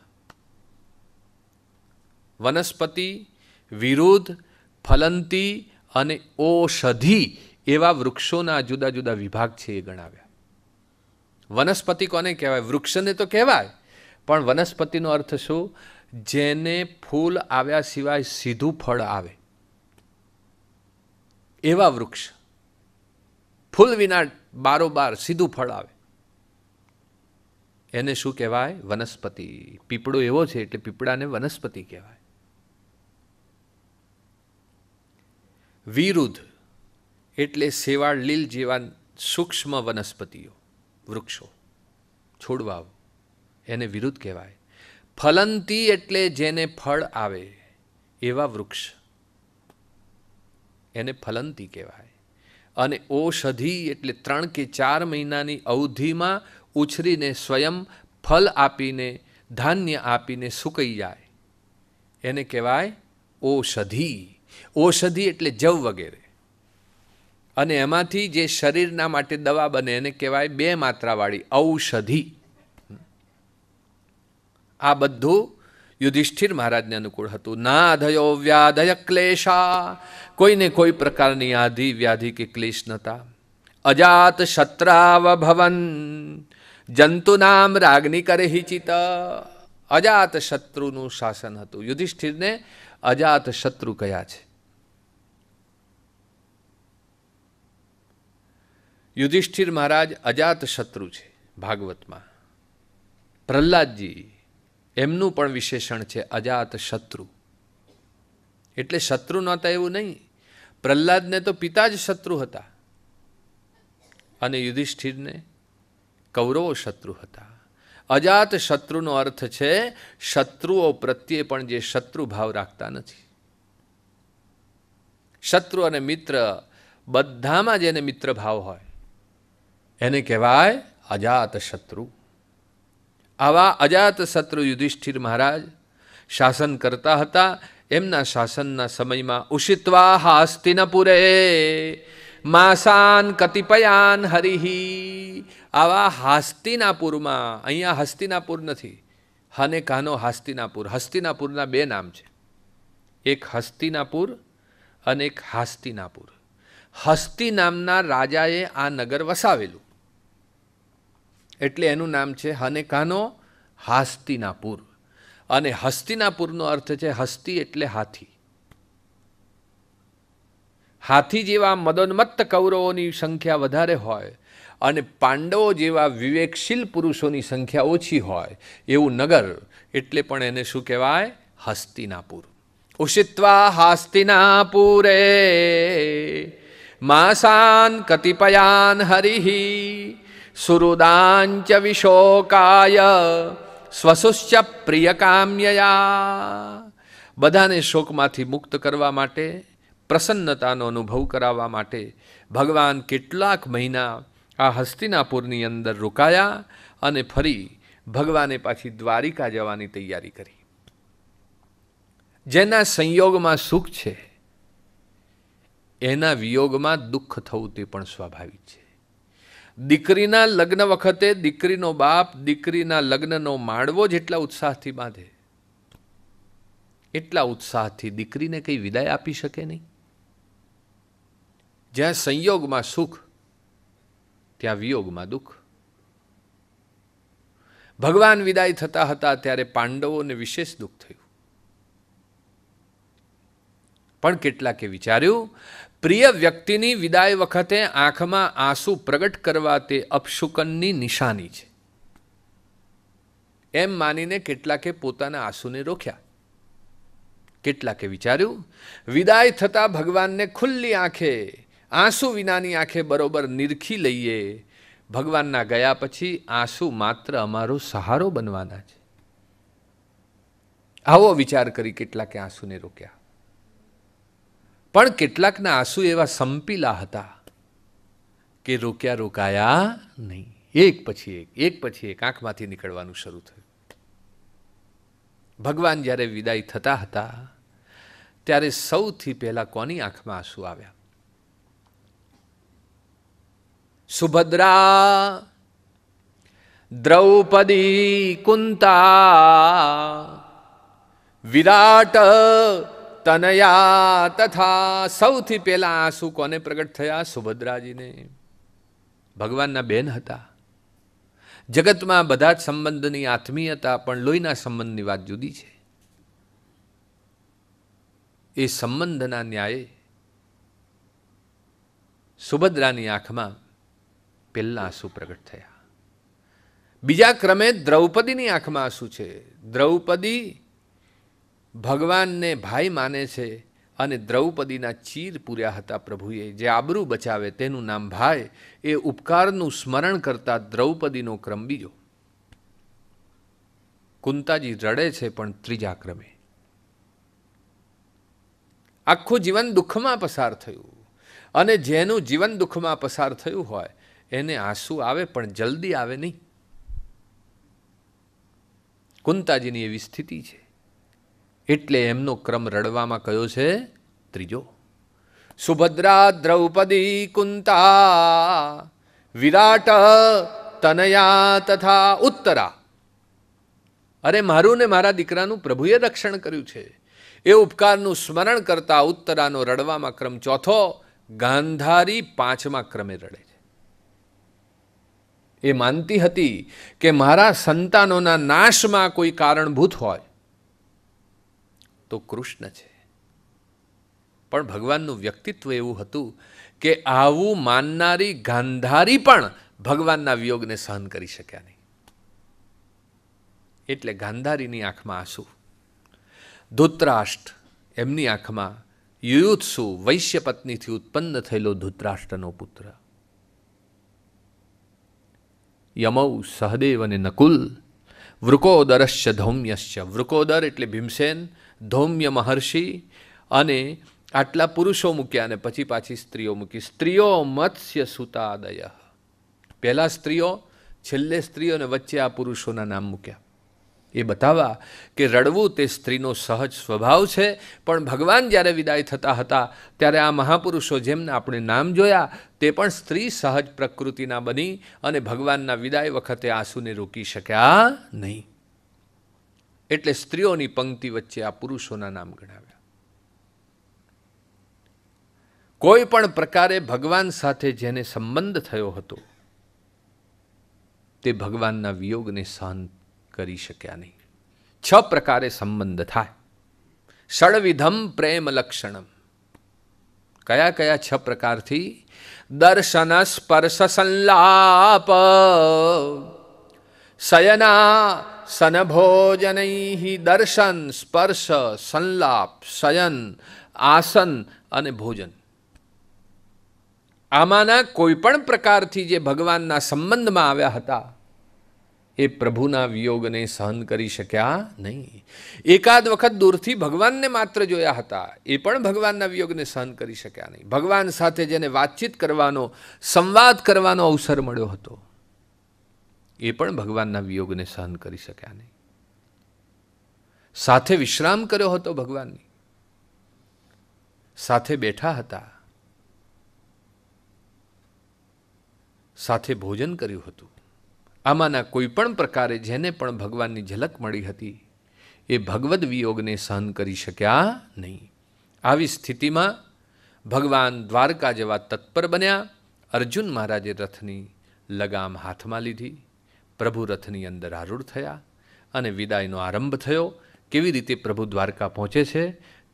વનસ્પતિ વિરુદ્ધ ફલંતી અને ઔષધિ એવા વૃક્ષોના જુદા જુદા વિભાગ છે એ ગણાવ્યા વનસ્પતિ કોને કહેવાય વૃક્ષને તો કહેવાય પણ વનસ્પતિનો અર્થ શું જેને ફૂલ આવ્યા સિવાય સીધું ફળ આવે એવા વૃક્ષ ફૂલ વિના બારોબાર સીધું ફળ આવે એને શું કહેવાય વનસ્પતિ પીપળો એવો છે એટલે પીપળાને વનસ્પતિ કહેવાય વિરુદ્ધ એટલે સેવાળ લીલ જેવા સૂક્ષ્મ વનસ્પતિઓ વૃક્ષો છોડવાઓ એને વિરુદ્ધ કહેવાય ફલંતી એટલે જેને ફળ આવે એવા વૃક્ષ એને ફલંતી કહેવાય અને ઔષધિ એટલે ત્રણ કે ચાર મહિનાની અવધિમાં ઉછરીને સ્વયં ફલ આપીને ધાન્ય આપીને સુકાઈ જાય એને કહેવાય ઔષધી ઔષધિ એટલે જવ વગેરે અને એમાંથી જે શરીરના માટે દવા બને એને કહેવાય બે માત્રાવાળી ઔષધિ આ બધું યુધિષ્ઠિર મહારાજને અનુકૂળ હતું ના અધયો વ્યાધય ક્લેશા કોઈને કોઈ પ્રકારની આધિ વ્યાધિ કે ક્લેશ નતા અજાત શત્રાવભવન જંતુનામ રાગની કરે હિચિત અજાત શત્રુનું શાસન હતું યુધિષ્ઠિરને અજાત શત્રુ કયા છે યુધિષ્ઠિર મહારાજ અજાત શત્રુ છે ભાગવતમાં પ્રહલાદજી એમનું પણ વિશેષણ છે અજાત શત્રુ એટલે શત્રુ નહોતા એવું નહીં પ્રહલાદને તો પિતા જ શત્રુ હતા અને યુધિષ્ઠિરને કૌરવો શત્રુ હતા અજાત શત્રુનો અર્થ છે શત્રુઓ પ્રત્યે પણ જે શત્રુ ભાવ રાખતા નથી શત્રુ અને મિત્ર બધામાં જેને મિત્ર ભાવ હોય એને કહેવાય અજાત શત્રુ આવા અજાત શત્રુ યુધિષ્ઠિર મહારાજ શાસન કરતા હતા એમના શાસનના સમયમાં ઉષિત્વા હાસ્તિનપુરે માસાન કતિપયાન હરિહી આવા હાસ્તિનાપુરમાં અહીંયા હસ્તિનાપુર નથી હને કાનો હાસ્તિનાપુર હસ્તિનાપુરના બે નામ છે એક હસ્તિનાપુર અને એક હાસ્તિનાપુર હસ્તિ નામના રાજાએ આ નગર વસાવેલું એટલે એનું નામ છે હને કાનો હાસ્તિનાપુર અને હસ્તિનાપુરનો અર્થ છે હસ્તી એટલે હાથી હાથી જેવા મદોન્મત્ત કૌરવોની સંખ્યા વધારે હોય અને પાંડવો જેવા વિવેકશીલ પુરુષોની સંખ્યા ઓછી હોય એવું નગર એટલે પણ એને શું કહેવાય હસ્તિનાપુર ઉષિત્વા હાસ્તિનાપુરે માસાન કતિપયાન હરિહી સુરુદાંચ વિશોકાય સ્વસુશ્ચ પ્રિયકામ્યયા બધાને શોકમાંથી મુક્ત કરવા માટે પ્રસન્નતાનો અનુભવ કરાવવા માટે ભગવાન કેટલાક મહિના આ હસ્તિનાપુરની અંદર રોકાયા અને ફરી ભગવાને પાછી દ્વારિકા જવાની તૈયારી કરી જેના સંયોગમાં સુખ છે એના વિયોગમાં દુઃખ થવું તે પણ સ્વાભાવિક છે દીકરીના લગ્ન વખતે દીકરીનો બાપ દીકરીના લગ્નનો માળવો જેટલા ઉત્સાહથી બાંધે એટલા ઉત્સાહથી દીકરીને કંઈ વિદાય આપી શકે નહીં જ્યાં સંયોગમાં સુખ ત્યાં વિયોગમાં દુઃખ ભગવાન વિદાય થતા હતા ત્યારે પાંડવોને વિશેષ દુઃખ થયું પણ કેટલાકે વિચાર્યું પ્રિય વ્યક્તિની વિદાય વખતે આંખમાં આંસુ પ્રગટ કરવા તે અપશુકનની નિશાની છે એમ માનીને કેટલાકે પોતાના આંસુને રોક્યા કેટલાકે વિચાર્યું વિદાય થતા ભગવાનને ખુલ્લી આંખે આંસુ વિનાની આંખે બરોબર નિરખી લઈએ ભગવાનના ગયા પછી આંસુ માત્ર અમારો સહારો બનવાના છે આવો વિચાર કરી કેટલાકે આંસુને રોક્યા પણ કેટલાકના આંસુ એવા સંપીલા હતા કે રોક્યા રોકાયા નહીં એક પછી એક એક પછી એક આંખમાંથી નીકળવાનું શરૂ થયું ભગવાન જ્યારે વિદાય થતા હતા ત્યારે સૌથી પહેલા કોની આંખમાં આંસુ આવ્યા સુભદ્રા દ્રૌપદી કુંતા વિરાટ તનયા તથા સૌથી પહેલા આંસુ કોને પ્રગટ થયા સુભદ્રાજીને ભગવાનના બેન હતા જગતમાં બધા જ સંબંધની આત્મીયતા પણ લોહીના સંબંધની વાત જુદી છે એ સંબંધના ન્યાયે સુભદ્રાની આંખમાં પહેલા આંસુ પ્રગટ થયા બીજા ક્રમે દ્રૌપદીની આંખમાં આંસુ છે દ્રૌપદી ભગવાનને ભાઈ માને છે અને દ્રૌપદીના ચીર પૂર્યા હતા પ્રભુએ જે આબરૂ બચાવે તેનું નામ ભાઈ એ ઉપકારનું સ્મરણ કરતા દ્રૌપદીનો ક્રમ બીજો કુંતાજી રડે છે પણ ત્રીજા ક્રમે આખું જીવન દુઃખમાં પસાર થયું અને જેનું જીવન દુઃખમાં પસાર થયું હોય એને આંસુ આવે પણ જલ્દી આવે નહીં કુંતાજીની એવી સ્થિતિ છે એટલે એમનો ક્રમ રડવામાં કયો છે ત્રીજો સુભદ્રા દ્રૌપદી કુંતા વિરાટ તનયા તથા ઉત્તરા અરે મારું ને મારા દીકરાનું પ્રભુએ રક્ષણ કર્યું છે એ ઉપકારનું સ્મરણ કરતા ઉત્તરાનો રડવામાં ક્રમ ચોથો ગાંધારી પાંચમા ક્રમે રડે છે એ માનતી હતી કે મારા સંતાનોના નાશમાં કોઈ કારણભૂત હોય તો કૃષ્ણ છે પણ ભગવાનનું વ્યક્તિત્વ એવું હતું કે આવું માનનારી ગાંધારી પણ ભગવાનના વિયોગને સહન કરી શક્યા નહીં એટલે ગાંધારીની આંખમાં આંસુ ધૂતરાષ્ટ્ર એમની આંખમાં યુયુત્સુ વૈશ્યપત્નીથી ઉત્પન્ન થયેલો ધૂતરાષ્ટ્રનો પુત્ર યમૌ સહદેવ અને નકુલ વૃકોદરશ્ચ ધૌમ્યશ્ચ વૃકોદર એટલે ભીમસેન ધૌમ્ય મહર્ષિ અને આટલા પુરુષો મૂક્યા અને પછી પાછી સ્ત્રીઓ મૂકી સ્ત્રીઓ મત્સ્ય સુતાદય પહેલાં સ્ત્રીઓ છેલ્લે સ્ત્રીઓ અને વચ્ચે આ પુરુષોના નામ મૂક્યા એ બતાવવા કે રડવું તે સ્ત્રીનો સહજ સ્વભાવ છે પણ ભગવાન જ્યારે વિદાય થતા હતા ત્યારે આ મહાપુરુષો જેમને આપણે નામ જોયા તે પણ સ્ત્રી સહજ પ્રકૃતિના બની અને ભગવાનના વિદાય વખતે આંસુને રોકી શક્યા નહીં એટલે સ્ત્રીઓની પંક્તિ વચ્ચે આ પુરુષોના નામ ગણાવ્યા કોઈ પણ પ્રકારે ભગવાન સાથે જેને સંબંધ થયો હતો તે ભગવાનના વિયોગને સહન કરી શક્યા નહીં છ પ્રકારે સંબંધ થાય ષડવિધમ પ્રેમ લક્ષણમ કયા કયા છ પ્રકારથી દર્શન સ્પર્શ સંલાપ શયના સનભોજનૈ દર્શન સ્પર્શ સંલાપ શયન આસન અને ભોજન આમાંના કોઈપણ પ્રકારથી જે ભગવાનના સંબંધમાં આવ્યા હતા એ પ્રભુના વિયોગને સહન કરી શક્યા નહીં એકાદ વખત દૂરથી ભગવાનને માત્ર જોયા હતા એ પણ ભગવાનના વિયોગને સહન કરી શક્યા નહીં ભગવાન સાથે જેને વાતચીત કરવાનો સંવાદ કરવાનો અવસર મળ્યો હતો એ પણ ભગવાનના વિયોગને સહન કરી શક્યા નહીં સાથે વિશ્રામ કર્યો હતો ભગવાનની સાથે બેઠા હતા સાથે ભોજન કર્યું હતું આમાંના કોઈ પણ પ્રકારે જેને પણ ભગવાનની ઝલક મળી હતી એ ભગવદ વિયોગને સહન કરી શક્યા નહીં આવી સ્થિતિમાં ભગવાન દ્વારકા જેવા તત્પર બન્યા અર્જુન મહારાજે રથની લગામ હાથમાં લીધી પ્રભુ રથની અંદર આરૂઢ થયા અને વિદાયનો આરંભ થયો કેવી રીતે પ્રભુ દ્વારકા પહોંચે છે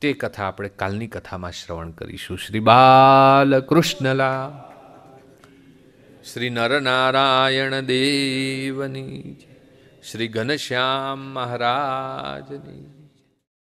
તે કથા આપણે કાલની કથામાં શ્રવણ કરીશું શ્રી બાલકૃષ્ણલા શ્રી નરનારાયણ દેવની શ્રી ઘનશ્યામ મહારાજની